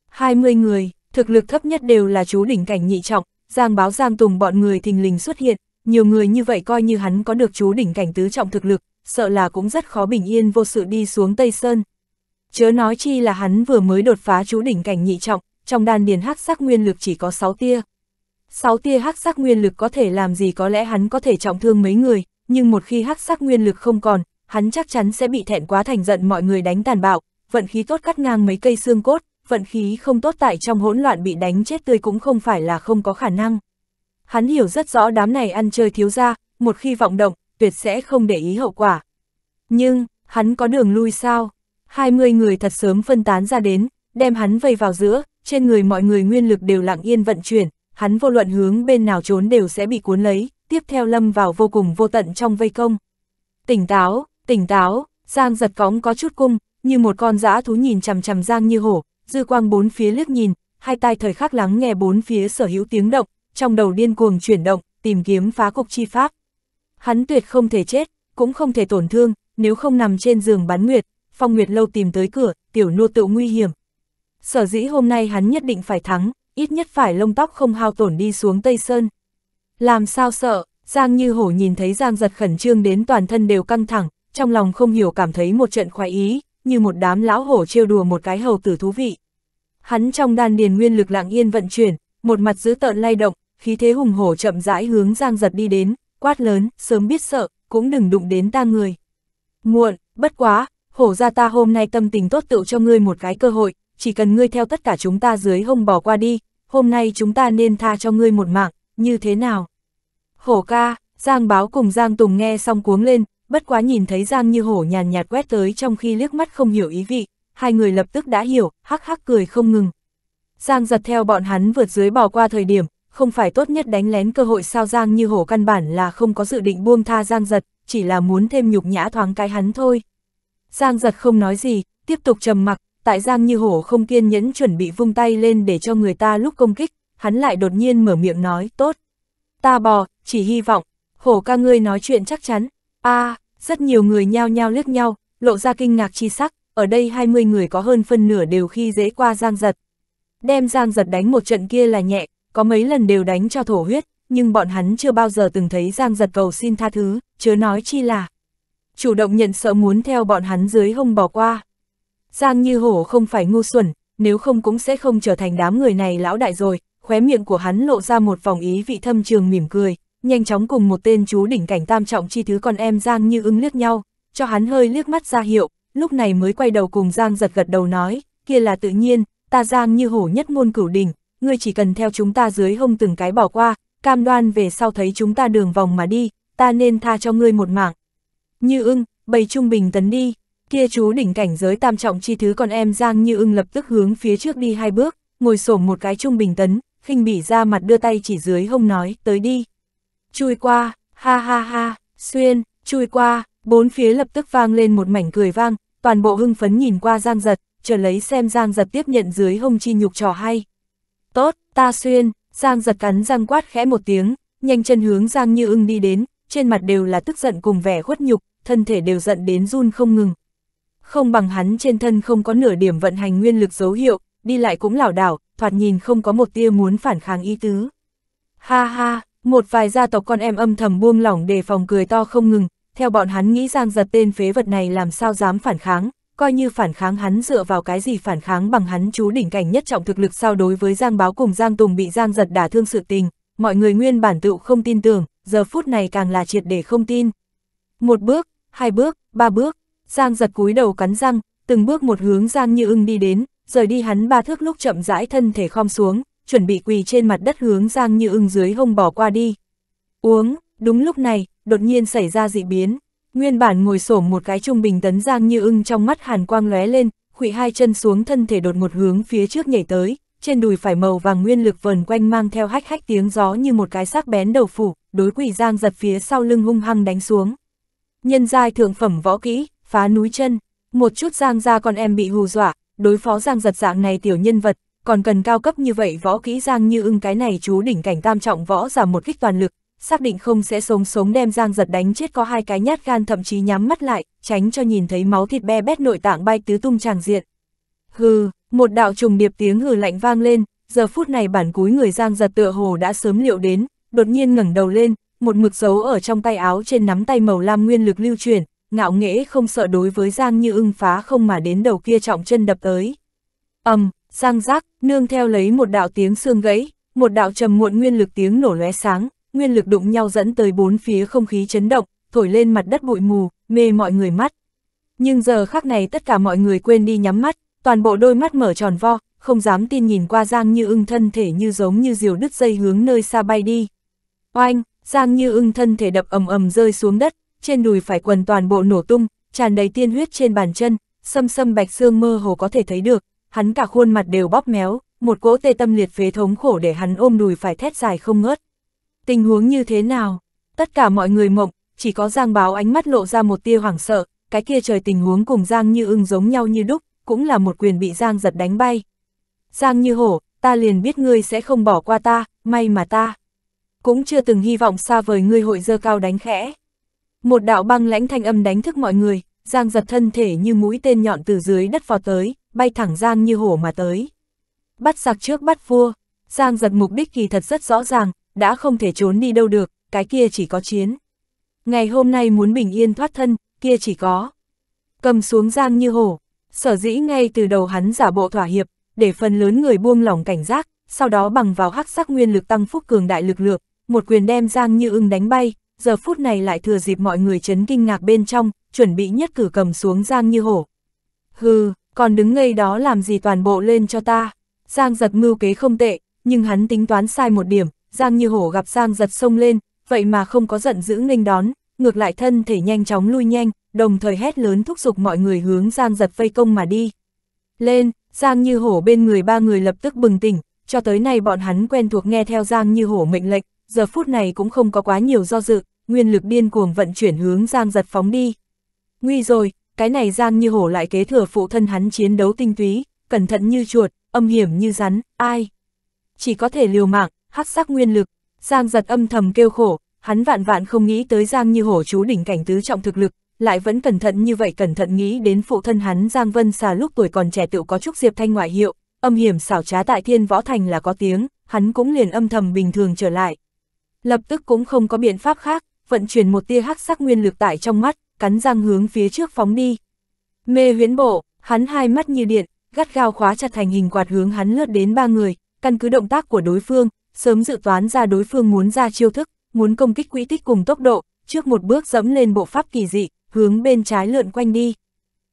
20 người, thực lực thấp nhất đều là chú đỉnh cảnh nhị trọng, Giang báo Giang Tùng bọn người thình lình xuất hiện, nhiều người như vậy coi như hắn có được chú đỉnh cảnh tứ trọng thực lực, sợ là cũng rất khó bình yên vô sự đi xuống Tây Sơn. Chớ nói chi là hắn vừa mới đột phá chú đỉnh cảnh nhị trọng, trong đan điền hắc sắc nguyên lực chỉ có 6 tia. 6 tia hắc sắc nguyên lực có thể làm gì có lẽ hắn có thể trọng thương mấy người, nhưng một khi hắc sắc nguyên lực không còn, hắn chắc chắn sẽ bị thẹn quá thành giận mọi người đánh tàn bạo, vận khí tốt cắt ngang mấy cây xương cốt, vận khí không tốt tại trong hỗn loạn bị đánh chết tươi cũng không phải là không có khả năng. Hắn hiểu rất rõ đám này ăn chơi thiếu ra, một khi vọng động, tuyệt sẽ không để ý hậu quả. Nhưng, hắn có đường lui sao? 20 người thật sớm phân tán ra đến, đem hắn vây vào giữa, trên người mọi người nguyên lực đều lặng yên vận chuyển, hắn vô luận hướng bên nào trốn đều sẽ bị cuốn lấy, tiếp theo lâm vào vô cùng vô tận trong vây công. Tỉnh táo, Tỉnh táo, Giang giật cóng có chút cung, như một con dã thú nhìn chằm chằm Giang như hổ, dư quang bốn phía liếc nhìn, hai tai thời khắc lắng nghe bốn phía sở hữu tiếng động, trong đầu điên cuồng chuyển động, tìm kiếm phá cục chi pháp. Hắn tuyệt không thể chết, cũng không thể tổn thương, nếu không nằm trên giường bán nguyệt, phong nguyệt lâu tìm tới cửa, tiểu nô tự nguy hiểm. Sở dĩ hôm nay hắn nhất định phải thắng, ít nhất phải lông tóc không hao tổn đi xuống Tây Sơn. Làm sao sợ, Giang như hổ nhìn thấy Giang giật khẩn trương đến toàn thân đều căng thẳng, trong lòng không hiểu cảm thấy một trận khoái ý, như một đám lão hổ trêu đùa một cái hầu tử thú vị. Hắn trong đan điền nguyên lực lặng yên vận chuyển, một mặt giữ tợn lay động, khí thế hùng hổ chậm rãi hướng Giang Giật đi đến, quát lớn, sớm biết sợ, cũng đừng đụng đến ta người. Muộn, bất quá, hổ ra ta hôm nay tâm tình tốt tựu cho ngươi một cái cơ hội, chỉ cần ngươi theo tất cả chúng ta dưới hông bỏ qua đi, hôm nay chúng ta nên tha cho ngươi một mạng, như thế nào? Hổ ca, Giang báo cùng Giang Tùng nghe xong cuống lên, bất quá nhìn thấy Giang như hổ nhàn nhạt quét tới trong khi liếc mắt không hiểu ý vị, hai người lập tức đã hiểu, hắc hắc cười không ngừng. Giang giật theo bọn hắn vượt dưới bò qua thời điểm, không phải tốt nhất đánh lén cơ hội sao Giang như hổ căn bản là không có dự định buông tha Giang giật, chỉ là muốn thêm nhục nhã thoáng cái hắn thôi. Giang giật không nói gì, tiếp tục trầm mặc, tại Giang như hổ không kiên nhẫn chuẩn bị vung tay lên để cho người ta lúc công kích, hắn lại đột nhiên mở miệng nói, tốt. Ta bò, chỉ hy vọng, hổ ca ngươi nói chuyện chắc chắn, a à, rất nhiều người nhao nhao liếc nhau, lộ ra kinh ngạc chi sắc, ở đây 20 người có hơn phân nửa đều khi dễ qua Giang Giật. Đem Giang Giật đánh một trận kia là nhẹ, có mấy lần đều đánh cho thổ huyết, nhưng bọn hắn chưa bao giờ từng thấy Giang Giật cầu xin tha thứ, chớ nói chi là. Chủ động nhận sợ muốn theo bọn hắn dưới hông bỏ qua. Giang như hổ không phải ngu xuẩn, nếu không cũng sẽ không trở thành đám người này lão đại rồi, khóe miệng của hắn lộ ra một vòng ý vị thâm trường mỉm cười, nhanh chóng cùng một tên chú đỉnh cảnh tam trọng chi thứ con em Giang Như ứng liếc nhau, cho hắn hơi liếc mắt ra hiệu, lúc này mới quay đầu cùng Giang giật gật đầu nói, kia là tự nhiên, ta Giang Như hổ nhất môn cửu đỉnh, ngươi chỉ cần theo chúng ta dưới hông từng cái bỏ qua, cam đoan về sau thấy chúng ta đường vòng mà đi, ta nên tha cho ngươi một mạng. Như ưng, bày trung bình tấn đi, kia chú đỉnh cảnh giới tam trọng chi thứ con em Giang Như ưng lập tức hướng phía trước đi hai bước, ngồi xổm một cái trung bình tấn, khinh bỉ ra mặt đưa tay chỉ dưới hông nói, tới đi chui qua, ha ha ha, xuyên, chui qua, bốn phía lập tức vang lên một mảnh cười vang, toàn bộ hưng phấn nhìn qua Giang Giật, chờ lấy xem Giang Giật tiếp nhận dưới hông chi nhục trò hay. Tốt, ta xuyên, Giang Giật cắn răng quát khẽ một tiếng, nhanh chân hướng Giang Như ưng đi đến, trên mặt đều là tức giận cùng vẻ khuất nhục, thân thể đều giận đến run không ngừng. Không bằng hắn trên thân không có nửa điểm vận hành nguyên lực dấu hiệu, đi lại cũng lảo đảo, thoạt nhìn không có một tia muốn phản kháng ý tứ. Ha ha, một vài gia tộc con em âm thầm buông lỏng đề phòng cười to không ngừng, theo bọn hắn nghĩ Giang giật tên phế vật này làm sao dám phản kháng, coi như phản kháng hắn dựa vào cái gì phản kháng bằng hắn chú đỉnh cảnh nhất trọng thực lực sao đối với Giang báo cùng Giang Tùng bị Giang giật đả thương sự tình, mọi người nguyên bản tựu không tin tưởng, giờ phút này càng là triệt để không tin. Một bước, hai bước, ba bước, Giang giật cúi đầu cắn răng, từng bước một hướng Giang như ưng đi đến, rời đi hắn ba thước lúc chậm rãi thân thể khom xuống, chuẩn bị quỳ trên mặt đất hướng Giang Như Ưng dưới hông bỏ qua đi. Uống, đúng lúc này, đột nhiên xảy ra dị biến. Nguyên bản ngồi xổm một cái trung bình tấn Giang Như Ưng trong mắt hàn quang lóe lên, khuỵ hai chân xuống thân thể đột một hướng phía trước nhảy tới, trên đùi phải màu vàng nguyên lực vần quanh mang theo hách hách tiếng gió như một cái sắc bén đầu phủ, đối quỷ Giang giật phía sau lưng hung hăng đánh xuống. Nhân giai thượng phẩm võ kỹ, phá núi chân, một chút Giang ra con em bị hù dọa, đối phó Giang giật dạng này tiểu nhân vật, còn cần cao cấp như vậy võ kỹ Giang Như ưng cái này chú đỉnh cảnh tam trọng võ giảm một kích toàn lực, xác định không sẽ sống sống đem Giang giật đánh chết có hai cái nhát gan thậm chí nhắm mắt lại, tránh cho nhìn thấy máu thịt be bét nội tạng bay tứ tung tràng diện. Hừ, một đạo trùng điệp tiếng hừ lạnh vang lên, giờ phút này bản cúi người Giang giật tựa hồ đã sớm liệu đến, đột nhiên ngẩng đầu lên, một mực dấu ở trong tay áo trên nắm tay màu lam nguyên lực lưu truyền, ngạo nghễ không sợ đối với Giang Như ưng phá không mà đến đầu kia trọng chân đập tới. Ầm, um, Giang giác, nương theo lấy một đạo tiếng xương gãy, một đạo trầm muộn nguyên lực tiếng nổ lóe sáng, nguyên lực đụng nhau dẫn tới bốn phía không khí chấn động, thổi lên mặt đất bụi mù, mê mọi người mắt. Nhưng giờ khắc này tất cả mọi người quên đi nhắm mắt, toàn bộ đôi mắt mở tròn vo, không dám tin nhìn qua Giang Như Ưng thân thể như giống như diều đứt dây hướng nơi xa bay đi. Oanh, Giang Như Ưng thân thể đập ầm ầm rơi xuống đất, trên đùi phải quần toàn bộ nổ tung, tràn đầy tiên huyết trên bàn chân, sâm sâm bạch xương mơ hồ có thể thấy được, hắn cả khuôn mặt đều bóp méo, một cỗ tê tâm liệt phế thống khổ để hắn ôm đùi phải thét dài không ngớt. Tình huống như thế nào? Tất cả mọi người mộng, chỉ có Giang báo ánh mắt lộ ra một tia hoảng sợ, cái kia trời tình huống cùng Giang như ưng giống nhau như đúc, cũng là một quyền bị Giang giật đánh bay. Giang như hổ, ta liền biết ngươi sẽ không bỏ qua ta, may mà ta. Cũng chưa từng hy vọng xa vời ngươi hội dơ cao đánh khẽ. Một đạo băng lãnh thanh âm đánh thức mọi người, Giang giật thân thể như mũi tên nhọn từ dưới đất vò tới, bay thẳng Giang như hổ mà tới. Bắt giặc trước bắt vua, Giang giật mục đích kỳ thật rất rõ ràng, đã không thể trốn đi đâu được, cái kia chỉ có chiến. Ngày hôm nay muốn bình yên thoát thân, kia chỉ có. Cầm xuống Giang như hổ, sở dĩ ngay từ đầu hắn giả bộ thỏa hiệp, để phần lớn người buông lỏng cảnh giác, sau đó bằng vào hắc sắc nguyên lực tăng phúc cường đại lực lượng, một quyền đem Giang Như Ưng đánh bay, giờ phút này lại thừa dịp mọi người chấn kinh ngạc bên trong, chuẩn bị nhất cử cầm xuống Giang Như Hổ. Hừ, còn đứng ngây đó làm gì toàn bộ lên cho ta. Giang giật mưu kế không tệ, nhưng hắn tính toán sai một điểm, Giang như hổ gặp Giang giật sông lên, vậy mà không có giận dữ nghênh đón, ngược lại thân thể nhanh chóng lui nhanh, đồng thời hét lớn thúc giục mọi người hướng Giang giật vây công mà đi. Lên, Giang như hổ bên người ba người lập tức bừng tỉnh, cho tới nay bọn hắn quen thuộc nghe theo Giang như hổ mệnh lệnh, giờ phút này cũng không có quá nhiều do dự, nguyên lực điên cuồng vận chuyển hướng Giang giật phóng đi. Nguy rồi, cái này Giang Như Hổ lại kế thừa phụ thân hắn chiến đấu tinh túy, cẩn thận như chuột, âm hiểm như rắn, ai? Chỉ có thể liều mạng, hắc sắc nguyên lực, Giang giật âm thầm kêu khổ, hắn vạn vạn không nghĩ tới Giang Như Hổ chú đỉnh cảnh tứ trọng thực lực, lại vẫn cẩn thận như vậy cẩn thận nghĩ đến phụ thân hắn Giang Vân xà lúc tuổi còn trẻ tự có chút diệp thanh ngoại hiệu, âm hiểm xảo trá tại thiên võ thành là có tiếng, hắn cũng liền âm thầm bình thường trở lại. Lập tức cũng không có biện pháp khác, vận chuyển một tia hắc sắc nguyên lực tại trong mắt, cắn răng hướng phía trước phóng đi. Mê huyễn bộ, hắn hai mắt như điện, gắt gao khóa chặt thành hình quạt hướng hắn lướt đến ba người, căn cứ động tác của đối phương, sớm dự toán ra đối phương muốn ra chiêu thức, muốn công kích quỹ tích cùng tốc độ, trước một bước dẫm lên bộ pháp kỳ dị, hướng bên trái lượn quanh đi.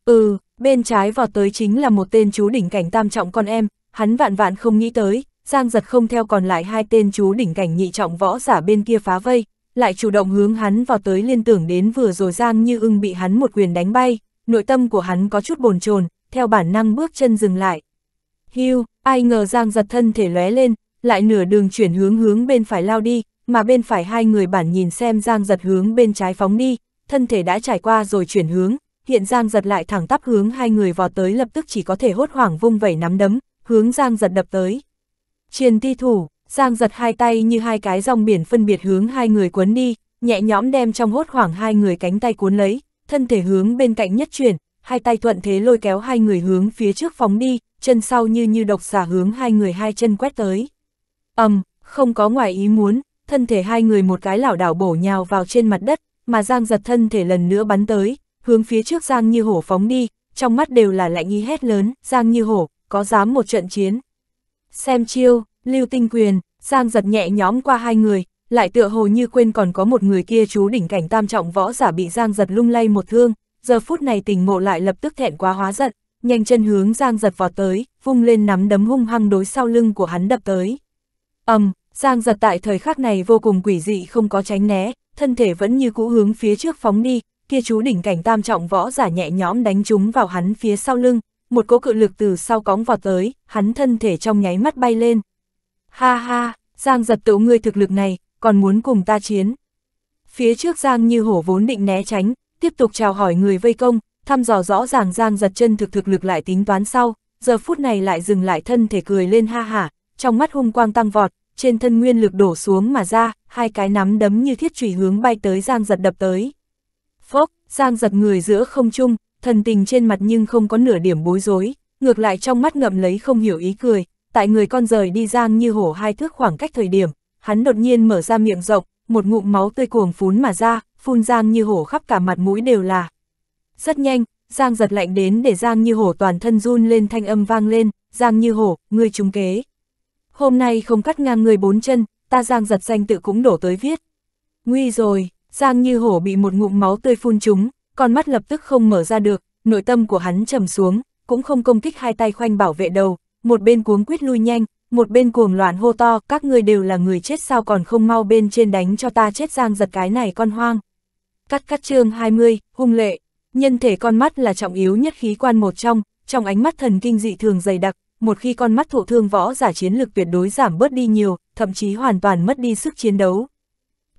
Ừ, bên trái vào tới chính là một tên chú đỉnh cảnh tam trọng con em, hắn vạn vạn không nghĩ tới, Giang giật không theo còn lại hai tên chú đỉnh cảnh nhị trọng võ giả bên kia phá vây, lại chủ động hướng hắn vào tới liên tưởng đến vừa rồi Giang Như Ưng bị hắn một quyền đánh bay, nội tâm của hắn có chút bồn chồn, theo bản năng bước chân dừng lại. Hưu, ai ngờ Giang giật thân thể lóe lên, lại nửa đường chuyển hướng hướng bên phải lao đi, mà bên phải hai người bản nhìn xem Giang giật hướng bên trái phóng đi, thân thể đã trải qua rồi chuyển hướng, hiện Giang giật lại thẳng tắp hướng hai người vào tới lập tức chỉ có thể hốt hoảng vung vẩy nắm đấm, hướng Giang giật đập tới. Triền ti thủ, Giang giật hai tay như hai cái dòng biển phân biệt hướng hai người cuốn đi, nhẹ nhõm đem trong hốt khoảng hai người cánh tay cuốn lấy, thân thể hướng bên cạnh nhất chuyển, hai tay thuận thế lôi kéo hai người hướng phía trước phóng đi, chân sau như như độc xả hướng hai người hai chân quét tới. ầm, um, không có ngoài ý muốn, thân thể hai người một cái lảo đảo bổ nhào vào trên mặt đất, mà Giang giật thân thể lần nữa bắn tới, hướng phía trước Giang như hổ phóng đi, trong mắt đều là lạnh ý hét lớn, Giang như hổ, có dám một trận chiến. Xem chiêu, Lưu Tinh Quyền, Giang giật nhẹ nhóm qua hai người, lại tựa hồ như quên còn có một người kia chú đỉnh cảnh tam trọng võ giả bị Giang giật lung lay một thương, giờ phút này tình ngộ lại lập tức thẹn quá hóa giận, nhanh chân hướng Giang giật vọt tới, vung lên nắm đấm hung hăng đối sau lưng của hắn đập tới. ầm, um, Giang giật tại thời khắc này vô cùng quỷ dị không có tránh né, thân thể vẫn như cũ hướng phía trước phóng đi, kia chú đỉnh cảnh tam trọng võ giả nhẹ nhóm đánh trúng vào hắn phía sau lưng, một cỗ cự lực từ sau cóng vọt tới, hắn thân thể trong nháy mắt bay lên, Ha ha, Giang giật tựu ngươi thực lực này, còn muốn cùng ta chiến. Phía trước Giang như hổ vốn định né tránh, tiếp tục chào hỏi người vây công, thăm dò rõ ràng Giang giật chân thực thực lực lại tính toán sau, giờ phút này lại dừng lại thân thể cười lên ha hả, trong mắt hung quang tăng vọt, trên thân nguyên lực đổ xuống mà ra, hai cái nắm đấm như thiết chủy hướng bay tới Giang giật đập tới. Phốc, Giang giật người giữa không trung, thần tình trên mặt nhưng không có nửa điểm bối rối, ngược lại trong mắt ngậm lấy không hiểu ý cười, tại người con rời đi giang như hổ hai thước khoảng cách thời điểm, hắn đột nhiên mở ra miệng rộng, một ngụm máu tươi cuồng phún mà ra, phun giang như hổ khắp cả mặt mũi đều là. Rất nhanh, giang giật lạnh đến để giang như hổ toàn thân run lên thanh âm vang lên, giang như hổ, ngươi trúng kế. Hôm nay không cắt ngang người bốn chân, ta giang giật danh tự cũng đổ tới viết. Nguy rồi, giang như hổ bị một ngụm máu tươi phun trúng, con mắt lập tức không mở ra được, nội tâm của hắn trầm xuống, cũng không công kích hai tay khoanh bảo vệ đầu, một bên cuống quýt lui nhanh, một bên cuồng loạn hô to, các ngươi đều là người chết sao còn không mau bên trên đánh cho ta chết giang giật cái này con hoang. Cắt cắt chương 20, hung lệ, nhân thể con mắt là trọng yếu nhất khí quan một trong, trong ánh mắt thần kinh dị thường dày đặc, một khi con mắt thụ thương võ giả chiến lực tuyệt đối giảm bớt đi nhiều, thậm chí hoàn toàn mất đi sức chiến đấu.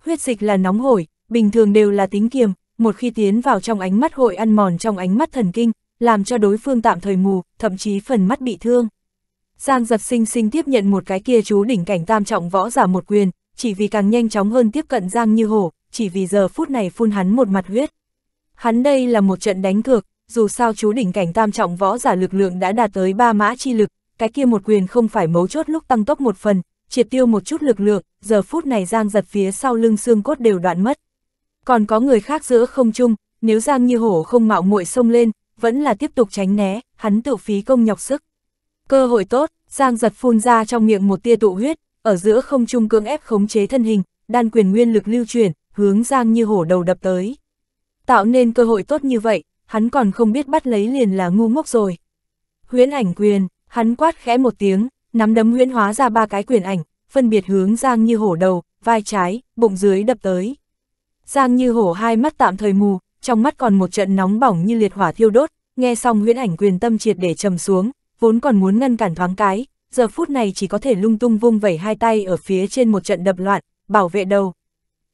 Huyết dịch là nóng hổi, bình thường đều là tính kiềm, một khi tiến vào trong ánh mắt hội ăn mòn trong ánh mắt thần kinh, làm cho đối phương tạm thời mù, thậm chí phần mắt bị thương. Giang giật sinh sinh tiếp nhận một cái kia chú đỉnh cảnh tam trọng võ giả một quyền, chỉ vì càng nhanh chóng hơn tiếp cận Giang như hổ, chỉ vì giờ phút này phun hắn một mặt huyết. Hắn đây là một trận đánh cược, dù sao chú đỉnh cảnh tam trọng võ giả lực lượng đã đạt tới ba mã chi lực, cái kia một quyền không phải mấu chốt lúc tăng tốc một phần, triệt tiêu một chút lực lượng, giờ phút này Giang giật phía sau lưng xương cốt đều đoạn mất. Còn có người khác giữa không chung, nếu Giang như hổ không mạo muội xông lên, vẫn là tiếp tục tránh né, hắn tự phí công nhọc sức. Cơ hội tốt, Giang giật phun ra trong miệng một tia tụ huyết, ở giữa không trung cưỡng ép khống chế thân hình, đan quyền nguyên lực lưu chuyển, hướng Giang như hổ đầu đập tới. Tạo nên cơ hội tốt như vậy, hắn còn không biết bắt lấy liền là ngu ngốc rồi. Huyễn ảnh quyền, hắn quát khẽ một tiếng, nắm đấm huyễn hóa ra ba cái quyền ảnh, phân biệt hướng Giang như hổ đầu, vai trái, bụng dưới đập tới. Giang như hổ hai mắt tạm thời mù, trong mắt còn một trận nóng bỏng như liệt hỏa thiêu đốt, nghe xong huyễn ảnh quyền tâm triệt để trầm xuống, vốn còn muốn ngăn cản thoáng cái, giờ phút này chỉ có thể lung tung vung vẩy hai tay ở phía trên một trận đập loạn, bảo vệ đầu.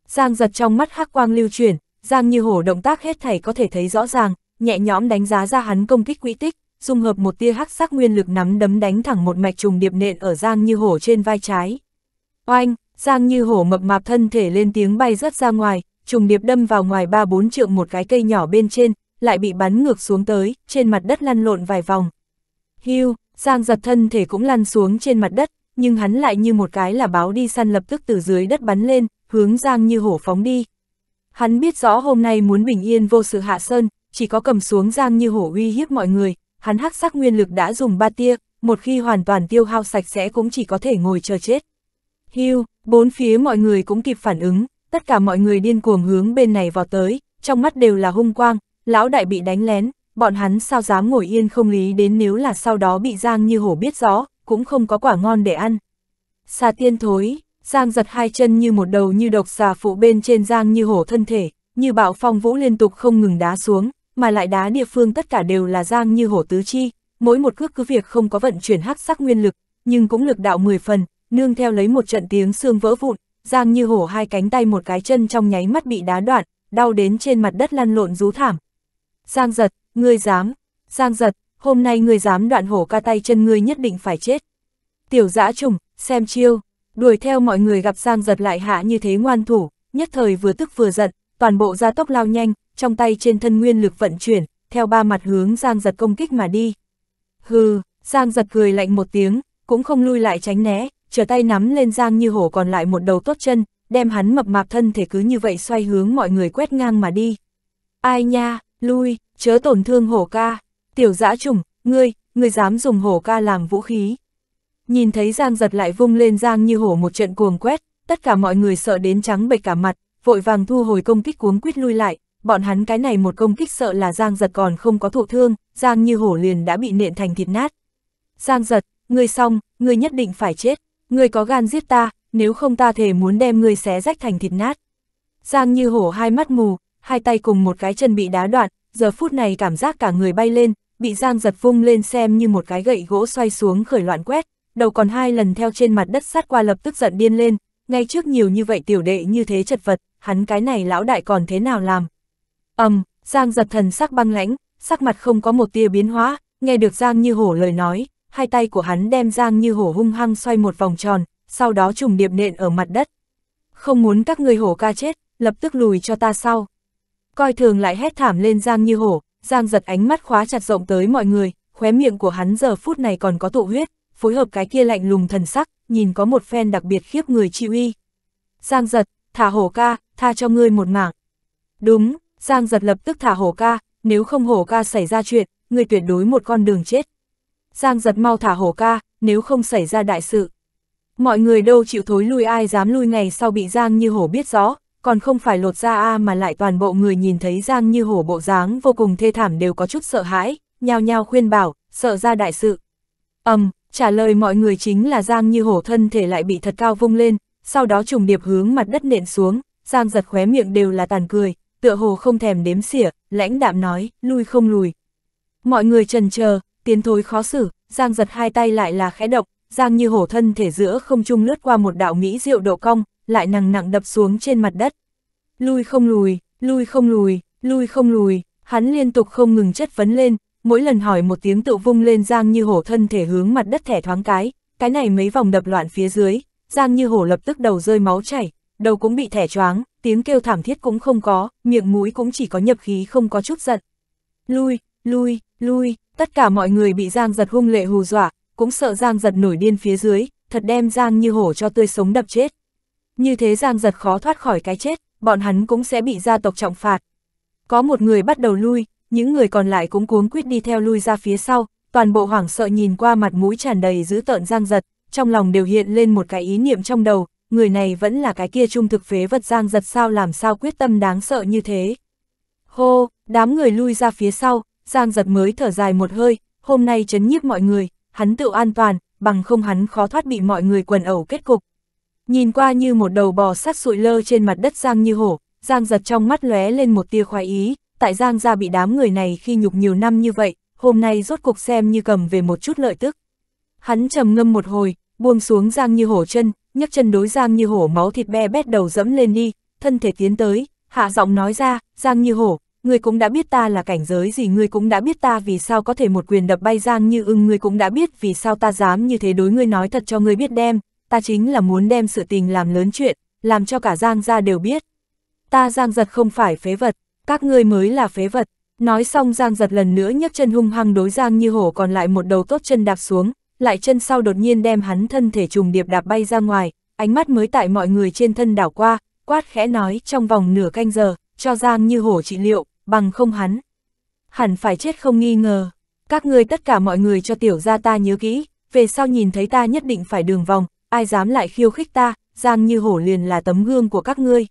Giang giật trong mắt hắc quang lưu chuyển, Giang như hổ động tác hết thảy có thể thấy rõ ràng, nhẹ nhõm đánh giá ra hắn công kích quỹ tích, dung hợp một tia hắc sắc nguyên lực nắm đấm đánh thẳng một mạch trùng điệp nện ở Giang như hổ trên vai trái. Oanh, Giang như hổ mập mạp thân thể lên tiếng bay rớt ra ngoài, trùng điệp đâm vào ngoài ba bốn trượng một cái cây nhỏ bên trên, lại bị bắn ngược xuống tới, trên mặt đất lăn lộn vài vòng. Hưu, Giang giật thân thể cũng lăn xuống trên mặt đất, nhưng hắn lại như một cái là báo đi săn lập tức từ dưới đất bắn lên, hướng Giang như hổ phóng đi. Hắn biết rõ hôm nay muốn bình yên vô sự hạ sơn, chỉ có cầm xuống Giang như hổ uy hiếp mọi người, hắn hắc sắc nguyên lực đã dùng ba tia, một khi hoàn toàn tiêu hao sạch sẽ cũng chỉ có thể ngồi chờ chết. Hưu, bốn phía mọi người cũng kịp phản ứng, tất cả mọi người điên cuồng hướng bên này vào tới, trong mắt đều là hung quang, lão đại bị đánh lén, bọn hắn sao dám ngồi yên không lý đến nếu là sau đó bị Giang như hổ biết rõ, cũng không có quả ngon để ăn. Xà tiên thối, Giang giật hai chân như một đầu như độc xà phụ bên trên Giang như hổ thân thể, như bạo phong vũ liên tục không ngừng đá xuống, mà lại đá địa phương tất cả đều là Giang như hổ tứ chi, mỗi một cước cứ việc không có vận chuyển hắc sắc nguyên lực, nhưng cũng lực đạo mười phần, nương theo lấy một trận tiếng xương vỡ vụn, Giang như hổ hai cánh tay một cái chân trong nháy mắt bị đá đoạn, đau đến trên mặt đất lăn lộn rú thảm. Giang giật, ngươi dám, Giang giật, hôm nay ngươi dám đoạn hổ ca tay chân ngươi nhất định phải chết. Tiểu dã trùng, xem chiêu, đuổi theo mọi người gặp Giang giật lại hạ như thế ngoan thủ, nhất thời vừa tức vừa giận, toàn bộ gia tốc lao nhanh, trong tay trên thân nguyên lực vận chuyển, theo ba mặt hướng Giang giật công kích mà đi. Hừ, Giang giật cười lạnh một tiếng, cũng không lui lại tránh né, trở tay nắm lên Giang như hổ còn lại một đầu tốt chân, đem hắn mập mạp thân thể cứ như vậy xoay hướng mọi người quét ngang mà đi. Ai nha, lui, chớ tổn thương hổ ca, tiểu dã trùng, ngươi, ngươi dám dùng hổ ca làm vũ khí. Nhìn thấy Giang giật lại vung lên Giang như hổ một trận cuồng quét, tất cả mọi người sợ đến trắng bệch cả mặt, vội vàng thu hồi công kích cuống quýt lui lại, bọn hắn cái này một công kích sợ là Giang giật còn không có thụ thương, Giang như hổ liền đã bị nện thành thịt nát. Giang giật, ngươi xong, ngươi nhất định phải chết, ngươi có gan giết ta, nếu không ta thể muốn đem ngươi xé rách thành thịt nát. Giang như hổ hai mắt mù, hai tay cùng một cái chân bị đá đoạn, giờ phút này cảm giác cả người bay lên, bị Giang giật vung lên xem như một cái gậy gỗ xoay xuống khởi loạn quét, đầu còn hai lần theo trên mặt đất sát qua lập tức giận điên lên, ngay trước nhiều như vậy tiểu đệ như thế chật vật, hắn cái này lão đại còn thế nào làm. ầm, um, Giang giật thần sắc băng lãnh, sắc mặt không có một tia biến hóa, nghe được Giang như hổ lời nói, hai tay của hắn đem Giang như hổ hung hăng xoay một vòng tròn, sau đó trùng điệp nện ở mặt đất. Không muốn các người hổ ca chết, lập tức lùi cho ta sau coi thường lại hét thảm lên Giang Như Hổ, Giang giật ánh mắt khóa chặt rộng tới mọi người, khóe miệng của hắn giờ phút này còn có tụ huyết, phối hợp cái kia lạnh lùng thần sắc, nhìn có một phen đặc biệt khiếp người chi uy. Giang giật, thả hổ ca, tha cho ngươi một mạng. Đúng, Giang giật lập tức thả hổ ca, nếu không hổ ca xảy ra chuyện, ngươi tuyệt đối một con đường chết. Giang giật mau thả hổ ca, nếu không xảy ra đại sự. Mọi người đâu chịu thối lui ai dám lui ngày sau bị Giang như hổ biết rõ, còn không phải lột da a mà lại toàn bộ người nhìn thấy Giang như hổ bộ dáng vô cùng thê thảm đều có chút sợ hãi, nhao nhao khuyên bảo, sợ ra đại sự. ầm um, trả lời mọi người chính là Giang như hổ thân thể lại bị thật cao vung lên, sau đó trùng điệp hướng mặt đất nện xuống, Giang giật khóe miệng đều là tàn cười, tựa hồ không thèm đếm xỉa, lãnh đạm nói, lui không lùi. Mọi người trần chờ, tiến thối khó xử, Giang giật hai tay lại là khẽ động, Giang như hổ thân thể giữa không trung lướt qua một đạo mỹ diệu độ cong, lại nặng nặng đập xuống trên mặt đất. Lui không lùi, lui không lùi, lui không lùi, hắn liên tục không ngừng chất vấn lên, mỗi lần hỏi một tiếng tự vung lên Giang Như Hổ thân thể hướng mặt đất thẻ thoáng cái, cái này mấy vòng đập loạn phía dưới, Giang Như Hổ lập tức đầu rơi máu chảy, đầu cũng bị thẻ choáng, tiếng kêu thảm thiết cũng không có, miệng mũi cũng chỉ có nhập khí không có chút giận. Lui, lui, lui, tất cả mọi người bị Giang giật hung lệ hù dọa, cũng sợ Giang giật nổi điên phía dưới, thật đem Giang Như Hổ cho tươi sống đập chết như thế Giang Giật khó thoát khỏi cái chết, bọn hắn cũng sẽ bị gia tộc trọng phạt. Có một người bắt đầu lui, những người còn lại cũng cuống quyết đi theo lui ra phía sau, toàn bộ hoảng sợ nhìn qua mặt mũi tràn đầy dữ tợn Giang Giật, trong lòng đều hiện lên một cái ý niệm trong đầu, người này vẫn là cái kia trung thực phế vật Giang Giật sao làm sao quyết tâm đáng sợ như thế. Hô, đám người lui ra phía sau, Giang Giật mới thở dài một hơi, hôm nay chấn nhiếp mọi người, hắn tự an toàn, bằng không hắn khó thoát bị mọi người quần ẩu kết cục. Nhìn qua như một đầu bò sắt sụi lơ trên mặt đất Giang như hổ, Giang giật trong mắt lóe lên một tia khoái ý, tại Giang ra bị đám người này khi nhục nhiều năm như vậy, hôm nay rốt cục xem như cầm về một chút lợi tức. Hắn trầm ngâm một hồi, buông xuống Giang như hổ chân, nhấc chân đối Giang như hổ máu thịt be bét đầu dẫm lên đi, thân thể tiến tới, hạ giọng nói ra, Giang như hổ, ngươi cũng đã biết ta là cảnh giới gì ngươi cũng đã biết ta vì sao có thể một quyền đập bay Giang như ưng ừ, ngươi cũng đã biết vì sao ta dám như thế đối ngươi nói thật cho ngươi biết đem, ta chính là muốn đem sự tình làm lớn chuyện, làm cho cả Giang gia đều biết. Ta Giang giật không phải phế vật, các ngươi mới là phế vật. Nói xong Giang giật lần nữa nhấc chân hung hăng đối Giang như hổ còn lại một đầu tốt chân đạp xuống, lại chân sau đột nhiên đem hắn thân thể trùng điệp đạp bay ra ngoài, ánh mắt mới tại mọi người trên thân đảo qua, quát khẽ nói trong vòng nửa canh giờ, cho Giang như hổ trị liệu, bằng không hắn. Hẳn phải chết không nghi ngờ. Các ngươi tất cả mọi người cho tiểu ra ta nhớ kỹ, về sau nhìn thấy ta nhất định phải đường vòng, ai dám lại khiêu khích ta, Giang như hổ liền là tấm gương của các ngươi.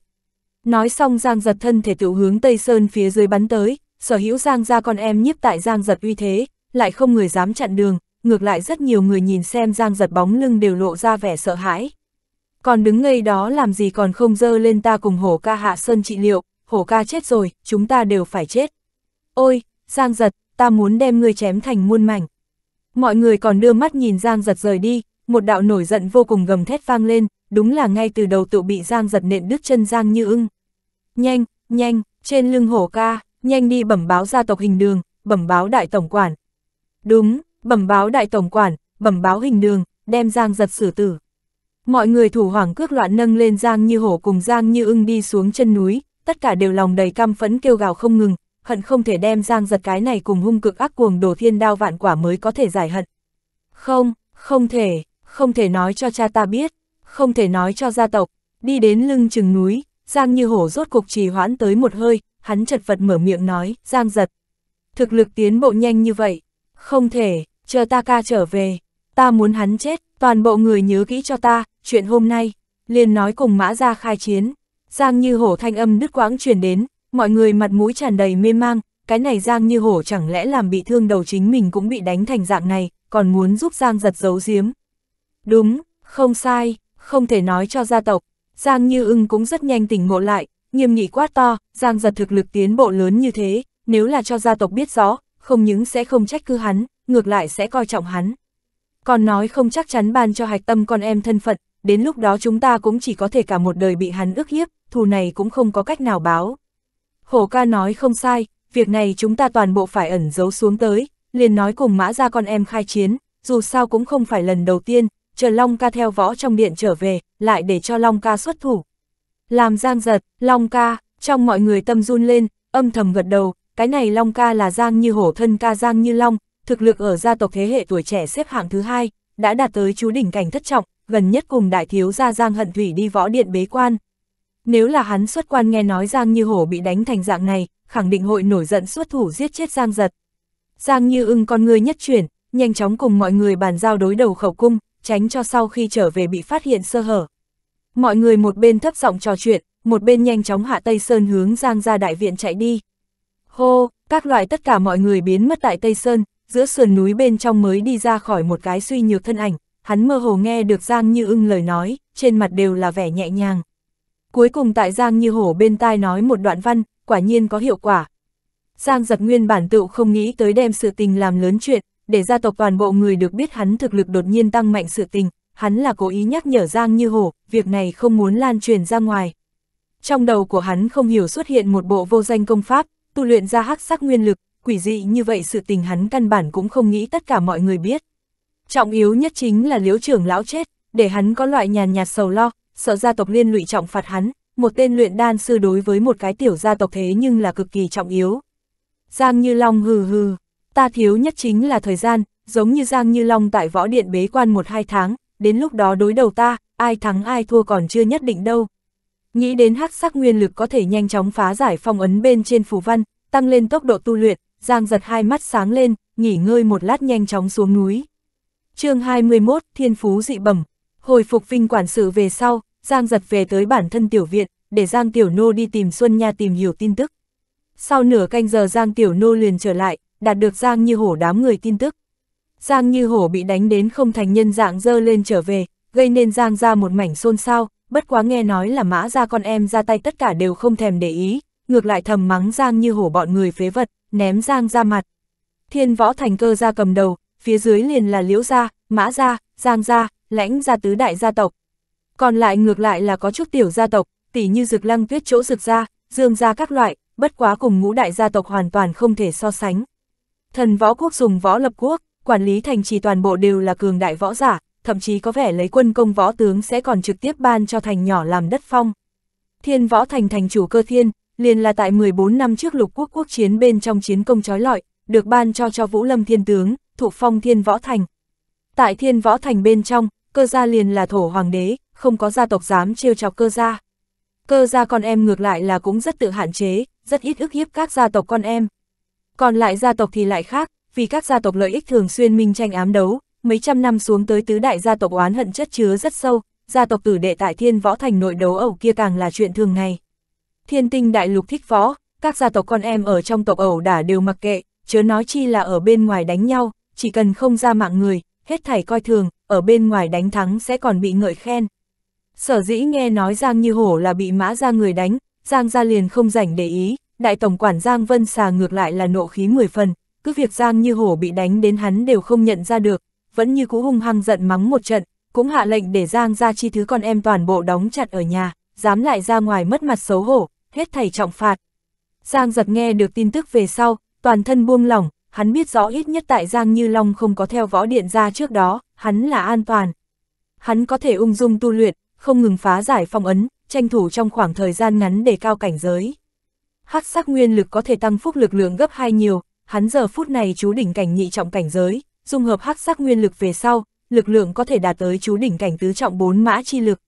Nói xong Giang giật thân thể tự hướng Tây Sơn phía dưới bắn tới, sở hữu Giang ra con em nhiếp tại Giang giật uy thế, lại không người dám chặn đường, ngược lại rất nhiều người nhìn xem Giang giật bóng lưng đều lộ ra vẻ sợ hãi. Còn đứng ngây đó làm gì còn không dơ lên ta cùng hổ ca hạ sơn trị liệu, hổ ca chết rồi, chúng ta đều phải chết. Ôi, Giang giật, ta muốn đem ngươi chém thành muôn mảnh. Mọi người còn đưa mắt nhìn Giang giật rời đi, một đạo nổi giận vô cùng gầm thét vang lên, đúng là ngay từ đầu tự bị Giang giật nện đứt chân Giang như ưng. Nhanh, nhanh, trên lưng hổ ca, nhanh đi bẩm báo gia tộc hình đường, bẩm báo đại tổng quản. Đúng, bẩm báo đại tổng quản, bẩm báo hình đường, đem Giang giật xử tử. Mọi người thủ hoảng cước loạn nâng lên Giang như hổ cùng Giang như ưng đi xuống chân núi, tất cả đều lòng đầy căm phẫn kêu gào không ngừng, hận không thể đem Giang giật cái này cùng hung cực ác cuồng đồ thiên đao vạn quả mới có thể giải hận. Không, không thể, không thể nói cho cha ta biết, không thể nói cho gia tộc, đi đến lưng chừng núi, Giang như hổ rốt cục trì hoãn tới một hơi, hắn chật vật mở miệng nói, Giang giật. Thực lực tiến bộ nhanh như vậy, không thể, chờ ta ca trở về, ta muốn hắn chết, toàn bộ người nhớ kỹ cho ta, chuyện hôm nay, liền nói cùng mã ra khai chiến. Giang như hổ thanh âm đứt quãng truyền đến, mọi người mặt mũi tràn đầy mê mang, cái này Giang như hổ chẳng lẽ làm bị thương đầu chính mình cũng bị đánh thành dạng này, còn muốn giúp Giang giật giấu giếm, Đúng, không sai, không thể nói cho gia tộc. Giang Như ưng cũng rất nhanh tỉnh ngộ lại, nghiêm nghị quá to, Giang giật thực lực tiến bộ lớn như thế, nếu là cho gia tộc biết rõ, không những sẽ không trách cứ hắn, ngược lại sẽ coi trọng hắn. Còn nói không chắc chắn ban cho hạch tâm con em thân phận, đến lúc đó chúng ta cũng chỉ có thể cả một đời bị hắn ức hiếp, thù này cũng không có cách nào báo. Hổ ca nói không sai, việc này chúng ta toàn bộ phải ẩn giấu xuống tới, liền nói cùng mã ra con em khai chiến, dù sao cũng không phải lần đầu tiên, chờ Long ca theo võ trong điện trở về, lại để cho Long ca xuất thủ. Làm Giang giật, Long ca, trong mọi người tâm run lên, âm thầm gật đầu, cái này Long ca là Giang như hổ thân ca Giang như Long, thực lực ở gia tộc thế hệ tuổi trẻ xếp hạng thứ hai, đã đạt tới chú đỉnh cảnh thất trọng, gần nhất cùng đại thiếu gia Giang Hận Thủy đi võ điện bế quan. Nếu là hắn xuất quan nghe nói Giang Như Hổ bị đánh thành dạng này, khẳng định hội nổi giận xuất thủ giết chết Giang Giật. Giang Như ưng con người nhất chuyển, nhanh chóng cùng mọi người bàn giao đối đầu khẩu cung, tránh cho sau khi trở về bị phát hiện sơ hở. Mọi người một bên thấp giọng trò chuyện, một bên nhanh chóng hạ Tây Sơn hướng Giang ra đại viện chạy đi. Hô, các loại tất cả mọi người biến mất tại Tây Sơn, giữa sườn núi bên trong mới đi ra khỏi một cái suy nhược thân ảnh, hắn mơ hồ nghe được Giang Như ưng lời nói, trên mặt đều là vẻ nhẹ nhàng. Cuối cùng tại Giang Như Hổ bên tai nói một đoạn văn, quả nhiên có hiệu quả. Giang giật nguyên bản tựu không nghĩ tới đem sự tình làm lớn chuyện, để gia tộc toàn bộ người được biết hắn thực lực đột nhiên tăng mạnh sự tình, hắn là cố ý nhắc nhở Giang Như Hổ, việc này không muốn lan truyền ra ngoài. Trong đầu của hắn không hiểu xuất hiện một bộ vô danh công pháp, tu luyện ra hắc sắc nguyên lực, quỷ dị như vậy sự tình hắn căn bản cũng không nghĩ tất cả mọi người biết. Trọng yếu nhất chính là liễu trưởng lão chết, để hắn có loại nhàn nhạt sầu lo, sợ gia tộc liên lụy trọng phạt hắn, một tên luyện đan sư đối với một cái tiểu gia tộc thế nhưng là cực kỳ trọng yếu. Giang Như Long hừ hừ, ta thiếu nhất chính là thời gian, giống như Giang Như Long tại võ điện bế quan một hai tháng, đến lúc đó đối đầu ta, ai thắng ai thua còn chưa nhất định đâu. Nghĩ đến hắc sắc nguyên lực có thể nhanh chóng phá giải phong ấn bên trên phù văn, tăng lên tốc độ tu luyện, Giang giật hai mắt sáng lên, nghỉ ngơi một lát nhanh chóng xuống núi. chương 21, Thiên Phú dị bẩm Hồi phục vinh quản sự về sau, Giang giật về tới bản thân tiểu viện, để Giang Tiểu Nô đi tìm Xuân Nha tìm hiểu tin tức. Sau nửa canh giờ Giang Tiểu Nô liền trở lại, đạt được Giang Như Hổ đám người tin tức. Giang Như Hổ bị đánh đến không thành nhân dạng dơ lên trở về, gây nên Giang ra một mảnh xôn xao, bất quá nghe nói là mã ra con em ra tay tất cả đều không thèm để ý, ngược lại thầm mắng Giang Như Hổ bọn người phế vật, ném Giang ra mặt. Thiên võ thành cơ ra cầm đầu, phía dưới liền là Liễu Gia, Mã Gia, Giang Gia, Lãnh Gia tứ đại gia tộc. Còn lại ngược lại là có chút tiểu gia tộc, tỉ như Dực Lăng Tuyết chỗ Dực Gia, Dương Gia các loại, bất quá cùng ngũ đại gia tộc hoàn toàn không thể so sánh. Thần võ quốc dùng võ lập quốc, quản lý thành trì toàn bộ đều là cường đại võ giả, thậm chí có vẻ lấy quân công võ tướng sẽ còn trực tiếp ban cho thành nhỏ làm đất phong. Thiên võ thành thành chủ cơ thiên, liền là tại 14 năm trước lục quốc quốc chiến bên trong chiến công trói lọi, được ban cho cho Vũ Lâm Thiên Tướng, thuộc phong Thiên Võ Thành. Tại Thiên Võ Thành bên trong, cơ gia liền là thổ hoàng đế, không có gia tộc dám trêu chọc cơ gia. Cơ gia con em ngược lại là cũng rất tự hạn chế, rất ít ức hiếp các gia tộc con em, còn lại gia tộc thì lại khác, vì các gia tộc lợi ích thường xuyên minh tranh ám đấu, mấy trăm năm xuống tới tứ đại gia tộc oán hận chất chứa rất sâu, gia tộc tử đệ tại thiên võ thành nội đấu ẩu kia càng là chuyện thường ngày. Thiên tinh đại lục thích võ, các gia tộc con em ở trong tộc ẩu đả đều mặc kệ, chớ nói chi là ở bên ngoài đánh nhau, chỉ cần không ra mạng người, hết thảy coi thường, ở bên ngoài đánh thắng sẽ còn bị ngợi khen. Sở dĩ nghe nói Giang Như Hổ là bị mã ra người đánh, Giang ra liền không rảnh để ý, đại tổng quản Giang Vân Xà ngược lại là nộ khí mười phần, cứ việc Giang như hổ bị đánh đến hắn đều không nhận ra được, vẫn như cũ hung hăng giận mắng một trận, cũng hạ lệnh để Giang ra chi thứ con em toàn bộ đóng chặt ở nhà, dám lại ra ngoài mất mặt xấu hổ, hết thảy trọng phạt. Giang giật nghe được tin tức về sau, toàn thân buông lỏng, hắn biết rõ ít nhất tại Giang Như Long không có theo võ điện ra trước đó, hắn là an toàn. Hắn có thể ung dung tu luyện, không ngừng phá giải phong ấn, tranh thủ trong khoảng thời gian ngắn để cao cảnh giới hắc sắc nguyên lực có thể tăng phúc lực lượng gấp hai nhiều, hắn giờ phút này chú đỉnh cảnh nhị trọng cảnh giới, dung hợp hắc sắc nguyên lực về sau, lực lượng có thể đạt tới chú đỉnh cảnh tứ trọng bốn mã chi lực.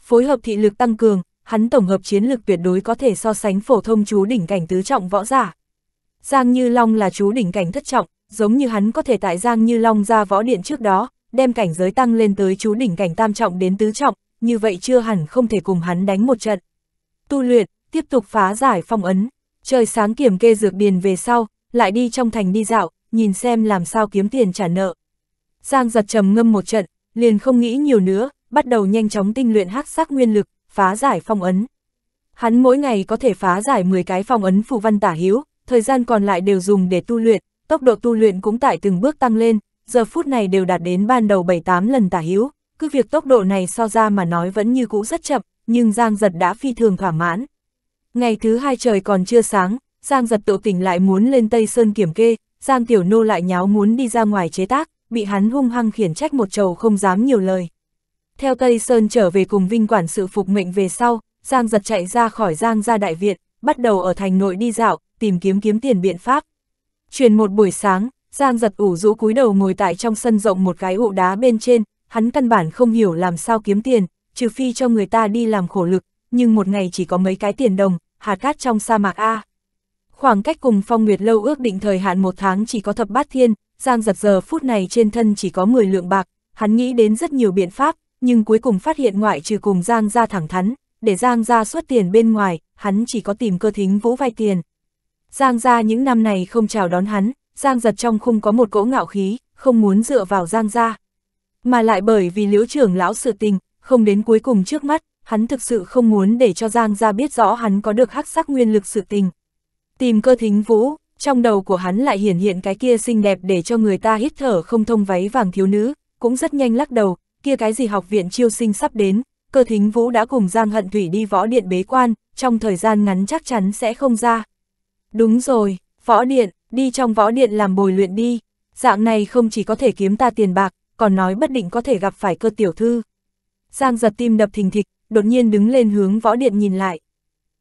Phối hợp thị lực tăng cường, hắn tổng hợp chiến lực tuyệt đối có thể so sánh phổ thông chú đỉnh cảnh tứ trọng võ giả. Giang Như Long là chú đỉnh cảnh thất trọng, giống như hắn có thể tại Giang Như Long ra võ điện trước đó, đem cảnh giới tăng lên tới chú đỉnh cảnh tam trọng đến tứ trọng, như vậy chưa hẳn không thể cùng hắn đánh một trận. Tu luyện, tiếp tục phá giải phong ấn, trời sáng kiểm kê dược điền về sau, lại đi trong thành đi dạo, nhìn xem làm sao kiếm tiền trả nợ. Giang giật trầm ngâm một trận, liền không nghĩ nhiều nữa, bắt đầu nhanh chóng tinh luyện hắc sắc nguyên lực, phá giải phong ấn. Hắn mỗi ngày có thể phá giải 10 cái phong ấn phù văn tả hiếu, thời gian còn lại đều dùng để tu luyện, tốc độ tu luyện cũng tại từng bước tăng lên, giờ phút này đều đạt đến ban đầu 7-8 lần tả hiếu, cứ việc tốc độ này so ra mà nói vẫn như cũ rất chậm, nhưng Giang Giật đã phi thường thỏa mãn. Ngày thứ hai trời còn chưa sáng, Giang giật tổ tỉnh lại muốn lên Tây Sơn kiểm kê, Giang Tiểu Nô lại nháo muốn đi ra ngoài chế tác, bị hắn hung hăng khiển trách một trầu không dám nhiều lời. Theo Tây Sơn trở về cùng Vinh Quản sự phục mệnh về sau, Giang giật chạy ra khỏi Giang ra đại viện, bắt đầu ở thành nội đi dạo, tìm kiếm kiếm tiền biện pháp. Truyền một buổi sáng, Giang giật ủ rũ cúi đầu ngồi tại trong sân rộng một cái ụ đá bên trên, hắn căn bản không hiểu làm sao kiếm tiền, trừ phi cho người ta đi làm khổ lực, nhưng một ngày chỉ có mấy cái tiền đồng, hạt cát trong sa mạc A. Khoảng cách cùng Phong Nguyệt Lâu ước định thời hạn một tháng chỉ có thập bát thiên, Giang giật giờ phút này trên thân chỉ có 10 lượng bạc, hắn nghĩ đến rất nhiều biện pháp, nhưng cuối cùng phát hiện ngoại trừ cùng Giang ra thẳng thắn, để Giang ra xuất tiền bên ngoài, hắn chỉ có tìm cơ thính vũ vay tiền. Giang ra những năm này không chào đón hắn, Giang giật trong khung có một cỗ ngạo khí, không muốn dựa vào Giang ra. Mà lại bởi vì liễu trưởng lão sự tình, không đến cuối cùng trước mắt, hắn thực sự không muốn để cho Giang ra biết rõ hắn có được hắc sắc nguyên lực sự tình. Tìm cơ thính vũ, trong đầu của hắn lại hiển hiện cái kia xinh đẹp để cho người ta hít thở không thông váy vàng thiếu nữ, cũng rất nhanh lắc đầu, kia cái gì học viện chiêu sinh sắp đến, cơ thính vũ đã cùng Giang Hận Thủy đi võ điện bế quan, trong thời gian ngắn chắc chắn sẽ không ra. Đúng rồi, võ điện, đi trong võ điện làm bồi luyện đi, dạng này không chỉ có thể kiếm ta tiền bạc, còn nói bất định có thể gặp phải cơ tiểu thư. Giang giật tim đập thình thịch, đột nhiên đứng lên hướng võ điện nhìn lại.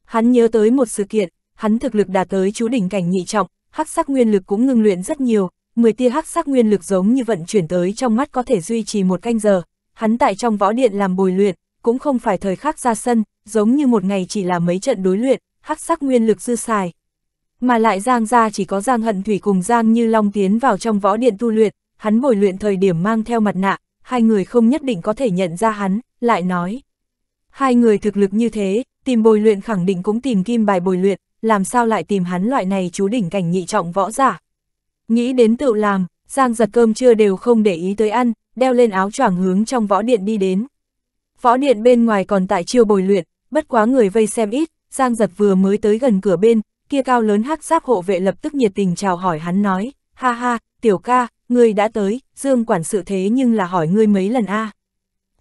Hắn nhớ tới một sự kiện, hắn thực lực đạt tới chú đỉnh cảnh nhị trọng, hắc sắc nguyên lực cũng ngưng luyện rất nhiều, 10 tia hắc sắc nguyên lực giống như vận chuyển tới trong mắt có thể duy trì một canh giờ. Hắn tại trong võ điện làm bồi luyện, cũng không phải thời khắc ra sân, giống như một ngày chỉ là mấy trận đối luyện, hắc sắc nguyên lực dư xài. Mà lại Giang ra chỉ có Giang Hận Thủy cùng Giang Như Long tiến vào trong võ điện tu luyện, hắn bồi luyện thời điểm mang theo mặt nạ, hai người không nhất định có thể nhận ra hắn, lại nói, Hai người thực lực như thế, tìm bồi luyện khẳng định cũng tìm kim bài bồi luyện, làm sao lại tìm hắn loại này chú đỉnh cảnh nhị trọng võ giả. Nghĩ đến tự làm, Giang giật cơm trưa đều không để ý tới ăn, đeo lên áo choàng hướng trong võ điện đi đến. Võ điện bên ngoài còn tại chiêu bồi luyện, bất quá người vây xem ít, Giang giật vừa mới tới gần cửa bên, kia cao lớn hắc giáp hộ vệ lập tức nhiệt tình chào hỏi hắn nói, ha ha, tiểu ca, ngươi đã tới, Dương quản sự thế nhưng là hỏi ngươi mấy lần a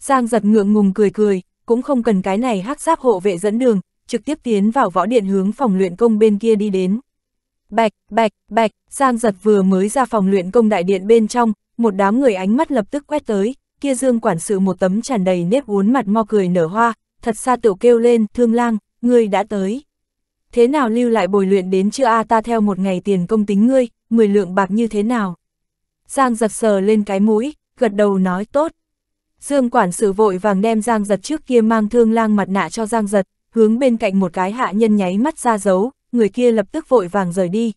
Giang giật ngượng ngùng cười cười, cũng không cần cái này hắc giáp hộ vệ dẫn đường, trực tiếp tiến vào võ điện hướng phòng luyện công bên kia đi đến. Bạch, bạch, bạch, Giang giật vừa mới ra phòng luyện công đại điện bên trong, một đám người ánh mắt lập tức quét tới, kia dương quản sự một tấm tràn đầy nếp uốn mặt mo cười nở hoa, thật xa tiểu kêu lên, thương lang, ngươi đã tới. Thế nào lưu lại bồi luyện đến chưa a ta theo một ngày tiền công tính ngươi, mười lượng bạc như thế nào? Giang giật sờ lên cái mũi, gật đầu nói tốt. Dương quản sự vội vàng đem Giang giật trước kia mang thương lang mặt nạ cho Giang giật, hướng bên cạnh một cái hạ nhân nháy mắt ra dấu người kia lập tức vội vàng rời đi.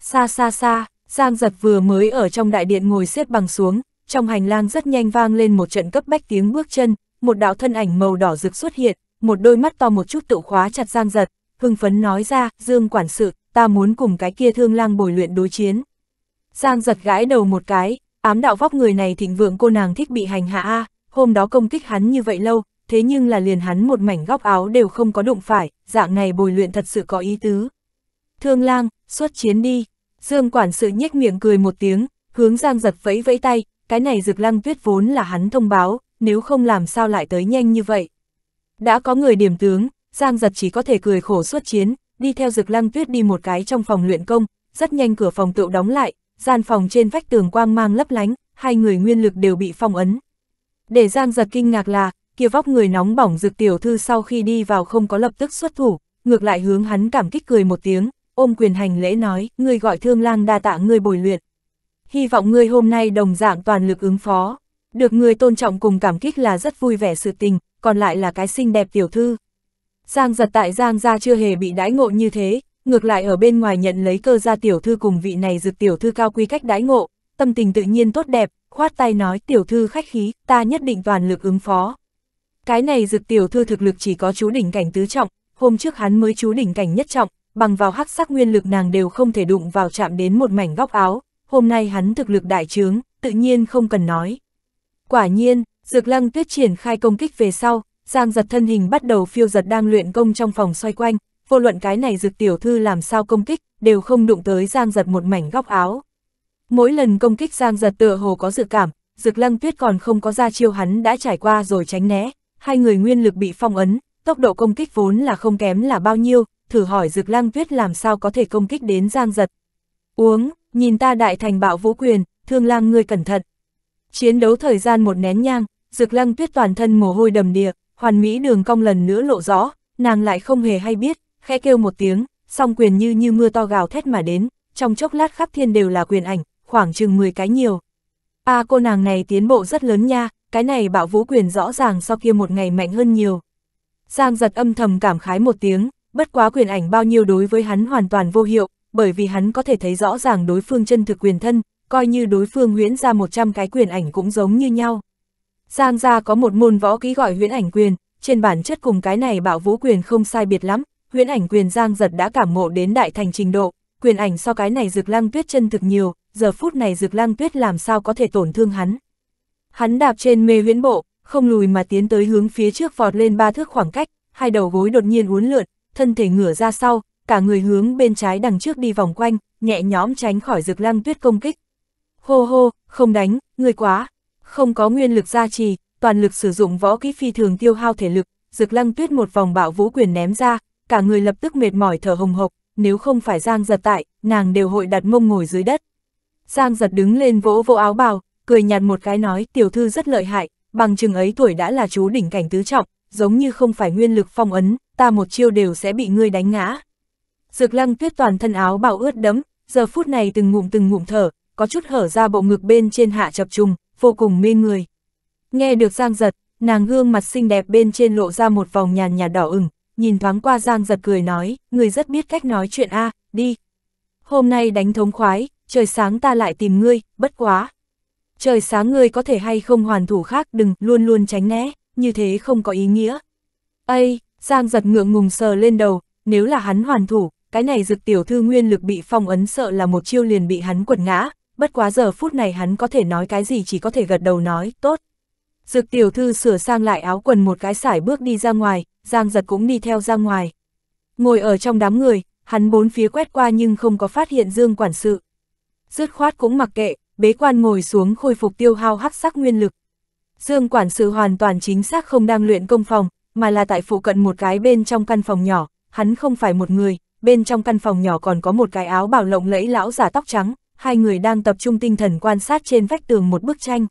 Xa xa xa, Giang giật vừa mới ở trong đại điện ngồi xếp bằng xuống, trong hành lang rất nhanh vang lên một trận cấp bách tiếng bước chân, một đạo thân ảnh màu đỏ rực xuất hiện, một đôi mắt to một chút tự khóa chặt Giang giật, hưng phấn nói ra, Dương quản sự, ta muốn cùng cái kia thương lang bồi luyện đối chiến. Giang giật gãi đầu một cái, ám đạo vóc người này thịnh vượng cô nàng thích bị hành hạ a hôm đó công kích hắn như vậy lâu, thế nhưng là liền hắn một mảnh góc áo đều không có đụng phải, dạng này bồi luyện thật sự có ý tứ. Thương lang, xuất chiến đi. Dương quản sự nhếch miệng cười một tiếng, hướng Giang giật vẫy vẫy tay, cái này rực lăng tuyết vốn là hắn thông báo, nếu không làm sao lại tới nhanh như vậy. Đã có người điểm tướng, Giang giật chỉ có thể cười khổ xuất chiến, đi theo rực lăng tuyết đi một cái trong phòng luyện công, rất nhanh cửa phòng tựu đóng lại, gian phòng trên vách tường quang mang lấp lánh, hai người nguyên lực đều bị phong ấn. Để Giang giật kinh ngạc là, kia vóc người nóng bỏng dực tiểu thư sau khi đi vào không có lập tức xuất thủ, ngược lại hướng hắn cảm kích cười một tiếng, ôm quyền hành lễ nói, người gọi thương lang đa tạ người bồi luyện. Hy vọng người hôm nay đồng dạng toàn lực ứng phó, được người tôn trọng cùng cảm kích là rất vui vẻ sự tình, còn lại là cái xinh đẹp tiểu thư. Giang giật tại Giang gia chưa hề bị đãi ngộ như thế, ngược lại ở bên ngoài nhận lấy cơ gia tiểu thư cùng vị này dực tiểu thư cao quy cách đãi ngộ, tâm tình tự nhiên tốt đẹp, khoát tay nói tiểu thư khách khí, ta nhất định toàn lực ứng phó. Cái này dực tiểu thư thực lực chỉ có chú đỉnh cảnh tứ trọng, hôm trước hắn mới chú đỉnh cảnh nhất trọng, bằng vào hắc sắc nguyên lực nàng đều không thể đụng vào chạm đến một mảnh góc áo, hôm nay hắn thực lực đại trướng, tự nhiên không cần nói. Quả nhiên, dược lăng tuyết triển khai công kích về sau, giang giật thân hình bắt đầu phiêu giật đang luyện công trong phòng xoay quanh, vô luận cái này dược tiểu thư làm sao công kích, đều không đụng tới giang giật một mảnh góc áo. Mỗi lần công kích Giang giật tựa hồ có dự cảm, Dược Lăng Tuyết còn không có ra chiêu hắn đã trải qua rồi tránh né, hai người nguyên lực bị phong ấn, tốc độ công kích vốn là không kém là bao nhiêu, thử hỏi Dược Lăng Tuyết làm sao có thể công kích đến Giang giật. Uống, nhìn ta đại thành bạo vũ quyền, thương lang ngươi cẩn thận. Chiến đấu thời gian một nén nhang, Dược Lăng Tuyết toàn thân mồ hôi đầm đìa, hoàn mỹ đường cong lần nữa lộ rõ, nàng lại không hề hay biết, khẽ kêu một tiếng, song quyền như như mưa to gào thét mà đến, trong chốc lát khắp thiên đều là quyền ảnh, khoảng chừng 10 cái nhiều. À cô nàng này tiến bộ rất lớn nha, cái này bạo vũ quyền rõ ràng sau kia một ngày mạnh hơn nhiều. Giang giật âm thầm cảm khái một tiếng, bất quá quyền ảnh bao nhiêu đối với hắn hoàn toàn vô hiệu, bởi vì hắn có thể thấy rõ ràng đối phương chân thực quyền thân, coi như đối phương huyễn ra 100 cái quyền ảnh cũng giống như nhau. Giang gia có một môn võ kỹ gọi huyễn ảnh quyền, trên bản chất cùng cái này bạo vũ quyền không sai biệt lắm, huyễn ảnh quyền Giang giật đã cảm ngộ đến đại thành trình độ, quyền ảnh so cái này rực lăng tuyết chân thực nhiều, giờ phút này Dược Lăng Tuyết làm sao có thể tổn thương hắn. Hắn đạp trên mê huyễn bộ, không lùi mà tiến tới hướng phía trước vọt lên ba thước khoảng cách, hai đầu gối đột nhiên uốn lượn, thân thể ngửa ra sau, cả người hướng bên trái đằng trước đi vòng quanh, nhẹ nhõm tránh khỏi Dược Lăng Tuyết công kích. Hô hô, không đánh, người quá, không có nguyên lực gia trì, toàn lực sử dụng võ kỹ phi thường tiêu hao thể lực, Dược Lăng Tuyết một vòng bạo vũ quyền ném ra, cả người lập tức mệt mỏi thở hồng hộc, nếu không phải Giang giật tại, nàng đều hội đặt mông ngồi dưới đất. Giang giật đứng lên vỗ vô áo bào, cười nhạt một cái nói tiểu thư rất lợi hại, bằng chừng ấy tuổi đã là chú đỉnh cảnh tứ trọng, giống như không phải nguyên lực phong ấn, ta một chiêu đều sẽ bị ngươi đánh ngã. Dược lăng tuyết toàn thân áo bào ướt đẫm, giờ phút này từng ngụm từng ngụm thở, có chút hở ra bộ ngực bên trên hạ chập trùng, vô cùng mê người. Nghe được Giang giật, nàng gương mặt xinh đẹp bên trên lộ ra một vòng nhàn nhạt đỏ ửng, nhìn thoáng qua Giang giật cười nói, người rất biết cách nói chuyện a à, đi. Hôm nay đánh thống khoái, trời sáng ta lại tìm ngươi, bất quá. Trời sáng ngươi có thể hay không hoàn thủ khác, đừng, luôn luôn tránh né, như thế không có ý nghĩa. Ây, Giang giật ngượng ngùng sờ lên đầu, nếu là hắn hoàn thủ, cái này dực tiểu thư nguyên lực bị phong ấn sợ là một chiêu liền bị hắn quật ngã, bất quá giờ phút này hắn có thể nói cái gì chỉ có thể gật đầu nói, tốt. Dực tiểu thư sửa sang lại áo quần một cái sải bước đi ra ngoài, Giang giật cũng đi theo ra ngoài. Ngồi ở trong đám người, hắn bốn phía quét qua nhưng không có phát hiện Dương quản sự dứt khoát cũng mặc kệ, bế quan ngồi xuống khôi phục tiêu hao hắc sắc nguyên lực. Dương quản sự hoàn toàn chính xác không đang luyện công phòng, mà là tại phụ cận một cái bên trong căn phòng nhỏ, hắn không phải một người, bên trong căn phòng nhỏ còn có một cái áo bảo lộng lẫy lão giả tóc trắng, hai người đang tập trung tinh thần quan sát trên vách tường một bức tranh.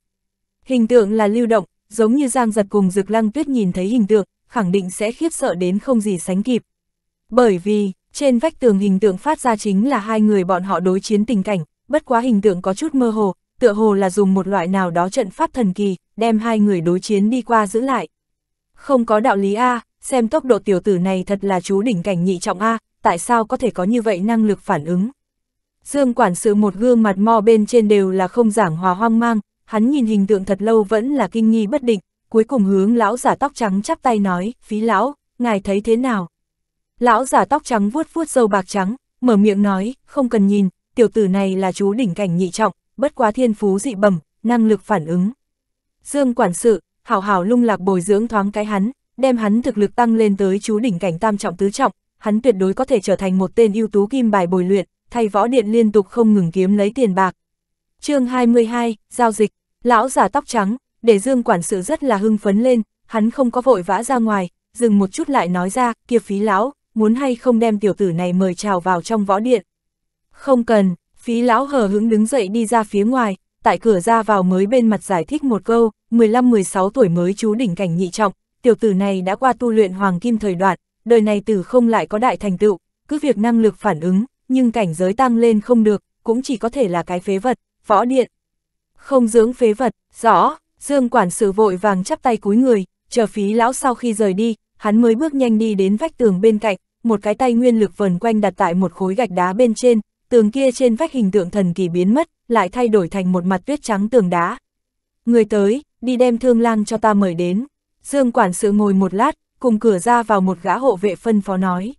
Hình tượng là lưu động, giống như Giang Giật cùng Dực Lăng Tuyết nhìn thấy hình tượng, khẳng định sẽ khiếp sợ đến không gì sánh kịp. Bởi vì, trên vách tường hình tượng phát ra chính là hai người bọn họ đối chiến tình cảnh, bất quá hình tượng có chút mơ hồ, tựa hồ là dùng một loại nào đó trận pháp thần kỳ, đem hai người đối chiến đi qua giữ lại. Không có đạo lý A, xem tốc độ tiểu tử này thật là chú đỉnh cảnh nhị trọng A, tại sao có thể có như vậy năng lực phản ứng. Dương quản sự một gương mặt mò bên trên đều là không giảng hòa hoang mang, hắn nhìn hình tượng thật lâu vẫn là kinh nghi bất định, cuối cùng hướng lão giả tóc trắng chắp tay nói, phí lão, ngài thấy thế nào? Lão giả tóc trắng vuốt vuốt dâu bạc trắng, mở miệng nói, không cần nhìn, tiểu tử này là chú đỉnh cảnh nhị trọng, bất quá thiên phú dị bẩm, năng lực phản ứng. Dương quản sự, hảo hảo lung lạc bồi dưỡng thoáng cái hắn, đem hắn thực lực tăng lên tới chú đỉnh cảnh tam trọng tứ trọng, hắn tuyệt đối có thể trở thành một tên ưu tú kim bài bồi luyện, thay võ điện liên tục không ngừng kiếm lấy tiền bạc. chương 22, giao dịch, lão giả tóc trắng, để Dương quản sự rất là hưng phấn lên, hắn không có vội vã ra ngoài, dừng một chút lại nói ra, kia phí lão, muốn hay không đem tiểu tử này mời chào vào trong võ điện. Không cần, phí lão hờ hứng đứng dậy đi ra phía ngoài, tại cửa ra vào mới bên mặt giải thích một câu, 15-16 tuổi mới chú đỉnh cảnh nhị trọng, tiểu tử này đã qua tu luyện hoàng kim thời đoạn, đời này tử không lại có đại thành tựu, cứ việc năng lực phản ứng, nhưng cảnh giới tăng lên không được, cũng chỉ có thể là cái phế vật, võ điện. Không dưỡng phế vật, rõ, Dương quản sự vội vàng chắp tay cúi người, chờ phí lão sau khi rời đi, hắn mới bước nhanh đi đến vách tường bên cạnh, một cái tay nguyên lực vần quanh đặt tại một khối gạch đá bên trên, tường kia trên vách hình tượng thần kỳ biến mất, lại thay đổi thành một mặt tuyết trắng tường đá. Người tới, đi đem thương lang cho ta mời đến. Dương quản sự ngồi một lát, cùng cửa ra vào một gã hộ vệ phân phó nói.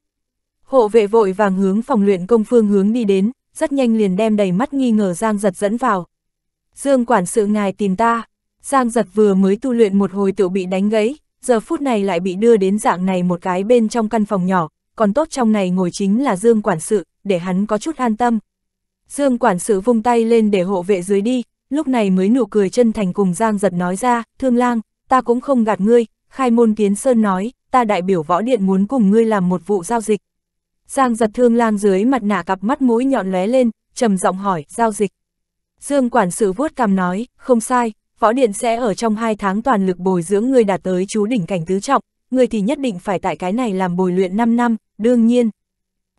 Hộ vệ vội vàng hướng phòng luyện công phương hướng đi đến, rất nhanh liền đem đầy mắt nghi ngờ Giang giật dẫn vào. Dương quản sự ngài tìm ta, Giang giật vừa mới tu luyện một hồi tự bị đánh gãy, giờ phút này lại bị đưa đến dạng này một cái bên trong căn phòng nhỏ, còn tốt trong này ngồi chính là Dương quản sự, để hắn có chút an tâm. Dương quản sự vung tay lên để hộ vệ dưới đi, lúc này mới nụ cười chân thành cùng Giang giật nói ra, thương lang, ta cũng không gạt ngươi, khai môn kiến sơn nói, ta đại biểu võ điện muốn cùng ngươi làm một vụ giao dịch. Giang giật thương lang dưới mặt nạ cặp mắt mũi nhọn lóe lên, trầm giọng hỏi, giao dịch. Dương quản sự vuốt cằm nói, không sai, võ điện sẽ ở trong hai tháng toàn lực bồi dưỡng ngươi đạt tới chú đỉnh cảnh tứ trọng, ngươi thì nhất định phải tại cái này làm bồi luyện 5 năm, đương nhiên,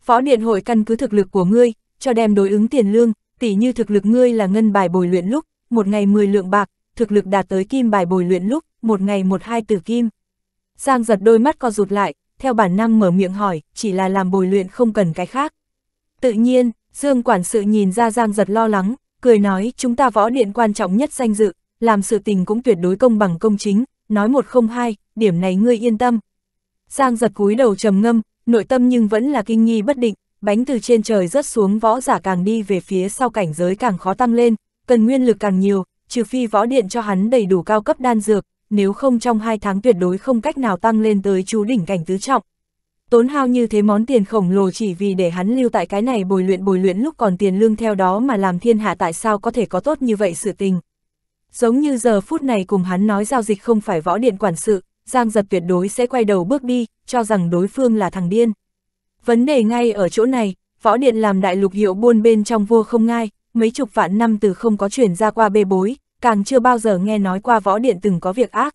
Phó điện hội căn cứ thực lực của ngươi, cho đem đối ứng tiền lương, tỷ như thực lực ngươi là ngân bài bồi luyện lúc, một ngày 10 lượng bạc, thực lực đạt tới kim bài bồi luyện lúc, một ngày một hai tử kim. Giang giật đôi mắt co rụt lại, theo bản năng mở miệng hỏi, chỉ là làm bồi luyện không cần cái khác. Tự nhiên, Dương quản sự nhìn ra Giang giật lo lắng, cười nói chúng ta võ điện quan trọng nhất danh dự, làm sự tình cũng tuyệt đối công bằng công chính, nói một không hai, điểm này ngươi yên tâm. Giang giật cúi đầu trầm ngâm, nội tâm nhưng vẫn là kinh nghi bất định, bánh từ trên trời rớt xuống võ giả càng đi về phía sau cảnh giới càng khó tăng lên, cần nguyên lực càng nhiều, trừ phi võ điện cho hắn đầy đủ cao cấp đan dược, nếu không trong hai tháng tuyệt đối không cách nào tăng lên tới chú đỉnh cảnh tứ trọng. Tốn hao như thế món tiền khổng lồ chỉ vì để hắn lưu tại cái này bồi luyện bồi luyện lúc còn tiền lương theo đó mà làm thiên hạ tại sao có thể có tốt như vậy sự tình. Giống như giờ phút này cùng hắn nói giao dịch không phải võ điện quản sự, Giang giật tuyệt đối sẽ quay đầu bước đi, cho rằng đối phương là thằng điên. Vấn đề ngay ở chỗ này, võ điện làm đại lục hiệu buôn bên trong vua không ngai, mấy chục vạn năm từ không có chuyển ra qua bê bối, càng chưa bao giờ nghe nói qua võ điện từng có việc ác.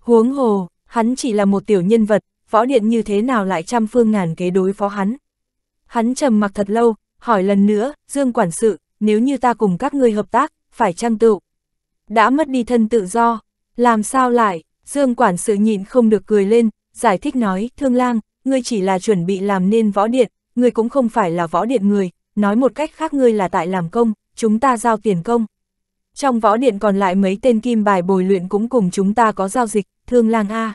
Huống hồ, hắn chỉ là một tiểu nhân vật, võ điện như thế nào lại trăm phương ngàn kế đối phó hắn. Hắn trầm mặc thật lâu, hỏi lần nữa, Dương Quản sự, nếu như ta cùng các ngươi hợp tác, phải trang tựu. Đã mất đi thân tự do, làm sao lại, Dương quản sự nhịn không được cười lên, giải thích nói, thương lang, ngươi chỉ là chuẩn bị làm nên võ điện, ngươi cũng không phải là võ điện người, nói một cách khác ngươi là tại làm công, chúng ta giao tiền công. Trong võ điện còn lại mấy tên kim bài bồi luyện cũng cùng chúng ta có giao dịch, thương lang A.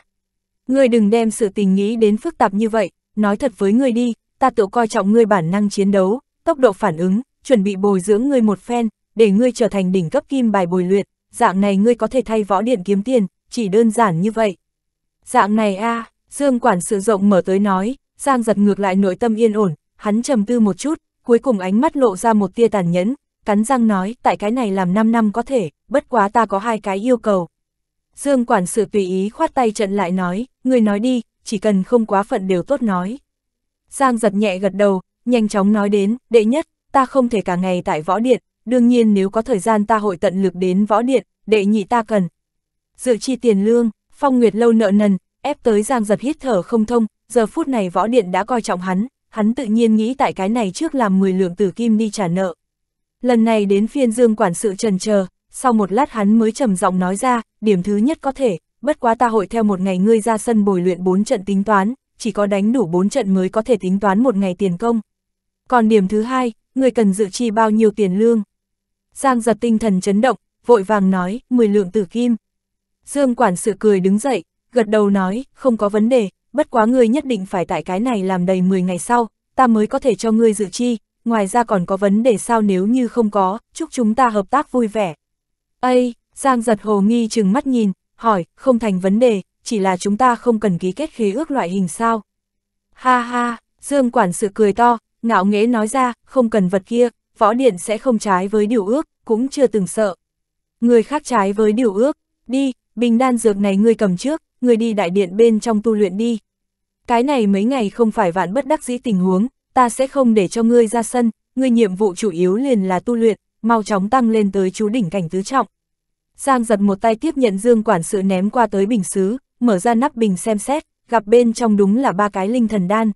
Ngươi đừng đem sự tình nghĩ đến phức tạp như vậy, nói thật với ngươi đi, ta tự coi trọng ngươi bản năng chiến đấu, tốc độ phản ứng, chuẩn bị bồi dưỡng ngươi một phen, để ngươi trở thành đỉnh cấp kim bài bồi luyện, dạng này ngươi có thể thay võ điện kiếm tiền, chỉ đơn giản như vậy. Dạng này a à, Dương quản sự rộng mở tới nói, Giang giật ngược lại nội tâm yên ổn, hắn trầm tư một chút, cuối cùng ánh mắt lộ ra một tia tàn nhẫn, cắn răng nói, tại cái này làm 5 năm có thể, bất quá ta có hai cái yêu cầu. Dương quản sự tùy ý khoát tay trận lại nói, người nói đi, chỉ cần không quá phận đều tốt nói. Giang giật nhẹ gật đầu, nhanh chóng nói đến, đệ nhất, ta không thể cả ngày tại võ điện, đương nhiên nếu có thời gian ta hội tận lực đến võ điện, đệ nhị ta cần, dự chi tiền lương, phong nguyệt lâu nợ nần, ép tới Giang Giật hít thở không thông, giờ phút này võ điện đã coi trọng hắn, hắn tự nhiên nghĩ tại cái này trước làm 10 lượng tử kim đi trả nợ. Lần này đến phiên Dương quản sự trần chờ, sau một lát hắn mới trầm giọng nói ra, điểm thứ nhất có thể, bất quá ta hội theo một ngày ngươi ra sân bồi luyện 4 trận tính toán, chỉ có đánh đủ 4 trận mới có thể tính toán một ngày tiền công. Còn điểm thứ hai, ngươi cần dự chi bao nhiêu tiền lương? Giang giật tinh thần chấn động, vội vàng nói, 10 lượng tử kim. Dương quản sự cười đứng dậy, gật đầu nói, không có vấn đề, bất quá ngươi nhất định phải tại cái này làm đầy 10 ngày sau, ta mới có thể cho ngươi dự chi, ngoài ra còn có vấn đề sao nếu như không có, chúc chúng ta hợp tác vui vẻ. Ây, Giang giật hồ nghi chừng mắt nhìn, hỏi, không thành vấn đề, chỉ là chúng ta không cần ký kết khế ước loại hình sao. Ha ha, Dương quản sự cười to, ngạo nghễ nói ra, không cần vật kia, võ điện sẽ không trái với điều ước, cũng chưa từng sợ. Người khác trái với điều ước, đi, bình đan dược này ngươi cầm trước, ngươi đi đại điện bên trong tu luyện đi. Cái này mấy ngày không phải vạn bất đắc dĩ tình huống, ta sẽ không để cho ngươi ra sân, ngươi nhiệm vụ chủ yếu liền là tu luyện, mau chóng tăng lên tới chú đỉnh cảnh tứ trọng. Giang giật một tay tiếp nhận dương quản sự ném qua tới bình xứ, mở ra nắp bình xem xét, gặp bên trong đúng là ba cái linh thần đan.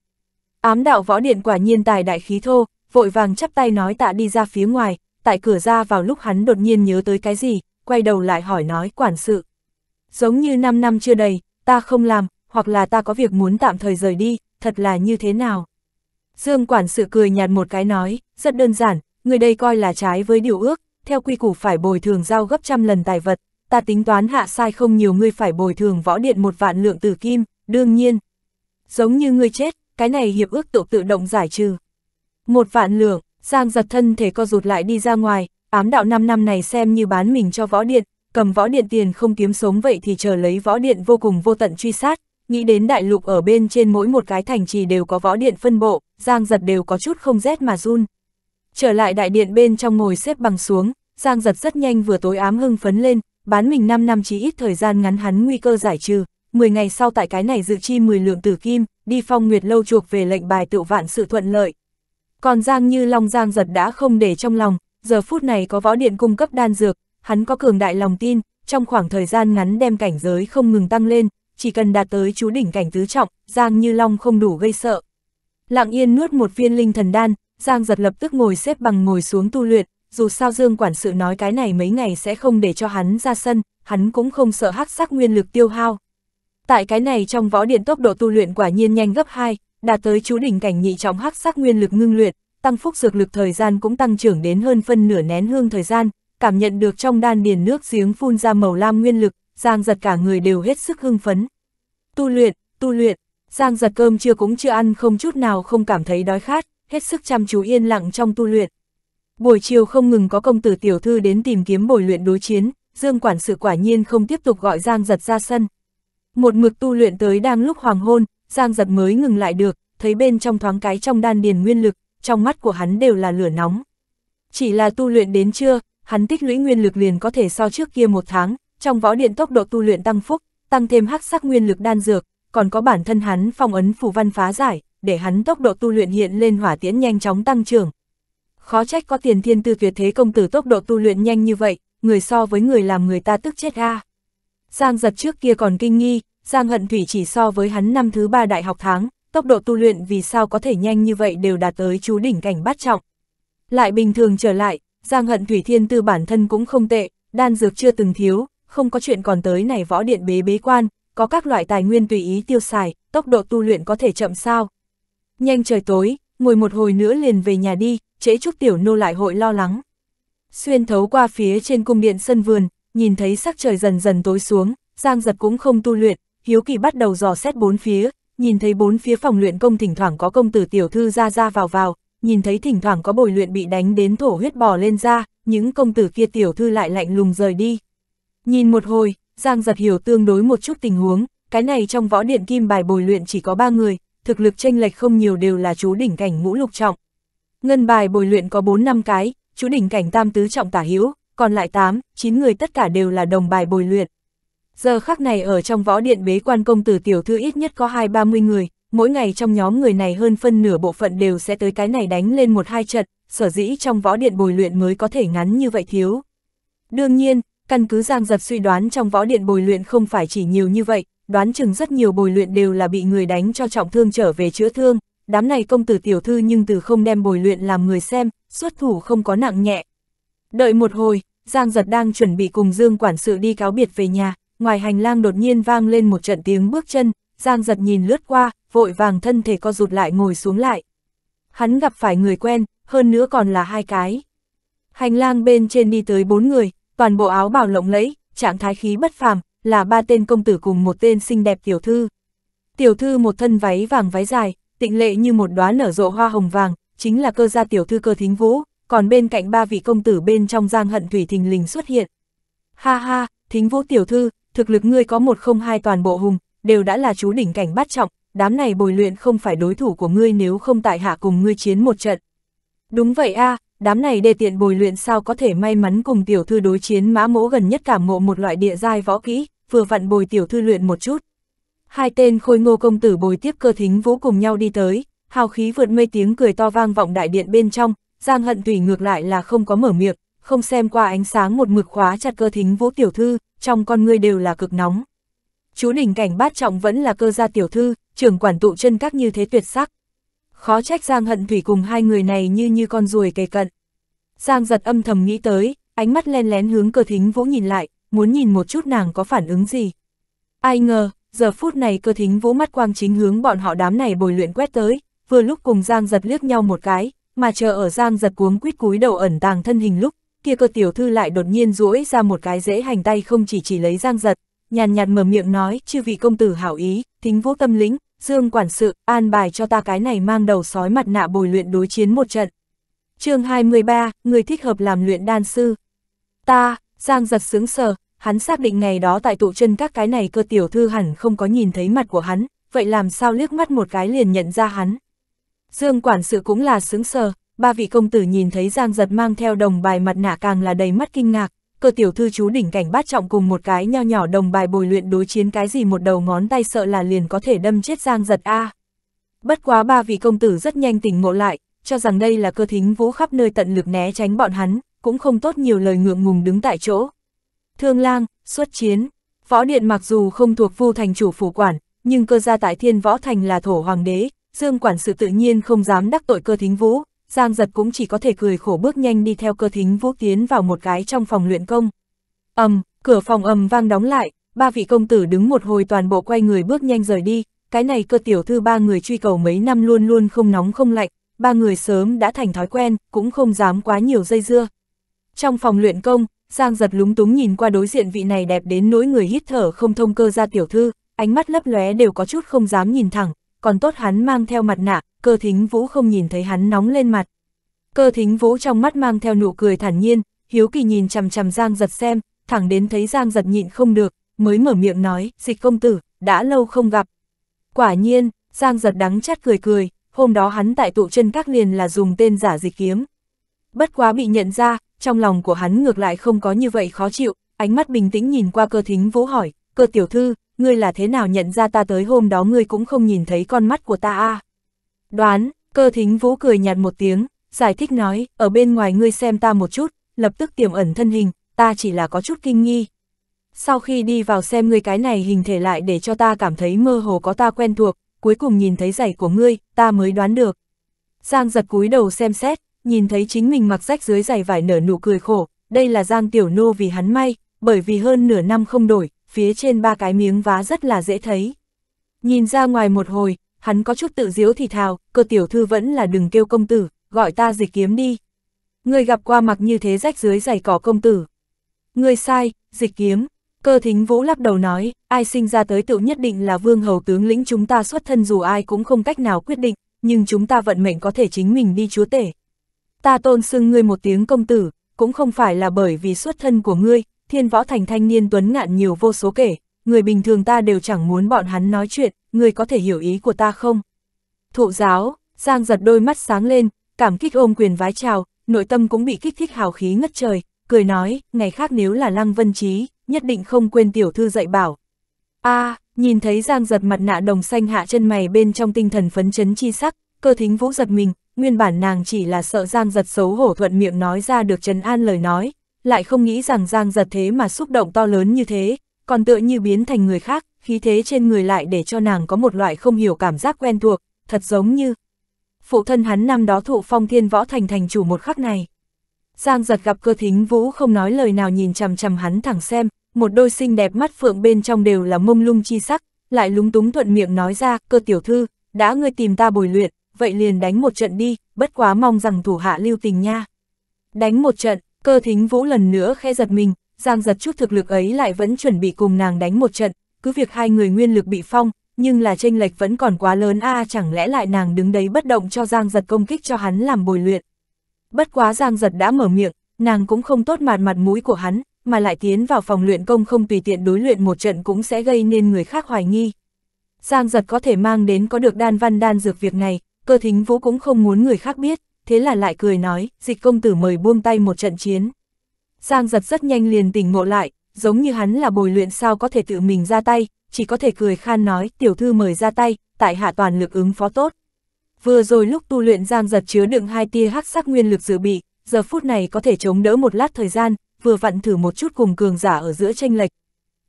Ám đạo võ điện quả nhiên tài đại khí thô, vội vàng chắp tay nói tạ đi ra phía ngoài, tại cửa ra vào lúc hắn đột nhiên nhớ tới cái gì, quay đầu lại hỏi nói quản sự. Giống như 5 năm chưa đầy, ta không làm, hoặc là ta có việc muốn tạm thời rời đi, thật là như thế nào? Dương quản sự cười nhạt một cái nói, rất đơn giản, người đây coi là trái với điều ước, theo quy củ phải bồi thường giao gấp trăm lần tài vật, ta tính toán hạ sai không nhiều người phải bồi thường võ điện một vạn lượng tử kim, đương nhiên. Giống như người chết, cái này hiệp ước tự tự động giải trừ. Một vạn lượng, Giang giật thân thể co rụt lại đi ra ngoài, ám đạo 5 năm này xem như bán mình cho võ điện, cầm võ điện tiền không kiếm sống vậy thì chờ lấy võ điện vô cùng vô tận truy sát, nghĩ đến đại lục ở bên trên mỗi một cái thành trì đều có võ điện phân bộ, Giang Giật đều có chút không rét mà run. Trở lại đại điện bên trong ngồi xếp bằng xuống, Giang Giật rất nhanh vừa tối ám hưng phấn lên, bán mình 5 năm chỉ ít thời gian ngắn hắn nguy cơ giải trừ, 10 ngày sau tại cái này dự chi 10 lượng tử kim, đi phong nguyệt lâu chuộc về lệnh bài tự vạn sự thuận lợi. Còn Giang Như Long Giang Giật đã không để trong lòng, giờ phút này có võ điện cung cấp đan dược, hắn có cường đại lòng tin, trong khoảng thời gian ngắn đem cảnh giới không ngừng tăng lên, chỉ cần đạt tới chú đỉnh cảnh tứ trọng, Giang Như Long không đủ gây sợ. Lặng yên nuốt một viên linh thần đan, Giang giật lập tức ngồi xếp bằng ngồi xuống tu luyện, dù sao Dương quản sự nói cái này mấy ngày sẽ không để cho hắn ra sân, hắn cũng không sợ hắc sắc nguyên lực tiêu hao. Tại cái này trong võ điện tốc độ tu luyện quả nhiên nhanh gấp 2, đạt tới chú đỉnh cảnh nhị trọng hắc sắc nguyên lực ngưng luyện, tăng phúc dược lực thời gian cũng tăng trưởng đến hơn phân nửa nén hương thời gian, cảm nhận được trong đan điền nước giếng phun ra màu lam nguyên lực, Giang giật cả người đều hết sức hưng phấn. Tu luyện, tu luyện, Giang giật cơm chưa cũng chưa ăn không chút nào không cảm thấy đói khát, hết sức chăm chú yên lặng trong tu luyện. Buổi chiều không ngừng có công tử tiểu thư đến tìm kiếm bồi luyện đối chiến, Dương quản sự quả nhiên không tiếp tục gọi Giang giật ra sân. Một mực tu luyện tới đang lúc hoàng hôn, Giang giật mới ngừng lại được, thấy bên trong thoáng cái trong đan điền nguyên lực, trong mắt của hắn đều là lửa nóng. Chỉ là tu luyện đến trưa, hắn tích lũy nguyên lực liền có thể so trước kia một tháng, trong võ điện tốc độ tu luyện tăng phúc, tăng thêm hắc sắc nguyên lực đan dược, còn có bản thân hắn phong ấn phù văn phá giải, để hắn tốc độ tu luyện hiện lên hỏa tiễn nhanh chóng tăng trưởng. Khó trách có tiền thiên tư tuyệt thế công tử tốc độ tu luyện nhanh như vậy, người so với người làm người ta tức chết a. Giang giật trước kia còn kinh nghi, Giang hận thủy chỉ so với hắn năm thứ ba đại học tháng, tốc độ tu luyện vì sao có thể nhanh như vậy đều đạt tới chú đỉnh cảnh bát trọng. Lại bình thường trở lại, Giang Hận Thủy Thiên Tư bản thân cũng không tệ, đan dược chưa từng thiếu, không có chuyện còn tới này võ điện bế bế quan, có các loại tài nguyên tùy ý tiêu xài, tốc độ tu luyện có thể chậm sao. Nhanh trời tối, ngồi một hồi nữa liền về nhà đi, trễ chút tiểu nô lại hội lo lắng. Xuyên thấu qua phía trên cung điện sân vườn, nhìn thấy sắc trời dần dần tối xuống, Giang Giật cũng không tu luyện, Hiếu Kỳ bắt đầu dò xét bốn phía, nhìn thấy bốn phía phòng luyện công thỉnh thoảng có công tử tiểu thư ra ra vào vào, nhìn thấy thỉnh thoảng có bồi luyện bị đánh đến thổ huyết bò lên ra, những công tử kia tiểu thư lại lạnh lùng rời đi. Nhìn một hồi, Giang giật hiểu tương đối một chút tình huống, cái này trong võ điện kim bài bồi luyện chỉ có ba người, thực lực chênh lệch không nhiều đều là chú đỉnh cảnh ngũ lục trọng. Ngân bài bồi luyện có 4 năm cái, chú đỉnh cảnh tam tứ trọng tả hữu, còn lại 8, 9 người tất cả đều là đồng bài bồi luyện. Giờ khắc này ở trong võ điện bế quan công tử tiểu thư ít nhất có hai ba mươi người, mỗi ngày trong nhóm người này hơn phân nửa bộ phận đều sẽ tới cái này đánh lên một hai trận, sở dĩ trong võ điện bồi luyện mới có thể ngắn như vậy thiếu. Đương nhiên, căn cứ Giang Giật suy đoán trong võ điện bồi luyện không phải chỉ nhiều như vậy, đoán chừng rất nhiều bồi luyện đều là bị người đánh cho trọng thương trở về chữa thương, đám này công tử tiểu thư nhưng từ không đem bồi luyện làm người xem, xuất thủ không có nặng nhẹ. Đợi một hồi, Giang Giật đang chuẩn bị cùng Dương quản sự đi cáo biệt về nhà, ngoài hành lang đột nhiên vang lên một trận tiếng bước chân, Giang giật nhìn lướt qua, vội vàng thân thể co rụt lại ngồi xuống lại. Hắn gặp phải người quen, hơn nữa còn là hai cái. Hành lang bên trên đi tới bốn người, toàn bộ áo bào lộng lẫy, trạng thái khí bất phàm, là ba tên công tử cùng một tên xinh đẹp tiểu thư. Tiểu thư một thân váy vàng váy dài, tịnh lệ như một đóa nở rộ hoa hồng vàng, chính là cơ gia tiểu thư cơ thính vũ, còn bên cạnh ba vị công tử bên trong giang hận thủy thình lình xuất hiện. Ha ha, thính vũ tiểu thư, thực lực ngươi có một không hai toàn bộ hùng, đều đã là chú đỉnh cảnh bắt trọng, đám này bồi luyện không phải đối thủ của ngươi nếu không tại hạ cùng ngươi chiến một trận. Đúng vậy a, à, đám này đề tiện bồi luyện sao có thể may mắn cùng tiểu thư đối chiến mã mỗ gần nhất cảm ngộ một loại địa giai võ kỹ, vừa vặn bồi tiểu thư luyện một chút. Hai tên khôi ngô công tử bồi tiếp cơ thính vũ cùng nhau đi tới, hào khí vượt mây tiếng cười to vang vọng đại điện bên trong, Giang hận tùy ngược lại là không có mở miệng, không xem qua ánh sáng một mực khóa chặt cơ thính vũ tiểu thư, trong con ngươi đều là cực nóng chú đình cảnh bát trọng vẫn là cơ gia tiểu thư, trưởng quản tụ chân các như thế tuyệt sắc. Khó trách Giang hận thủy cùng hai người này như như con ruồi kề cận. Giang giật âm thầm nghĩ tới, ánh mắt len lén hướng cơ thính vũ nhìn lại, muốn nhìn một chút nàng có phản ứng gì. Ai ngờ, giờ phút này cơ thính vũ mắt quang chính hướng bọn họ đám này bồi luyện quét tới, vừa lúc cùng Giang giật liếc nhau một cái, mà chờ ở Giang giật cuống quýt cúi đầu ẩn tàng thân hình lúc, kia cơ tiểu thư lại đột nhiên duỗi ra một cái dễ hành tay không chỉ chỉ lấy Giang giật, nhàn nhạt mở miệng nói, chư vị công tử hảo ý, thính vũ tâm lĩnh, dương quản sự, an bài cho ta cái này mang đầu sói mặt nạ bồi luyện đối chiến một trận. chương 23, người thích hợp làm luyện đan sư. Ta, Giang giật sướng sờ, hắn xác định ngày đó tại tụ chân các cái này cơ tiểu thư hẳn không có nhìn thấy mặt của hắn, vậy làm sao liếc mắt một cái liền nhận ra hắn. Dương quản sự cũng là sướng sờ, ba vị công tử nhìn thấy Giang giật mang theo đồng bài mặt nạ càng là đầy mắt kinh ngạc, cơ tiểu thư chú đỉnh cảnh bát trọng cùng một cái nho nhỏ đồng bài bồi luyện đối chiến cái gì một đầu ngón tay sợ là liền có thể đâm chết giang giật a. À. Bất quá ba vị công tử rất nhanh tỉnh ngộ lại, cho rằng đây là cơ thính vũ khắp nơi tận lực né tránh bọn hắn, cũng không tốt nhiều lời ngượng ngùng đứng tại chỗ. Thương lang, xuất chiến, võ điện mặc dù không thuộc vu thành chủ phủ quản, nhưng cơ gia tại thiên võ thành là thổ hoàng đế, dương quản sự tự nhiên không dám đắc tội cơ thính vũ, Giang giật cũng chỉ có thể cười khổ bước nhanh đi theo cơ thính vũ tiến vào một cái trong phòng luyện công. ầm, cửa phòng ầm vang đóng lại, ba vị công tử đứng một hồi toàn bộ quay người bước nhanh rời đi, cái này cơ tiểu thư ba người truy cầu mấy năm luôn luôn không nóng không lạnh, ba người sớm đã thành thói quen, cũng không dám quá nhiều dây dưa. Trong phòng luyện công, Giang giật lúng túng nhìn qua đối diện vị này đẹp đến nỗi người hít thở không thông cơ ra tiểu thư, ánh mắt lấp lóe đều có chút không dám nhìn thẳng, còn tốt hắn mang theo mặt nạ, cơ thính vũ không nhìn thấy hắn nóng lên mặt. Cơ thính vũ trong mắt mang theo nụ cười thản nhiên, hiếu kỳ nhìn chằm chằm Giang giật xem, thẳng đến thấy Giang giật nhịn không được, mới mở miệng nói, dịch công tử, đã lâu không gặp. Quả nhiên, Giang giật đắng chát cười cười, hôm đó hắn tại tụ chân các liền là dùng tên giả dịch kiếm. Bất quá bị nhận ra, trong lòng của hắn ngược lại không có như vậy khó chịu, ánh mắt bình tĩnh nhìn qua cơ thính vũ hỏi, cơ tiểu thư, ngươi là thế nào nhận ra ta tới hôm đó ngươi cũng không nhìn thấy con mắt của ta à? Đoán, cơ thính vũ cười nhạt một tiếng, giải thích nói, ở bên ngoài ngươi xem ta một chút, lập tức tiềm ẩn thân hình, ta chỉ là có chút kinh nghi. Sau khi đi vào xem ngươi cái này hình thể lại để cho ta cảm thấy mơ hồ có ta quen thuộc, cuối cùng nhìn thấy giày của ngươi, ta mới đoán được. Giang giật cúi đầu xem xét, nhìn thấy chính mình mặc rách dưới giày vải nở nụ cười khổ, đây là Giang Tiểu Nô vì hắn may, bởi vì hơn nửa năm không đổi, phía trên ba cái miếng vá rất là dễ thấy. Nhìn ra ngoài một hồi, hắn có chút tự diếu thì thào, cơ tiểu thư vẫn là đừng kêu công tử, gọi ta dịch kiếm đi. Người gặp qua mặc như thế rách dưới giày cỏ công tử. Người sai, dịch kiếm, cơ thính vũ lắc đầu nói, ai sinh ra tới tựu nhất định là vương hầu tướng lĩnh chúng ta xuất thân dù ai cũng không cách nào quyết định, nhưng chúng ta vận mệnh có thể chính mình đi chúa tể. Ta tôn xưng ngươi một tiếng công tử, cũng không phải là bởi vì xuất thân của ngươi, thiên võ thành thanh niên tuấn ngạn nhiều vô số kể, người bình thường ta đều chẳng muốn bọn hắn nói chuyện, người có thể hiểu ý của ta không? Thụ giáo, Giang giật đôi mắt sáng lên, cảm kích ôm quyền vái chào, nội tâm cũng bị kích thích hào khí ngất trời, cười nói, ngày khác nếu là Lăng Vân Trí, nhất định không quên tiểu thư dạy bảo. a à, nhìn thấy Giang giật mặt nạ đồng xanh hạ chân mày bên trong tinh thần phấn chấn chi sắc, cơ thính vũ giật mình, nguyên bản nàng chỉ là sợ Giang giật xấu hổ thuận miệng nói ra được Trần an lời nói, lại không nghĩ rằng Giang giật thế mà xúc động to lớn như thế, còn tựa như biến thành người khác, khí thế trên người lại để cho nàng có một loại không hiểu cảm giác quen thuộc, thật giống như phụ thân hắn năm đó thụ phong thiên võ thành thành chủ một khắc này. Giang giật gặp cơ thính vũ không nói lời nào nhìn chằm chằm hắn thẳng xem, một đôi xinh đẹp mắt phượng bên trong đều là mông lung chi sắc, lại lúng túng thuận miệng nói ra, cơ tiểu thư, đã ngươi tìm ta bồi luyện, vậy liền đánh một trận đi, bất quá mong rằng thủ hạ lưu tình nha. Đánh một trận, Cơ thính vũ lần nữa khẽ giật mình, giang giật chút thực lực ấy lại vẫn chuẩn bị cùng nàng đánh một trận, cứ việc hai người nguyên lực bị phong, nhưng là tranh lệch vẫn còn quá lớn a à, chẳng lẽ lại nàng đứng đấy bất động cho giang giật công kích cho hắn làm bồi luyện. Bất quá giang giật đã mở miệng, nàng cũng không tốt mặt mặt mũi của hắn, mà lại tiến vào phòng luyện công không tùy tiện đối luyện một trận cũng sẽ gây nên người khác hoài nghi. Giang giật có thể mang đến có được đan văn đan dược việc này, cơ thính vũ cũng không muốn người khác biết thế là lại cười nói, dịch công tử mời buông tay một trận chiến. Giang giật rất nhanh liền tỉnh ngộ lại, giống như hắn là bồi luyện sao có thể tự mình ra tay, chỉ có thể cười khan nói, tiểu thư mời ra tay, tại hạ toàn lực ứng phó tốt. Vừa rồi lúc tu luyện Giang giật chứa đựng hai tia hắc sắc nguyên lực dự bị, giờ phút này có thể chống đỡ một lát thời gian, vừa vặn thử một chút cùng cường giả ở giữa tranh lệch.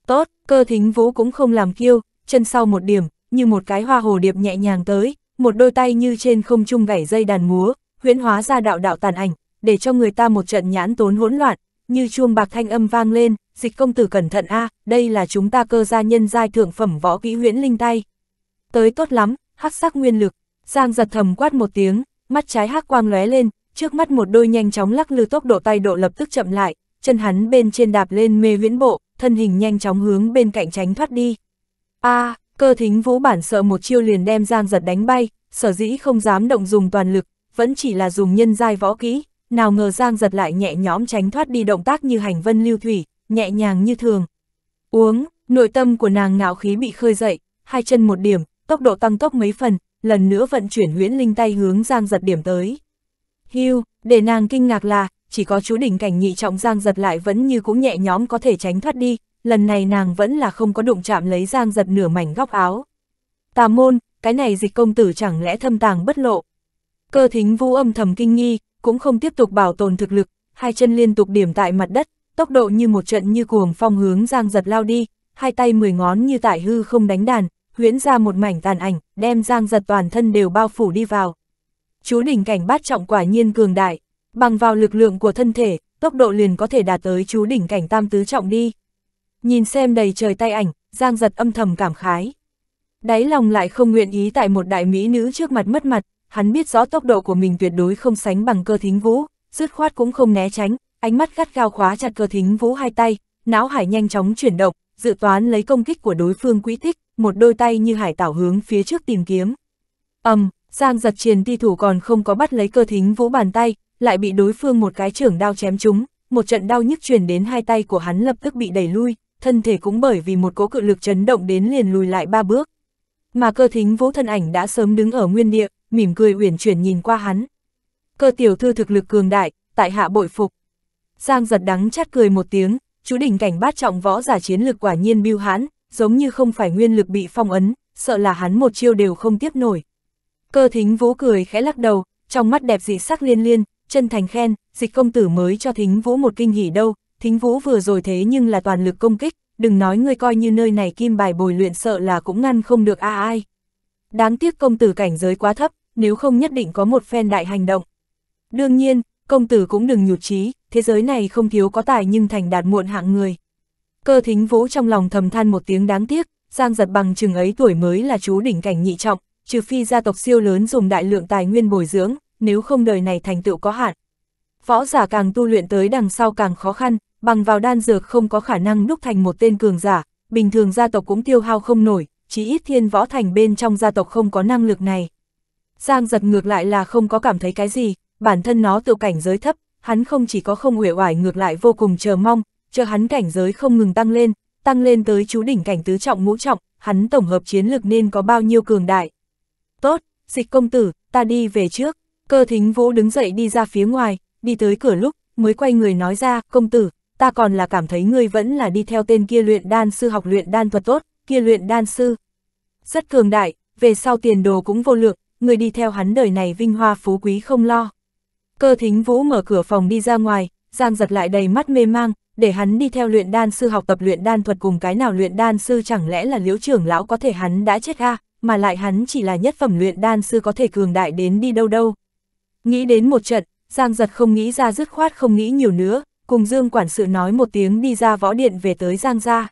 Tốt, cơ thính vũ cũng không làm kiêu, chân sau một điểm, như một cái hoa hồ điệp nhẹ nhàng tới, một đôi tay như trên không trung gảy dây đàn múa, huyễn hóa ra đạo đạo tàn ảnh, để cho người ta một trận nhãn tốn hỗn loạn, như chuông bạc thanh âm vang lên, dịch công tử cẩn thận a à, đây là chúng ta cơ gia nhân giai thượng phẩm võ kỹ huyễn linh tay. Tới tốt lắm, hắc sắc nguyên lực, Giang giật thầm quát một tiếng, mắt trái hắc quang lóe lên, trước mắt một đôi nhanh chóng lắc lư tốc độ tay độ lập tức chậm lại, chân hắn bên trên đạp lên mê huyễn bộ, thân hình nhanh chóng hướng bên cạnh tránh thoát đi. A, à, cơ thính vũ bản sợ một chiêu liền đem Giang giật đánh bay, sở dĩ không dám động dùng toàn lực, vẫn chỉ là dùng nhân giai võ kỹ, nào ngờ Giang giật lại nhẹ nhõm tránh thoát đi động tác như hành vân lưu thủy, nhẹ nhàng như thường. Uống, nội tâm của nàng ngạo khí bị khơi dậy, hai chân một điểm, tốc độ tăng tốc mấy phần, lần nữa vận chuyển huyễn linh tay hướng Giang giật điểm tới. Hưu, để nàng kinh ngạc là, chỉ có chú đỉnh cảnh nhị trọng Giang giật lại vẫn như cũng nhẹ nhõm có thể tránh thoát đi, lần này nàng vẫn là không có đụng chạm lấy Giang giật nửa mảnh góc áo. Tà môn, cái này dịch công tử chẳng lẽ thâm tàng bất lộ, Cơ thính vũ âm thầm kinh nghi, cũng không tiếp tục bảo tồn thực lực, hai chân liên tục điểm tại mặt đất, tốc độ như một trận như cuồng phong hướng giang giật lao đi, hai tay mười ngón như tại hư không đánh đàn, huyễn ra một mảnh tàn ảnh, đem giang giật toàn thân đều bao phủ đi vào. Chú đỉnh cảnh bát trọng quả nhiên cường đại, bằng vào lực lượng của thân thể, tốc độ liền có thể đạt tới chú đỉnh cảnh tam tứ trọng đi. Nhìn xem đầy trời tay ảnh, giang giật âm thầm cảm khái. Đáy lòng lại không nguyện ý tại một đại mỹ nữ trước mặt mất mặt, hắn biết rõ tốc độ của mình tuyệt đối không sánh bằng cơ thính vũ, dứt khoát cũng không né tránh, ánh mắt gắt gao khóa chặt cơ thính vũ hai tay, não hải nhanh chóng chuyển động, dự toán lấy công kích của đối phương quý thích một đôi tay như hải tảo hướng phía trước tìm kiếm. ầm, um, Giang giật triền ti thủ còn không có bắt lấy cơ thính vũ bàn tay, lại bị đối phương một cái trưởng đao chém trúng, một trận đau nhức truyền đến hai tay của hắn lập tức bị đẩy lui, thân thể cũng bởi vì một cố cự lực chấn động đến liền lùi lại ba bước. Mà cơ thính vũ thân ảnh đã sớm đứng ở nguyên địa, mỉm cười uyển chuyển nhìn qua hắn. Cơ tiểu thư thực lực cường đại, tại hạ bội phục. Giang giật đắng chát cười một tiếng, chú đỉnh cảnh bát trọng võ giả chiến lực quả nhiên biêu hãn, giống như không phải nguyên lực bị phong ấn, sợ là hắn một chiêu đều không tiếp nổi. Cơ thính vũ cười khẽ lắc đầu, trong mắt đẹp dị sắc liên liên, chân thành khen, dịch công tử mới cho thính vũ một kinh hỉ đâu, thính vũ vừa rồi thế nhưng là toàn lực công kích, đừng nói ngươi coi như nơi này kim bài bồi luyện sợ là cũng ngăn không được a ai. Đáng tiếc công tử cảnh giới quá thấp, nếu không nhất định có một phen đại hành động. Đương nhiên, công tử cũng đừng nhụt chí, thế giới này không thiếu có tài nhưng thành đạt muộn hạng người. Cơ thính vũ trong lòng thầm than một tiếng đáng tiếc, Giang giật bằng chừng ấy tuổi mới là chú đỉnh cảnh nhị trọng, trừ phi gia tộc siêu lớn dùng đại lượng tài nguyên bồi dưỡng, nếu không đời này thành tựu có hạn. Võ giả càng tu luyện tới đằng sau càng khó khăn, bằng vào đan dược không có khả năng đúc thành một tên cường giả, bình thường gia tộc cũng tiêu hao không nổi, chỉ ít thiên võ thành bên trong gia tộc không có năng lực này. Giang giật ngược lại là không có cảm thấy cái gì, bản thân nó tự cảnh giới thấp, hắn không chỉ có không uể oải ngược lại vô cùng chờ mong, chờ hắn cảnh giới không ngừng tăng lên, tăng lên tới chú đỉnh cảnh tứ trọng ngũ trọng, hắn tổng hợp chiến lực nên có bao nhiêu cường đại. Tốt, dịch công tử, ta đi về trước, cơ thính vũ đứng dậy đi ra phía ngoài, đi tới cửa lúc, mới quay người nói ra, công tử, ta còn là cảm thấy ngươi vẫn là đi theo tên kia luyện đan sư học luyện đan thuật tốt, kia luyện đan sư. Rất cường đại, về sau tiền đồ cũng vô lượng, người đi theo hắn đời này vinh hoa phú quý không lo. Cơ thính vũ mở cửa phòng đi ra ngoài, Giang giật lại đầy mắt mê mang, để hắn đi theo luyện đan sư học tập luyện đan thuật cùng cái nào luyện đan sư chẳng lẽ là liễu trưởng lão có thể hắn đã chết a à, mà lại hắn chỉ là nhất phẩm luyện đan sư có thể cường đại đến đi đâu đâu. Nghĩ đến một trận, Giang giật không nghĩ ra dứt khoát không nghĩ nhiều nữa, cùng Dương quản sự nói một tiếng đi ra võ điện về tới Giang gia.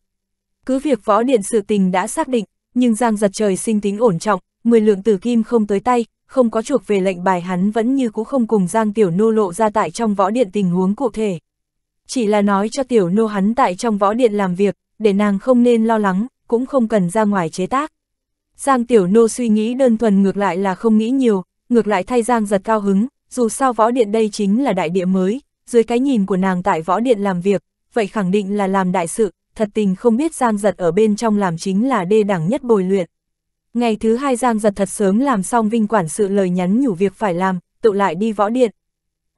Cứ việc võ điện sự tình đã xác định, nhưng Giang giật trời sinh tính ổn trọng, 10 lượng tử kim không tới tay, không có chuộc về lệnh bài hắn vẫn như cũ không cùng Giang Tiểu Nô lộ ra tại trong võ điện tình huống cụ thể. Chỉ là nói cho Tiểu Nô hắn tại trong võ điện làm việc, để nàng không nên lo lắng, cũng không cần ra ngoài chế tác. Giang Tiểu Nô suy nghĩ đơn thuần ngược lại là không nghĩ nhiều, ngược lại thay Giang giật cao hứng, dù sao võ điện đây chính là đại địa mới, dưới cái nhìn của nàng tại võ điện làm việc, vậy khẳng định là làm đại sự, thật tình không biết Giang giật ở bên trong làm chính là đê đẳng nhất bồi luyện. Ngày thứ hai Giang giật thật sớm làm xong Vinh quản sự lời nhắn nhủ việc phải làm, tự lại đi võ điện.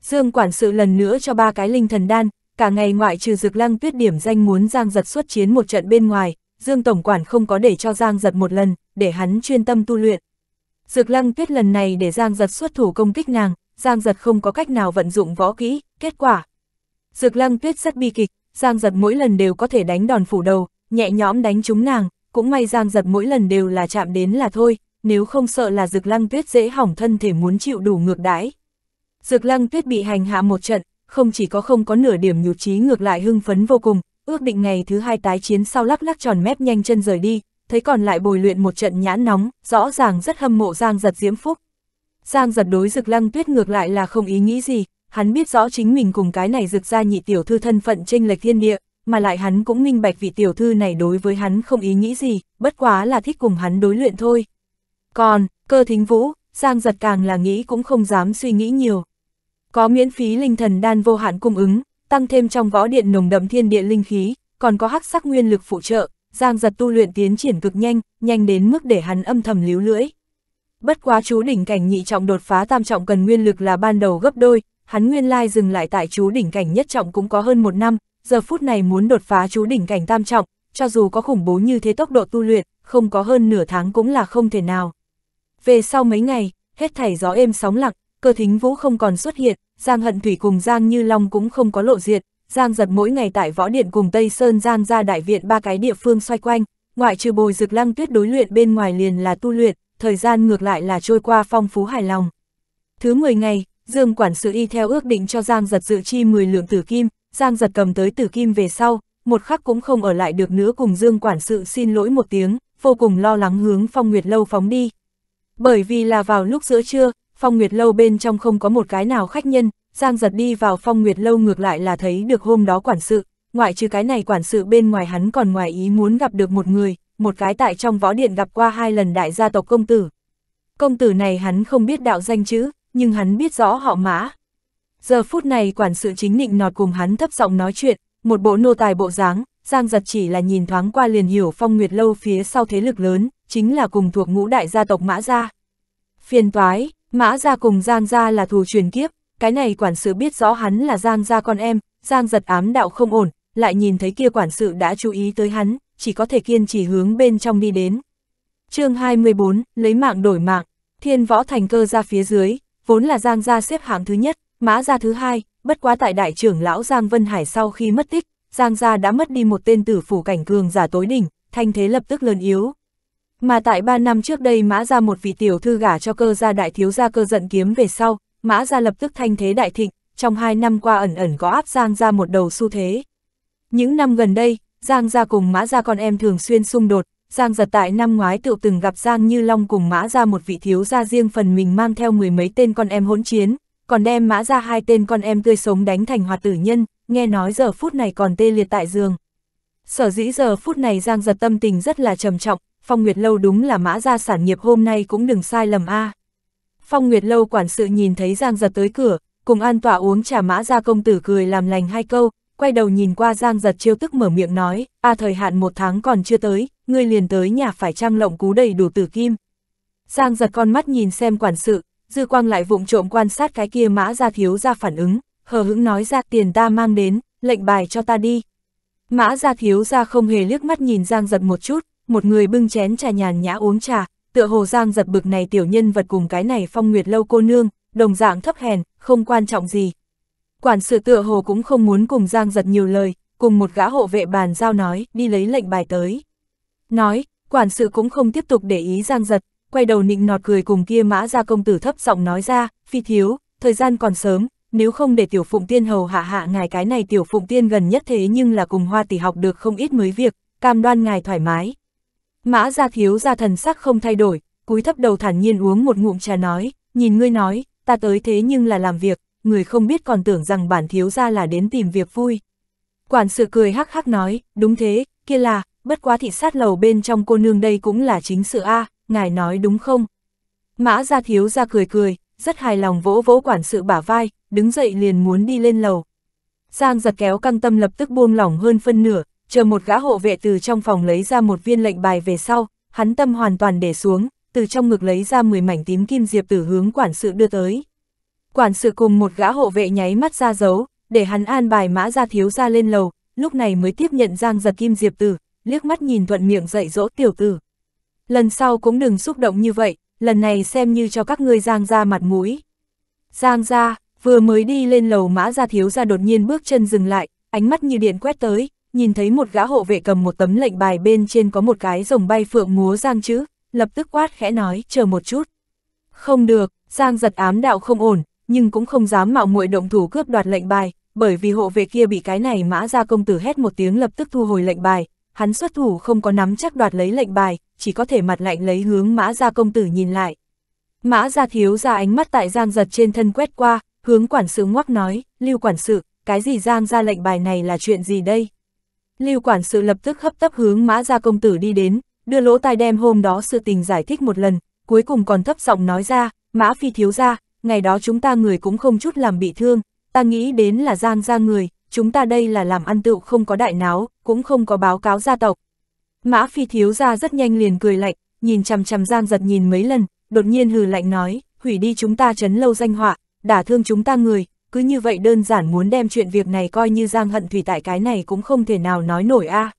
Dương quản sự lần nữa cho ba cái linh thần đan, cả ngày ngoại trừ dược lăng tuyết điểm danh muốn Giang giật xuất chiến một trận bên ngoài, Dương tổng quản không có để cho Giang giật một lần, để hắn chuyên tâm tu luyện. Dược lăng tuyết lần này để Giang giật xuất thủ công kích nàng, Giang giật không có cách nào vận dụng võ kỹ, kết quả. Dược lăng tuyết rất bi kịch, Giang giật mỗi lần đều có thể đánh đòn phủ đầu, nhẹ nhõm đánh trúng nàng, cũng may Giang Giật mỗi lần đều là chạm đến là thôi, nếu không sợ là Dực Lăng Tuyết dễ hỏng thân thể muốn chịu đủ ngược đãi. Dực Lăng Tuyết bị hành hạ một trận, không chỉ có không có nửa điểm nhụt chí ngược lại hưng phấn vô cùng, ước định ngày thứ hai tái chiến sau lắc lắc tròn mép nhanh chân rời đi, thấy còn lại bồi luyện một trận nhãn nóng, rõ ràng rất hâm mộ Giang Giật diễm phúc. Giang Giật đối Dực Lăng Tuyết ngược lại là không ý nghĩ gì, hắn biết rõ chính mình cùng cái này Dực ra nhị tiểu thư thân phận chênh lệch thiên địa, mà lại hắn cũng minh bạch vị tiểu thư này đối với hắn không ý nghĩ gì, bất quá là thích cùng hắn đối luyện thôi. Còn, cơ thính vũ, Giang giật càng là nghĩ cũng không dám suy nghĩ nhiều. Có miễn phí linh thần đan vô hạn cung ứng, tăng thêm trong võ điện nồng đậm thiên địa linh khí, còn có hắc sắc nguyên lực phụ trợ, Giang giật tu luyện tiến triển cực nhanh, nhanh đến mức để hắn âm thầm líu lưỡi. Bất quá chú đỉnh cảnh nhị trọng đột phá tam trọng cần nguyên lực là ban đầu gấp đôi, hắn nguyên lai dừng lại tại chú đỉnh cảnh nhất trọng cũng có hơn một năm, giờ phút này muốn đột phá chú đỉnh cảnh tam trọng, cho dù có khủng bố như thế tốc độ tu luyện, không có hơn nửa tháng cũng là không thể nào. Về sau mấy ngày, hết thảy gió êm sóng lặng, cơ thính vũ không còn xuất hiện, Giang Hận Thủy cùng Giang Như Long cũng không có lộ diện, Giang giật mỗi ngày tại võ điện cùng Tây Sơn Giang ra đại viện ba cái địa phương xoay quanh, ngoại trừ bồi dực lăng tuyết đối luyện bên ngoài liền là tu luyện, thời gian ngược lại là trôi qua phong phú hài lòng. Thứ 10 ngày, Dương quản sự y theo ước định cho Giang giật dự chi 10 lượng tử kim, Giang giật cầm tới từ kim về sau, một khắc cũng không ở lại được nữa cùng Dương Quản sự xin lỗi một tiếng, vô cùng lo lắng hướng Phong Nguyệt Lâu phóng đi. Bởi vì là vào lúc giữa trưa, Phong Nguyệt Lâu bên trong không có một cái nào khách nhân, Giang giật đi vào Phong Nguyệt Lâu ngược lại là thấy được hôm đó quản sự, ngoại trừ cái này quản sự bên ngoài hắn còn ngoài ý muốn gặp được một người, một cái tại trong võ điện gặp qua hai lần đại gia tộc công tử. Công tử này hắn không biết đạo danh chữ, nhưng hắn biết rõ họ mã, Giờ phút này quản sự chính nịnh nọt cùng hắn thấp giọng nói chuyện, một bộ nô tài bộ dáng, Giang giật chỉ là nhìn thoáng qua liền hiểu phong nguyệt lâu phía sau thế lực lớn, chính là cùng thuộc ngũ đại gia tộc Mã Gia. Phiền toái, Mã Gia cùng Giang Gia là thù truyền kiếp, cái này quản sự biết rõ hắn là Giang Gia con em, Giang giật ám đạo không ổn, lại nhìn thấy kia quản sự đã chú ý tới hắn, chỉ có thể kiên trì hướng bên trong đi đến. chương 24, lấy mạng đổi mạng, thiên võ thành cơ ra phía dưới, vốn là Giang Gia xếp hạng thứ nhất, Mã gia thứ hai, bất quá tại đại trưởng lão Giang Vân Hải sau khi mất tích, Giang gia đã mất đi một tên tử phủ cảnh cường giả tối đỉnh, thanh thế lập tức lớn yếu. Mà tại ba năm trước đây Mã gia một vị tiểu thư gả cho cơ gia đại thiếu gia cơ giận kiếm về sau, Mã gia lập tức thanh thế đại thịnh, trong hai năm qua ẩn ẩn có áp Giang gia một đầu xu thế. Những năm gần đây, Giang gia cùng Mã gia con em thường xuyên xung đột, Giang giật tại năm ngoái tự từng gặp Giang Như Long cùng Mã gia một vị thiếu gia riêng phần mình mang theo mười mấy tên con em hỗn chiến, còn đem mã ra hai tên con em tươi sống đánh thành hoạt tử nhân, nghe nói giờ phút này còn tê liệt tại giường. Sở dĩ giờ phút này Giang Giật tâm tình rất là trầm trọng, Phong Nguyệt Lâu đúng là mã ra sản nghiệp hôm nay cũng đừng sai lầm a. À. Phong Nguyệt Lâu quản sự nhìn thấy Giang Giật tới cửa, cùng an tọa uống trà mã ra công tử cười làm lành hai câu, quay đầu nhìn qua Giang Giật chiêu tức mở miệng nói, a thời hạn một tháng còn chưa tới, ngươi liền tới nhà phải trang lộng cú đầy đủ tử kim. Giang Giật con mắt nhìn xem quản sự, Dư Quang lại vụng trộm quan sát cái kia mã gia thiếu ra phản ứng, hờ hững nói ra tiền ta mang đến, lệnh bài cho ta đi. Mã gia thiếu ra không hề liếc mắt nhìn Giang giật một chút, một người bưng chén trà nhàn nhã uống trà, tựa hồ Giang giật bực này tiểu nhân vật cùng cái này phong nguyệt lâu cô nương, đồng dạng thấp hèn, không quan trọng gì. Quản sự tựa hồ cũng không muốn cùng Giang giật nhiều lời, cùng một gã hộ vệ bàn giao nói, đi lấy lệnh bài tới. Nói, quản sự cũng không tiếp tục để ý Giang giật, quay đầu nịnh nọt cười cùng kia mã ra công tử thấp giọng nói ra, phi thiếu, thời gian còn sớm, nếu không để tiểu phụng tiên hầu hạ hạ ngài cái này tiểu phụng tiên gần nhất thế nhưng là cùng hoa tỷ học được không ít mới việc, cam đoan ngài thoải mái. Mã ra thiếu ra thần sắc không thay đổi, cúi thấp đầu thản nhiên uống một ngụm trà nói, nhìn ngươi nói, ta tới thế nhưng là làm việc, người không biết còn tưởng rằng bản thiếu ra là đến tìm việc vui. Quản sự cười hắc hắc nói, đúng thế, kia là, bất quá thị sát lầu bên trong cô nương đây cũng là chính sự a à ngài nói đúng không? Mã Gia Thiếu ra cười cười, rất hài lòng vỗ vỗ quản sự bả vai, đứng dậy liền muốn đi lên lầu. Giang giật kéo căng tâm lập tức buông lỏng hơn phân nửa, chờ một gã hộ vệ từ trong phòng lấy ra một viên lệnh bài về sau, hắn tâm hoàn toàn để xuống, từ trong ngực lấy ra 10 mảnh tím kim diệp tử hướng quản sự đưa tới. Quản sự cùng một gã hộ vệ nháy mắt ra dấu, để hắn an bài mã ra thiếu ra lên lầu, lúc này mới tiếp nhận giang giật kim diệp tử, liếc mắt nhìn thuận miệng dạy dỗ tiểu tử lần sau cũng đừng xúc động như vậy, lần này xem như cho các ngươi Giang ra mặt mũi. Giang ra, vừa mới đi lên lầu mã ra thiếu ra đột nhiên bước chân dừng lại, ánh mắt như điện quét tới, nhìn thấy một gã hộ vệ cầm một tấm lệnh bài bên trên có một cái rồng bay phượng múa Giang chữ, lập tức quát khẽ nói, chờ một chút. Không được, Giang giật ám đạo không ổn, nhưng cũng không dám mạo muội động thủ cướp đoạt lệnh bài, bởi vì hộ vệ kia bị cái này mã ra công tử hét một tiếng lập tức thu hồi lệnh bài, hắn xuất thủ không có nắm chắc đoạt lấy lệnh bài, chỉ có thể mặt lạnh lấy hướng mã gia công tử nhìn lại. Mã gia thiếu ra ánh mắt tại giang giật trên thân quét qua, hướng quản sự ngoắc nói, lưu quản sự, cái gì giang ra lệnh bài này là chuyện gì đây? Lưu quản sự lập tức hấp tấp hướng mã gia công tử đi đến, đưa lỗ tai đem hôm đó sự tình giải thích một lần, cuối cùng còn thấp giọng nói ra, mã phi thiếu ra, ngày đó chúng ta người cũng không chút làm bị thương, ta nghĩ đến là giang ra người, chúng ta đây là làm ăn tựu không có đại náo, cũng không có báo cáo gia tộc. Mã phi thiếu ra rất nhanh liền cười lạnh, nhìn chằm chằm gian giật nhìn mấy lần, đột nhiên hừ lạnh nói, hủy đi chúng ta chấn lâu danh họa, đả thương chúng ta người, cứ như vậy đơn giản muốn đem chuyện việc này coi như giang hận thủy tại cái này cũng không thể nào nói nổi a. À.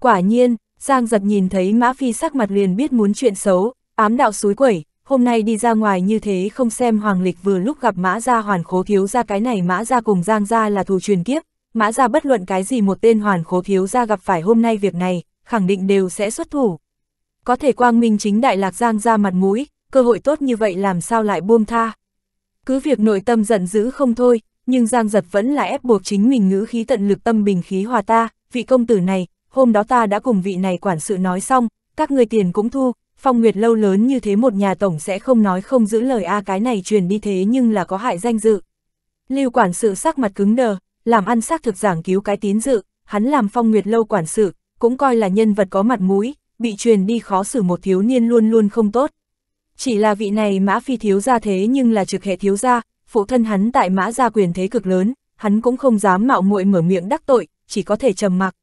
Quả nhiên, giang giật nhìn thấy mã phi sắc mặt liền biết muốn chuyện xấu, ám đạo suối quẩy, hôm nay đi ra ngoài như thế không xem Hoàng Lịch vừa lúc gặp Mã Gia Hoàn Khố Thiếu Gia cái này Mã Gia cùng Giang Gia là thù truyền kiếp, Mã Gia bất luận cái gì một tên Hoàn Khố Thiếu Gia gặp phải hôm nay việc này, khẳng định đều sẽ xuất thủ. Có thể quang minh chính đại lạc Giang Gia mặt mũi, cơ hội tốt như vậy làm sao lại buông tha. Cứ việc nội tâm giận dữ không thôi, nhưng Giang Giật vẫn là ép buộc chính mình ngữ khí tận lực tâm bình khí hòa ta, vị công tử này, hôm đó ta đã cùng vị này quản sự nói xong, các người tiền cũng thu, Phong Nguyệt lâu lớn như thế một nhà tổng sẽ không nói không giữ lời a cái này truyền đi thế nhưng là có hại danh dự. Lưu quản sự sắc mặt cứng đờ, làm ăn xác thực giảng cứu cái tín dự, hắn làm Phong Nguyệt lâu quản sự, cũng coi là nhân vật có mặt mũi, bị truyền đi khó xử một thiếu niên luôn luôn không tốt. Chỉ là vị này Mã Phi thiếu gia thế nhưng là trực hệ thiếu gia, phụ thân hắn tại Mã gia quyền thế cực lớn, hắn cũng không dám mạo muội mở miệng đắc tội, chỉ có thể trầm mặc.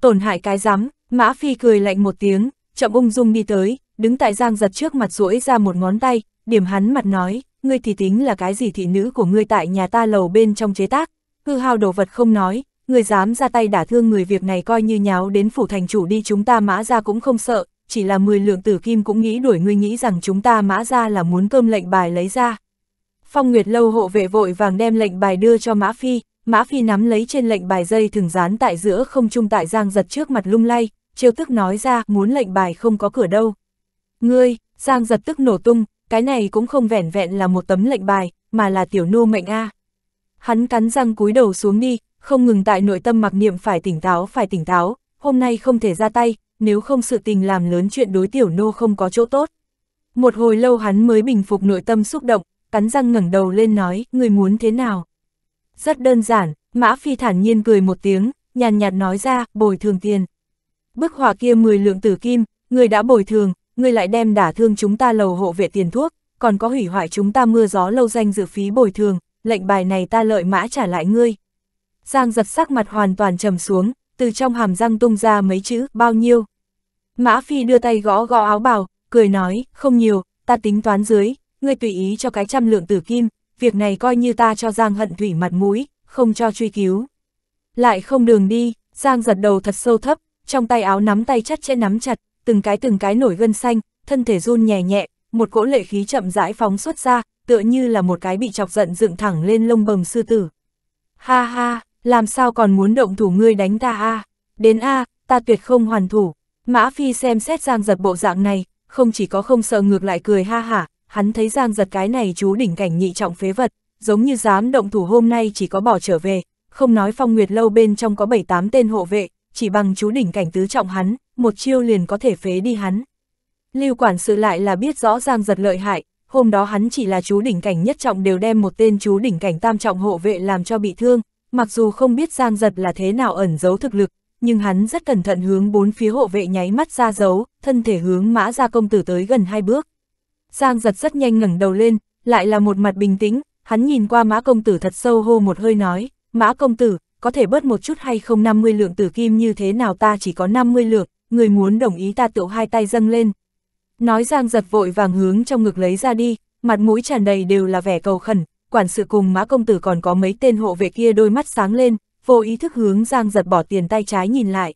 Tổn hại cái dám, Mã Phi cười lạnh một tiếng, chậm ung dung đi tới, đứng tại Giang giật trước mặt duỗi ra một ngón tay, điểm hắn mặt nói, ngươi thì tính là cái gì thị nữ của ngươi tại nhà ta lầu bên trong chế tác, hư hao đồ vật không nói, ngươi dám ra tay đả thương người việc này coi như nháo đến phủ thành chủ đi chúng ta mã ra cũng không sợ, chỉ là 10 lượng tử kim cũng nghĩ đuổi ngươi nghĩ rằng chúng ta mã ra là muốn cơm lệnh bài lấy ra. Phong Nguyệt lâu hộ vệ vội vàng đem lệnh bài đưa cho Mã Phi, Mã Phi nắm lấy trên lệnh bài dây thường dán tại giữa không trung tại giang giật trước mặt lung lay, trêu tức nói ra muốn lệnh bài không có cửa đâu. Ngươi, Giang giật tức nổ tung, cái này cũng không vẻn vẹn là một tấm lệnh bài, mà là tiểu nô mệnh A. Hắn cắn răng cúi đầu xuống đi, không ngừng tại nội tâm mặc niệm phải tỉnh táo phải tỉnh táo, hôm nay không thể ra tay, nếu không sự tình làm lớn chuyện đối tiểu nô không có chỗ tốt. Một hồi lâu hắn mới bình phục nội tâm xúc động, cắn răng ngẩng đầu lên nói, người muốn thế nào? Rất đơn giản, Mã Phi thản nhiên cười một tiếng, nhàn nhạt nói ra, bồi thường tiền. Bức họa kia 10 lượng tử kim, người đã bồi thường, ngươi lại đem đả thương chúng ta lầu hộ vệ tiền thuốc, còn có hủy hoại chúng ta mưa gió lâu danh dự phí bồi thường, lệnh bài này ta lợi mã trả lại ngươi. Giang giật sắc mặt hoàn toàn trầm xuống, từ trong hàm răng tung ra mấy chữ, bao nhiêu. Mã Phi đưa tay gõ gõ áo bào, cười nói, không nhiều, ta tính toán dưới, ngươi tùy ý cho cái trăm lượng tử kim, việc này coi như ta cho Giang hận thủy mặt mũi, không cho truy cứu. Lại không đường đi, Giang giật đầu thật sâu thấp, trong tay áo nắm tay chắt chẽ nắm chặt, từng cái từng cái nổi gân xanh, thân thể run nhẹ nhẹ, một cỗ lệ khí chậm rãi phóng xuất ra, tựa như là một cái bị chọc giận dựng thẳng lên lông bầm sư tử. Ha ha, làm sao còn muốn động thủ ngươi đánh ta a? À? Đến a, à, ta tuyệt không hoàn thủ. Mã Phi xem xét Giang Giật bộ dạng này, không chỉ có không sợ ngược lại cười ha hả, hắn thấy Giang Giật cái này chú đỉnh cảnh nhị trọng phế vật, giống như dám động thủ hôm nay chỉ có bỏ trở về, không nói Phong Nguyệt lâu bên trong có 7, 8 tên hộ vệ, chỉ bằng chú đỉnh cảnh tứ trọng hắn, một chiêu liền có thể phế đi hắn. Lưu quản sự lại là biết rõ Giang giật lợi hại, hôm đó hắn chỉ là chú đỉnh cảnh nhất trọng đều đem một tên chú đỉnh cảnh tam trọng hộ vệ làm cho bị thương, mặc dù không biết Giang giật là thế nào ẩn giấu thực lực, nhưng hắn rất cẩn thận hướng bốn phía hộ vệ nháy mắt ra giấu, thân thể hướng mã ra công tử tới gần hai bước. Giang giật rất nhanh ngẩng đầu lên, lại là một mặt bình tĩnh, hắn nhìn qua mã công tử thật sâu hô một hơi nói, mã công tử, có thể bớt một chút hay không 50 lượng tử kim như thế nào ta chỉ có 50 lượng, người muốn đồng ý ta tựu hai tay dâng lên. Nói Giang giật vội vàng hướng trong ngực lấy ra đi, mặt mũi tràn đầy đều là vẻ cầu khẩn, quản sự cùng mã công tử còn có mấy tên hộ vệ kia đôi mắt sáng lên, vô ý thức hướng Giang giật bỏ tiền tay trái nhìn lại.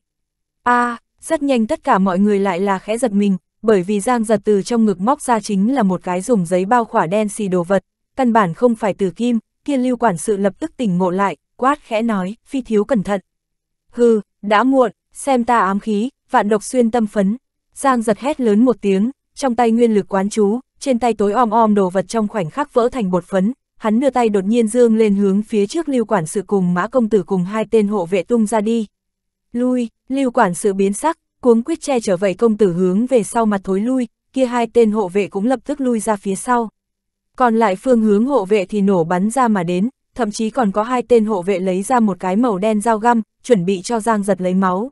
a à, rất nhanh tất cả mọi người lại là khẽ giật mình, bởi vì Giang giật từ trong ngực móc ra chính là một cái dùng giấy bao khỏa đen xì đồ vật, căn bản không phải từ kim, kia lưu quản sự lập tức tỉnh ngộ lại, quát khẽ nói, phi thiếu cẩn thận. Hừ, đã muộn, xem ta ám khí, vạn độc xuyên tâm phấn. Giang giật hét lớn một tiếng, trong tay nguyên lực quán chú, trên tay tối om om đồ vật trong khoảnh khắc vỡ thành bột phấn. Hắn đưa tay đột nhiên dương lên hướng phía trước lưu quản sự cùng mã công tử cùng hai tên hộ vệ tung ra đi. Lui, lưu quản sự biến sắc, cuống quyết che trở vậy công tử hướng về sau mặt thối lui, kia hai tên hộ vệ cũng lập tức lui ra phía sau. Còn lại phương hướng hộ vệ thì nổ bắn ra mà đến, thậm chí còn có hai tên hộ vệ lấy ra một cái màu đen dao găm, chuẩn bị cho Giang giật lấy máu.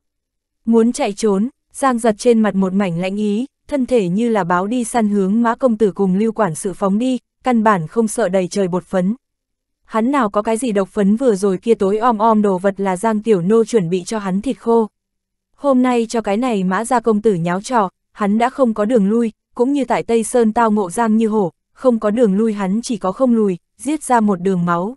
Muốn chạy trốn, Giang giật trên mặt một mảnh lãnh ý, thân thể như là báo đi săn hướng mã công tử cùng lưu quản sự phóng đi, căn bản không sợ đầy trời bột phấn. Hắn nào có cái gì độc phấn vừa rồi kia tối om om đồ vật là Giang Tiểu Nô chuẩn bị cho hắn thịt khô. Hôm nay cho cái này mã ra công tử nháo trò, hắn đã không có đường lui, cũng như tại Tây Sơn tao ngộ Giang như hổ, không có đường lui hắn chỉ có không lùi, giết ra một đường máu.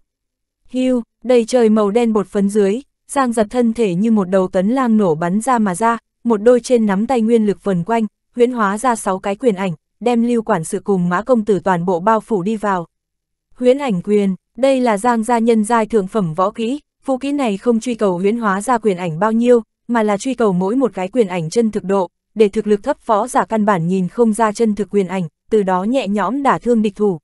Hưu, đầy trời màu đen bột phấn dưới, Giang giật thân thể như một đầu tấn lang nổ bắn ra mà ra, một đôi trên nắm tay nguyên lực vần quanh, huyễn hóa ra sáu cái quyền ảnh, đem lưu quản sự cùng mã công tử toàn bộ bao phủ đi vào. Huyễn ảnh quyền, đây là Giang gia nhân giai thượng phẩm võ kỹ, vũ kỹ này không truy cầu huyễn hóa ra quyền ảnh bao nhiêu, mà là truy cầu mỗi một cái quyền ảnh chân thực độ, để thực lực thấp võ giả căn bản nhìn không ra chân thực quyền ảnh, từ đó nhẹ nhõm đả thương địch thủ.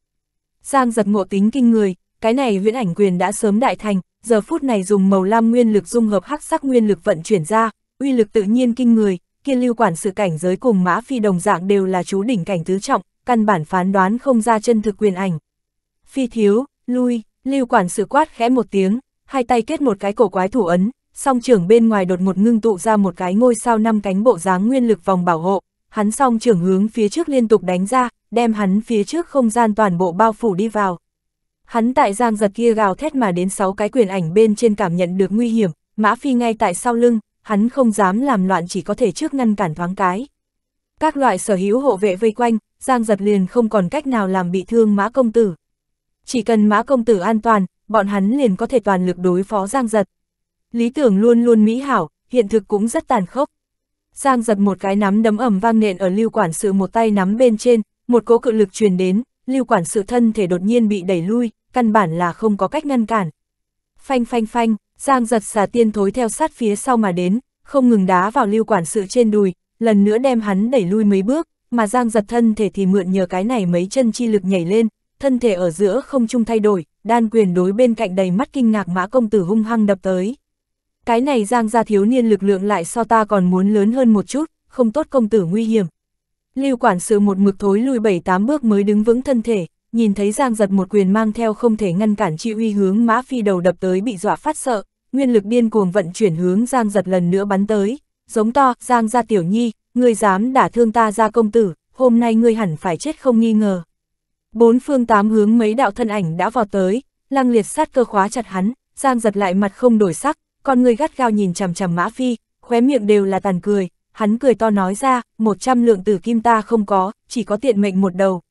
Giang giật ngộ tính kinh người, cái này huyễn ảnh quyền đã sớm đại thành, giờ phút này dùng màu lam nguyên lực dung hợp hắc sắc nguyên lực vận chuyển ra, uy lực tự nhiên kinh người, kia lưu quản sự cảnh giới cùng mã phi đồng dạng đều là chú đỉnh cảnh tứ trọng, căn bản phán đoán không ra chân thực quyền ảnh. Phi thiếu, lui, lưu quản sự quát khẽ một tiếng, hai tay kết một cái cổ quái thủ ấn, song trưởng bên ngoài đột một ngưng tụ ra một cái ngôi sao năm cánh bộ dáng nguyên lực vòng bảo hộ, hắn song trưởng hướng phía trước liên tục đánh ra, đem hắn phía trước không gian toàn bộ bao phủ đi vào. Hắn tại giang giật kia gào thét mà đến sáu cái quyền ảnh bên trên cảm nhận được nguy hiểm, mã phi ngay tại sau lưng, hắn không dám làm loạn chỉ có thể trước ngăn cản thoáng cái. Các loại sở hữu hộ vệ vây quanh, giang giật liền không còn cách nào làm bị thương mã công tử. Chỉ cần mã công tử an toàn, bọn hắn liền có thể toàn lực đối phó giang giật. Lý tưởng luôn luôn mỹ hảo, hiện thực cũng rất tàn khốc. Giang giật một cái nắm đấm ẩm vang nện ở lưu quản sự một tay nắm bên trên, một cỗ cự lực truyền đến, lưu quản sự thân thể đột nhiên bị đẩy lui, căn bản là không có cách ngăn cản. Phanh phanh phanh, Giang giật xà tiên thối theo sát phía sau mà đến, không ngừng đá vào lưu quản sự trên đùi, lần nữa đem hắn đẩy lui mấy bước, mà Giang giật thân thể thì mượn nhờ cái này mấy chân chi lực nhảy lên, thân thể ở giữa không chung thay đổi, đan quyền đối bên cạnh đầy mắt kinh ngạc mã công tử hung hăng đập tới. Cái này Giang gia thiếu niên lực lượng lại so ta còn muốn lớn hơn một chút, không tốt công tử nguy hiểm. Lưu quản sự một mực thối lui bảy tám bước mới đứng vững thân thể, nhìn thấy Giang giật một quyền mang theo không thể ngăn cản chi uy hướng mã phi đầu đập tới bị dọa phát sợ, nguyên lực điên cuồng vận chuyển hướng Giang giật lần nữa bắn tới, giống to, Giang ra tiểu nhi, ngươi dám đả thương ta ra công tử, hôm nay ngươi hẳn phải chết không nghi ngờ. Bốn phương tám hướng mấy đạo thân ảnh đã vào tới, lăng liệt sát cơ khóa chặt hắn, Giang giật lại mặt không đổi sắc, con ngươi gắt gao nhìn chằm chằm mã phi, khóe miệng đều là tàn cười, hắn cười to nói ra, 100 lượng tử kim ta không có, chỉ có tiện mệnh một đầu,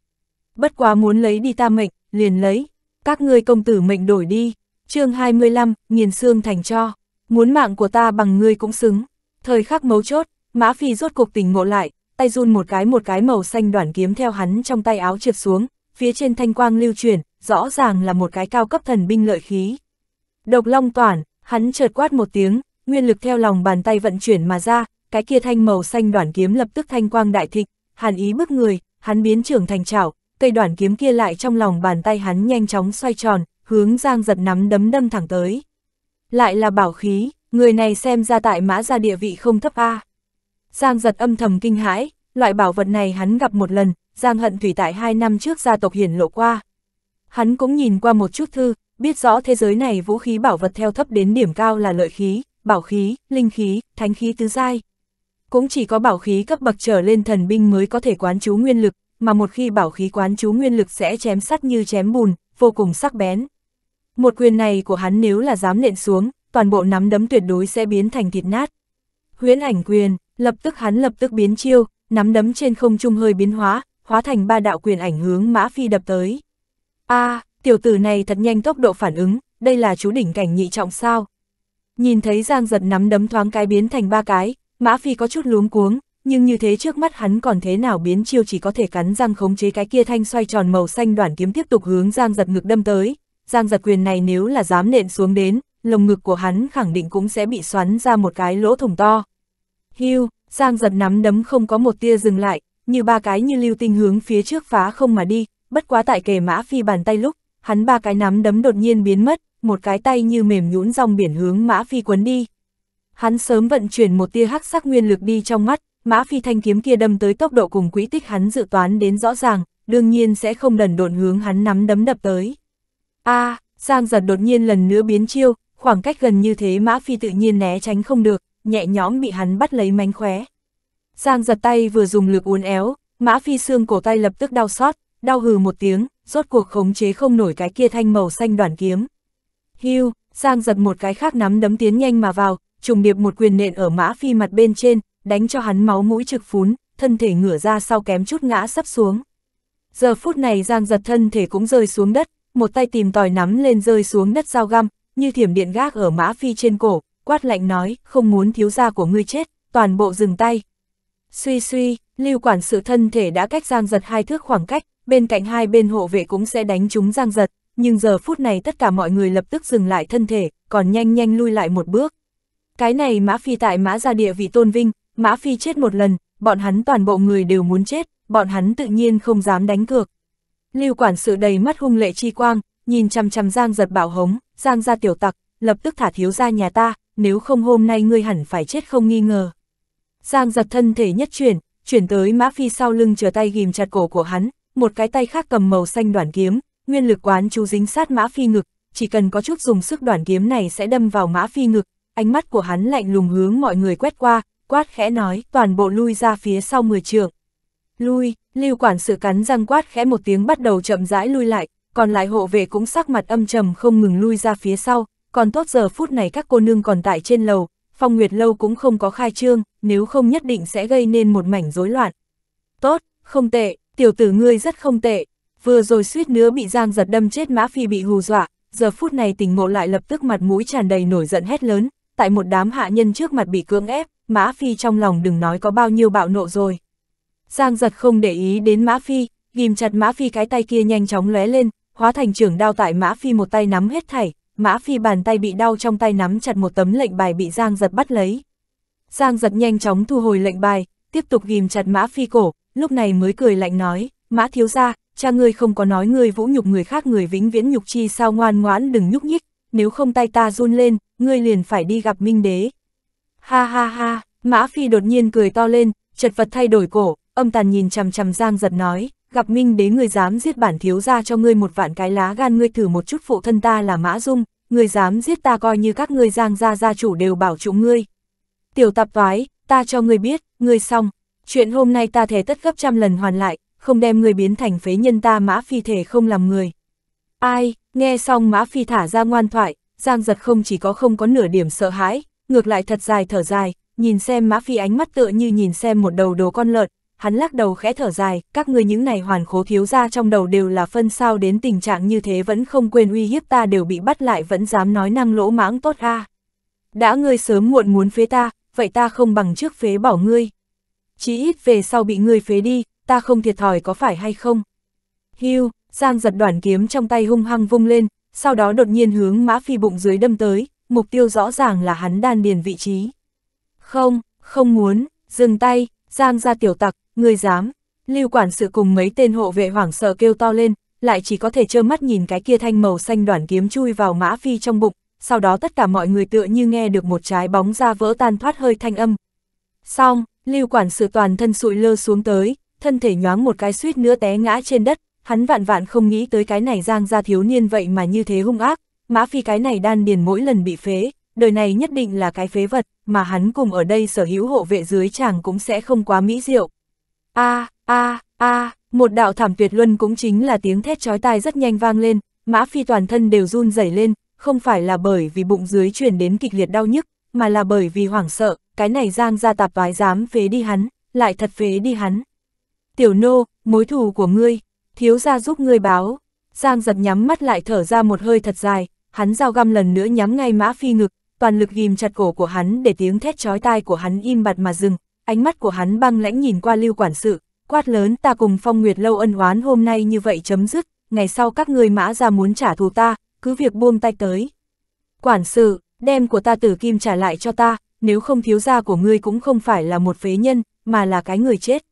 bất quá muốn lấy đi ta mệnh, liền lấy, các ngươi công tử mệnh đổi đi, chương 25, nghiền xương thành cho, muốn mạng của ta bằng ngươi cũng xứng, thời khắc mấu chốt, Mã Phi rốt cuộc tỉnh ngộ lại, tay run một cái một cái màu xanh đoản kiếm theo hắn trong tay áo trượt xuống, phía trên thanh quang lưu chuyển, rõ ràng là một cái cao cấp thần binh lợi khí. Độc long toàn, hắn chợt quát một tiếng, nguyên lực theo lòng bàn tay vận chuyển mà ra, cái kia thanh màu xanh đoản kiếm lập tức thanh quang đại thịnh, hàn ý bức người, hắn biến trưởng thành chảo cây đoạn kiếm kia lại trong lòng bàn tay hắn nhanh chóng xoay tròn, hướng Giang giật nắm đấm đâm thẳng tới. Lại là bảo khí, người này xem ra tại mã ra địa vị không thấp A. Giang giật âm thầm kinh hãi, loại bảo vật này hắn gặp một lần, Giang hận thủy tại hai năm trước gia tộc hiển lộ qua. Hắn cũng nhìn qua một chút thư, biết rõ thế giới này vũ khí bảo vật theo thấp đến điểm cao là lợi khí, bảo khí, linh khí, thánh khí tứ giai. Cũng chỉ có bảo khí cấp bậc trở lên thần binh mới có thể quán chú nguyên lực, mà một khi bảo khí quán chú nguyên lực sẽ chém sắt như chém bùn, vô cùng sắc bén. Một quyền này của hắn nếu là dám nện xuống, toàn bộ nắm đấm tuyệt đối sẽ biến thành thịt nát. Huyễn ảnh quyền, lập tức hắn lập tức biến chiêu, nắm đấm trên không trung hơi biến hóa, hóa thành ba đạo quyền ảnh hướng Mã Phi đập tới. A, à, tiểu tử này thật nhanh tốc độ phản ứng, đây là chú đỉnh cảnh nhị trọng sao? Nhìn thấy Giang Giật nắm đấm thoáng cái biến thành ba cái, Mã Phi có chút luống cuống, nhưng như thế trước mắt hắn còn thế nào biến chiêu chỉ có thể cắn răng khống chế cái kia thanh xoay tròn màu xanh đoạn kiếm tiếp tục hướng Giang giật ngực đâm tới. Giang giật quyền này nếu là dám nện xuống đến, lồng ngực của hắn khẳng định cũng sẽ bị xoắn ra một cái lỗ thủng to. Hưu, Giang giật nắm đấm không có một tia dừng lại, như ba cái như lưu tinh hướng phía trước phá không mà đi, bất quá tại kề mã phi bàn tay lúc, hắn ba cái nắm đấm đột nhiên biến mất, một cái tay như mềm nhũn dòng biển hướng mã phi quấn đi. Hắn sớm vận chuyển một tia hắc sắc nguyên lực đi trong mắt, Mã phi thanh kiếm kia đâm tới tốc độ cùng quỹ tích hắn dự toán đến rõ ràng, đương nhiên sẽ không đần độn hướng hắn nắm đấm đập tới. a à, Giang giật đột nhiên lần nữa biến chiêu, khoảng cách gần như thế Mã Phi tự nhiên né tránh không được, nhẹ nhõm bị hắn bắt lấy mánh khóe. Giang giật tay vừa dùng lực uốn éo, Mã Phi xương cổ tay lập tức đau xót, đau hừ một tiếng, rốt cuộc khống chế không nổi cái kia thanh màu xanh đoàn kiếm. Hưu, Giang giật một cái khác nắm đấm tiến nhanh mà vào, trùng điệp một quyền nện ở Mã Phi mặt bên trên, đánh cho hắn máu mũi trực phún, thân thể ngửa ra sau kém chút ngã sắp xuống. Giờ phút này Giang giật thân thể cũng rơi xuống đất, một tay tìm tòi nắm lên rơi xuống đất dao găm, như thiểm điện gác ở mã phi trên cổ, quát lạnh nói, không muốn thiếu gia của ngươi chết, toàn bộ dừng tay. Suy suy, lưu quản sự thân thể đã cách Giang giật hai thước khoảng cách, bên cạnh hai bên hộ vệ cũng sẽ đánh chúng Giang giật, nhưng giờ phút này tất cả mọi người lập tức dừng lại thân thể, còn nhanh nhanh lui lại một bước. Cái này mã phi tại mã gia địa vị tôn vinh, Mã Phi chết một lần, bọn hắn toàn bộ người đều muốn chết, bọn hắn tự nhiên không dám đánh cược. Lưu quản sự đầy mắt hung lệ chi quang, nhìn chằm chằm Giang giật bảo hống, Giang ra tiểu tặc, lập tức thả thiếu ra nhà ta, nếu không hôm nay ngươi hẳn phải chết không nghi ngờ. Giang giật thân thể nhất chuyển, chuyển tới Mã Phi sau lưng chờ tay ghim chặt cổ của hắn, một cái tay khác cầm màu xanh đoạn kiếm, nguyên lực quán chú dính sát Mã Phi ngực, chỉ cần có chút dùng sức đoạn kiếm này sẽ đâm vào Mã Phi ngực, ánh mắt của hắn lạnh lùng hướng mọi người quét qua, quát khẽ nói, toàn bộ lui ra phía sau 10 trường, Lui, lưu quản sự cắn răng quát khẽ một tiếng bắt đầu chậm rãi lui lại, còn lại hộ vệ cũng sắc mặt âm trầm không ngừng lui ra phía sau, còn tốt giờ phút này các cô nương còn tại trên lầu, phong nguyệt lâu cũng không có khai trương, nếu không nhất định sẽ gây nên một mảnh rối loạn. Tốt, không tệ, tiểu tử ngươi rất không tệ, vừa rồi suýt nữa bị giang giật đâm chết mã phi bị hù dọa, giờ phút này tỉnh ngộ lại lập tức mặt mũi tràn đầy nổi giận hét lớn, tại một đám hạ nhân trước mặt bị cưỡng ép, Mã Phi trong lòng đừng nói có bao nhiêu bạo nộ rồi. Giang giật không để ý đến Mã Phi, ghim chặt Mã Phi cái tay kia nhanh chóng lóe lên, hóa thành trưởng đao tại Mã Phi một tay nắm hết thảy, Mã Phi bàn tay bị đau trong tay nắm chặt một tấm lệnh bài bị Giang giật bắt lấy. Giang giật nhanh chóng thu hồi lệnh bài, tiếp tục ghim chặt Mã Phi cổ, lúc này mới cười lạnh nói, Mã thiếu gia, cha ngươi không có nói ngươi vũ nhục người khác người vĩnh viễn nhục chi sao ngoan ngoãn đừng nhúc nhích, nếu không tay ta run lên, ngươi liền phải đi gặp Minh Đế. Ha ha ha, Mã Phi đột nhiên cười to lên, chật vật thay đổi cổ, âm tàn nhìn chằm chằm Giang giật nói, gặp Minh đế người dám giết bản thiếu ra cho ngươi một vạn cái lá gan ngươi thử một chút phụ thân ta là Mã Dung, người dám giết ta coi như các ngươi Giang gia gia chủ đều bảo chủ ngươi. Tiểu tạp toái, ta cho ngươi biết, ngươi xong, chuyện hôm nay ta thể tất gấp trăm lần hoàn lại, không đem ngươi biến thành phế nhân ta Mã Phi thể không làm người. Ai, nghe xong Mã Phi thả ra ngoan thoại, Giang giật không chỉ có không có nửa điểm sợ hãi, ngược lại thật dài thở dài, nhìn xem Mã Phi ánh mắt tựa như nhìn xem một đầu đồ con lợn, hắn lắc đầu khẽ thở dài, các ngươi những này hoàn khố thiếu ra trong đầu đều là phân sao đến tình trạng như thế vẫn không quên uy hiếp ta đều bị bắt lại vẫn dám nói năng lỗ mãng tốt a Đã ngươi sớm muộn muốn phế ta, vậy ta không bằng trước phế bỏ ngươi. Chí ít về sau bị ngươi phế đi, ta không thiệt thòi có phải hay không. Hưu, Giang giật đoạn kiếm trong tay hung hăng vung lên, sau đó đột nhiên hướng Mã Phi bụng dưới đâm tới, mục tiêu rõ ràng là hắn đan điền vị trí. Không, không muốn, dừng tay, giang ra tiểu tặc, người dám. Lưu quản sự cùng mấy tên hộ vệ hoảng sợ kêu to lên, lại chỉ có thể trơ mắt nhìn cái kia thanh màu xanh đoạn kiếm chui vào mã phi trong bụng, sau đó tất cả mọi người tựa như nghe được một trái bóng ra vỡ tan thoát hơi thanh âm. Xong, lưu quản sự toàn thân sụi lơ xuống tới, thân thể nhoáng một cái suýt nữa té ngã trên đất, hắn vạn vạn không nghĩ tới cái này giang ra thiếu niên vậy mà như thế hung ác, Mã Phi cái này đan điền mỗi lần bị phế, đời này nhất định là cái phế vật, mà hắn cùng ở đây sở hữu hộ vệ dưới chàng cũng sẽ không quá mỹ diệu. A, a, a, một đạo thảm tuyệt luân cũng chính là tiếng thét chói tai rất nhanh vang lên, Mã Phi toàn thân đều run rẩy lên, không phải là bởi vì bụng dưới truyền đến kịch liệt đau nhức, mà là bởi vì hoảng sợ, cái này giang ra tạp vái dám phế đi hắn, lại thật phế đi hắn. Tiểu nô, mối thù của ngươi, thiếu gia giúp ngươi báo. Giang giật nhắm mắt lại thở ra một hơi thật dài, hắn dao găm lần nữa nhắm ngay Mã Phi ngực, toàn lực ghim chặt cổ của hắn để tiếng thét chói tai của hắn im bặt mà dừng, ánh mắt của hắn băng lãnh nhìn qua Lưu quản sự, quát lớn ta cùng Phong Nguyệt lâu ân oán hôm nay như vậy chấm dứt, ngày sau các ngươi Mã ra muốn trả thù ta, cứ việc buông tay tới. Quản sự, đem của ta tử kim trả lại cho ta, nếu không thiếu gia của ngươi cũng không phải là một phế nhân, mà là cái người chết.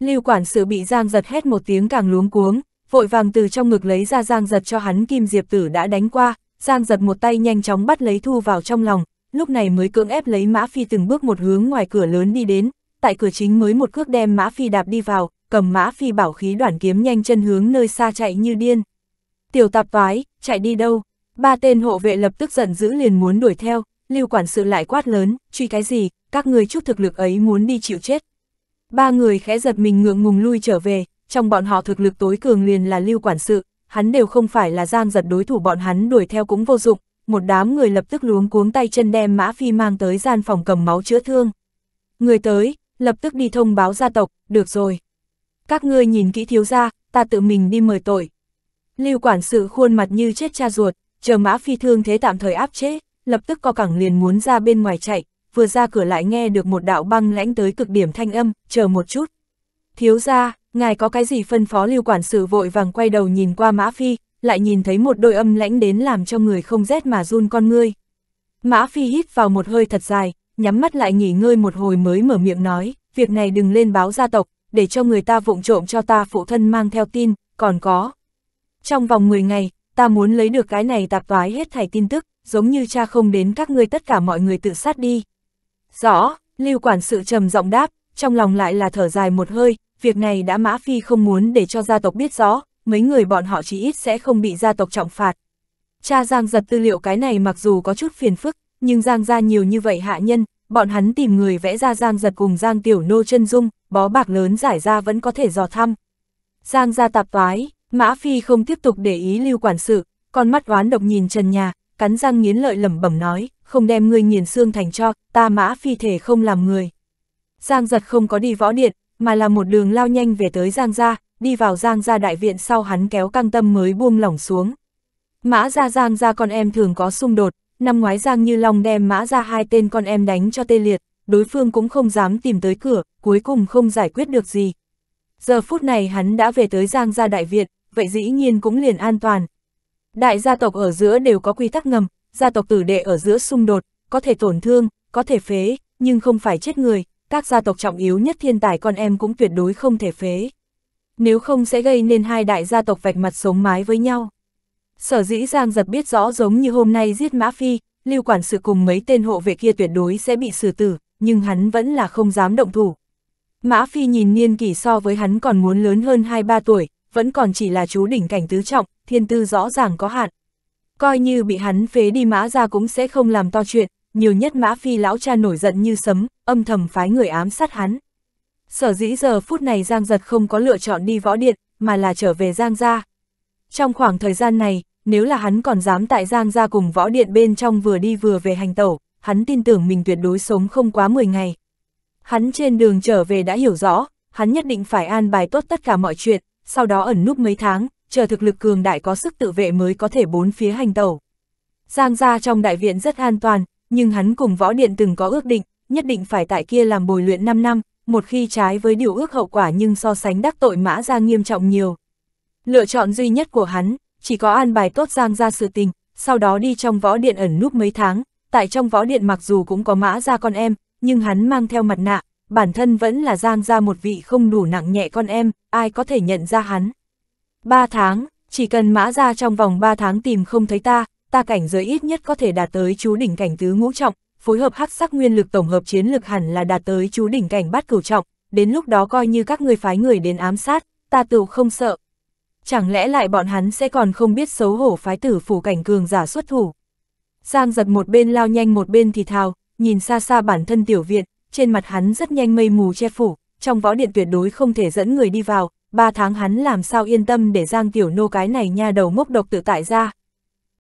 Lưu quản sự bị Giang giật hét một tiếng càng luống cuống, vội vàng từ trong ngực lấy ra Giang giật cho hắn kim diệp tử đã đánh qua, Giang giật một tay nhanh chóng bắt lấy thu vào trong lòng, lúc này mới cưỡng ép lấy Mã Phi từng bước một hướng ngoài cửa lớn đi đến, tại cửa chính mới một cước đem Mã Phi đạp đi vào, cầm Mã Phi bảo khí đoạn kiếm nhanh chân hướng nơi xa chạy như điên. Tiểu tạp vái, chạy đi đâu? Ba tên hộ vệ lập tức giận dữ liền muốn đuổi theo, lưu quản sự lại quát lớn, truy cái gì, các người chút thực lực ấy muốn đi chịu chết. Ba người khẽ giật mình ngượng ngùng lui trở về, trong bọn họ thực lực tối cường liền là lưu quản sự, hắn đều không phải là gian giật đối thủ bọn hắn đuổi theo cũng vô dụng, một đám người lập tức luống cuống tay chân đem Mã Phi mang tới gian phòng cầm máu chữa thương. Người tới, lập tức đi thông báo gia tộc, được rồi. Các ngươi nhìn kỹ thiếu ra, ta tự mình đi mời tội. Lưu quản sự khuôn mặt như chết cha ruột, chờ Mã Phi thương thế tạm thời áp chế, lập tức co cẳng liền muốn ra bên ngoài chạy, vừa ra cửa lại nghe được một đạo băng lãnh tới cực điểm thanh âm, chờ một chút. Thiếu ra, ngài có cái gì phân phó lưu quản sự vội vàng quay đầu nhìn qua Mã Phi, lại nhìn thấy một đôi âm lãnh đến làm cho người không rét mà run con ngươi. Mã Phi hít vào một hơi thật dài, nhắm mắt lại nghỉ ngơi một hồi mới mở miệng nói, việc này đừng lên báo gia tộc, để cho người ta vụng trộm cho ta phụ thân mang theo tin, còn có. Trong vòng 10 ngày, ta muốn lấy được cái này tạp toái hết thảy tin tức, giống như cha không đến các ngươi tất cả mọi người tự sát đi. Rõ, lưu quản sự trầm giọng đáp, trong lòng lại là thở dài một hơi, việc này đã Mã Phi không muốn để cho gia tộc biết rõ, mấy người bọn họ chỉ ít sẽ không bị gia tộc trọng phạt. Cha Giang giật tư liệu cái này mặc dù có chút phiền phức, nhưng Giang ra nhiều như vậy hạ nhân, bọn hắn tìm người vẽ ra Giang giật cùng Giang tiểu nô chân dung, bó bạc lớn giải ra vẫn có thể dò thăm. Giang ra tạp toái, Mã Phi không tiếp tục để ý lưu quản sự, con mắt oán độc nhìn trần nhà, cắn răng nghiến lợi lẩm bẩm nói, không đem ngươi nghiền xương thành cho, ta Mã Phi thể không làm người. Giang giật không có đi võ điện, mà là một đường lao nhanh về tới Giang gia, đi vào Giang gia đại viện sau hắn kéo căng tâm mới buông lỏng xuống. Mã gia Giang gia con em thường có xung đột, năm ngoái Giang Như Long đem mã gia hai tên con em đánh cho tê liệt, đối phương cũng không dám tìm tới cửa, cuối cùng không giải quyết được gì. Giờ phút này hắn đã về tới Giang gia đại viện, vậy dĩ nhiên cũng liền an toàn. Đại gia tộc ở giữa đều có quy tắc ngầm, gia tộc tử đệ ở giữa xung đột, có thể tổn thương, có thể phế, nhưng không phải chết người, các gia tộc trọng yếu nhất thiên tài con em cũng tuyệt đối không thể phế. Nếu không sẽ gây nên hai đại gia tộc vạch mặt sống mái với nhau. Sở dĩ Giang giật biết rõ giống như hôm nay giết Mã Phi, lưu quản sự cùng mấy tên hộ vệ kia tuyệt đối sẽ bị xử tử, nhưng hắn vẫn là không dám động thủ. Mã Phi nhìn niên kỷ so với hắn còn muốn lớn hơn 2-3 tuổi, vẫn còn chỉ là chú đỉnh cảnh tứ trọng, thiên tư rõ ràng có hạn. Coi như bị hắn phế đi mã ra cũng sẽ không làm to chuyện, nhiều nhất Mã Phi lão cha nổi giận như sấm, âm thầm phái người ám sát hắn. Sở dĩ giờ phút này Giang Giật không có lựa chọn đi võ điện, mà là trở về Giang Gia. Trong khoảng thời gian này, nếu là hắn còn dám tại Giang Gia cùng võ điện bên trong vừa đi vừa về hành tẩu, hắn tin tưởng mình tuyệt đối sống không quá 10 ngày. Hắn trên đường trở về đã hiểu rõ, hắn nhất định phải an bài tốt tất cả mọi chuyện, sau đó ẩn núp mấy tháng, chờ thực lực cường đại có sức tự vệ mới có thể bốn phía hành tẩu. Giang Gia trong đại viện rất an toàn, nhưng hắn cùng võ điện từng có ước định, nhất định phải tại kia làm bồi luyện 5 năm, một khi trái với điều ước hậu quả nhưng so sánh đắc tội mã ra nghiêm trọng nhiều. Lựa chọn duy nhất của hắn, chỉ có an bài tốt giang ra sự tình, sau đó đi trong võ điện ẩn núp mấy tháng, tại trong võ điện mặc dù cũng có mã ra con em, nhưng hắn mang theo mặt nạ, bản thân vẫn là giang ra một vị không đủ nặng nhẹ con em, ai có thể nhận ra hắn. 3 tháng, chỉ cần mã ra trong vòng 3 tháng tìm không thấy ta, ta cảnh giới ít nhất có thể đạt tới chú đỉnh cảnh tứ ngũ trọng, phối hợp hắc sắc nguyên lực tổng hợp chiến lực hẳn là đạt tới chú đỉnh cảnh bát cửu trọng, đến lúc đó coi như các người phái người đến ám sát, ta tựu không sợ. Chẳng lẽ lại bọn hắn sẽ còn không biết xấu hổ phái tử phủ cảnh cường giả xuất thủ. Giang giật một bên lao nhanh một bên thì thào, nhìn xa xa bản thân tiểu viện, trên mặt hắn rất nhanh mây mù che phủ, trong võ điện tuyệt đối không thể dẫn người đi vào, ba tháng hắn làm sao yên tâm để Giang Tiểu Nô cái này nha đầu mốc độc tự tại ra,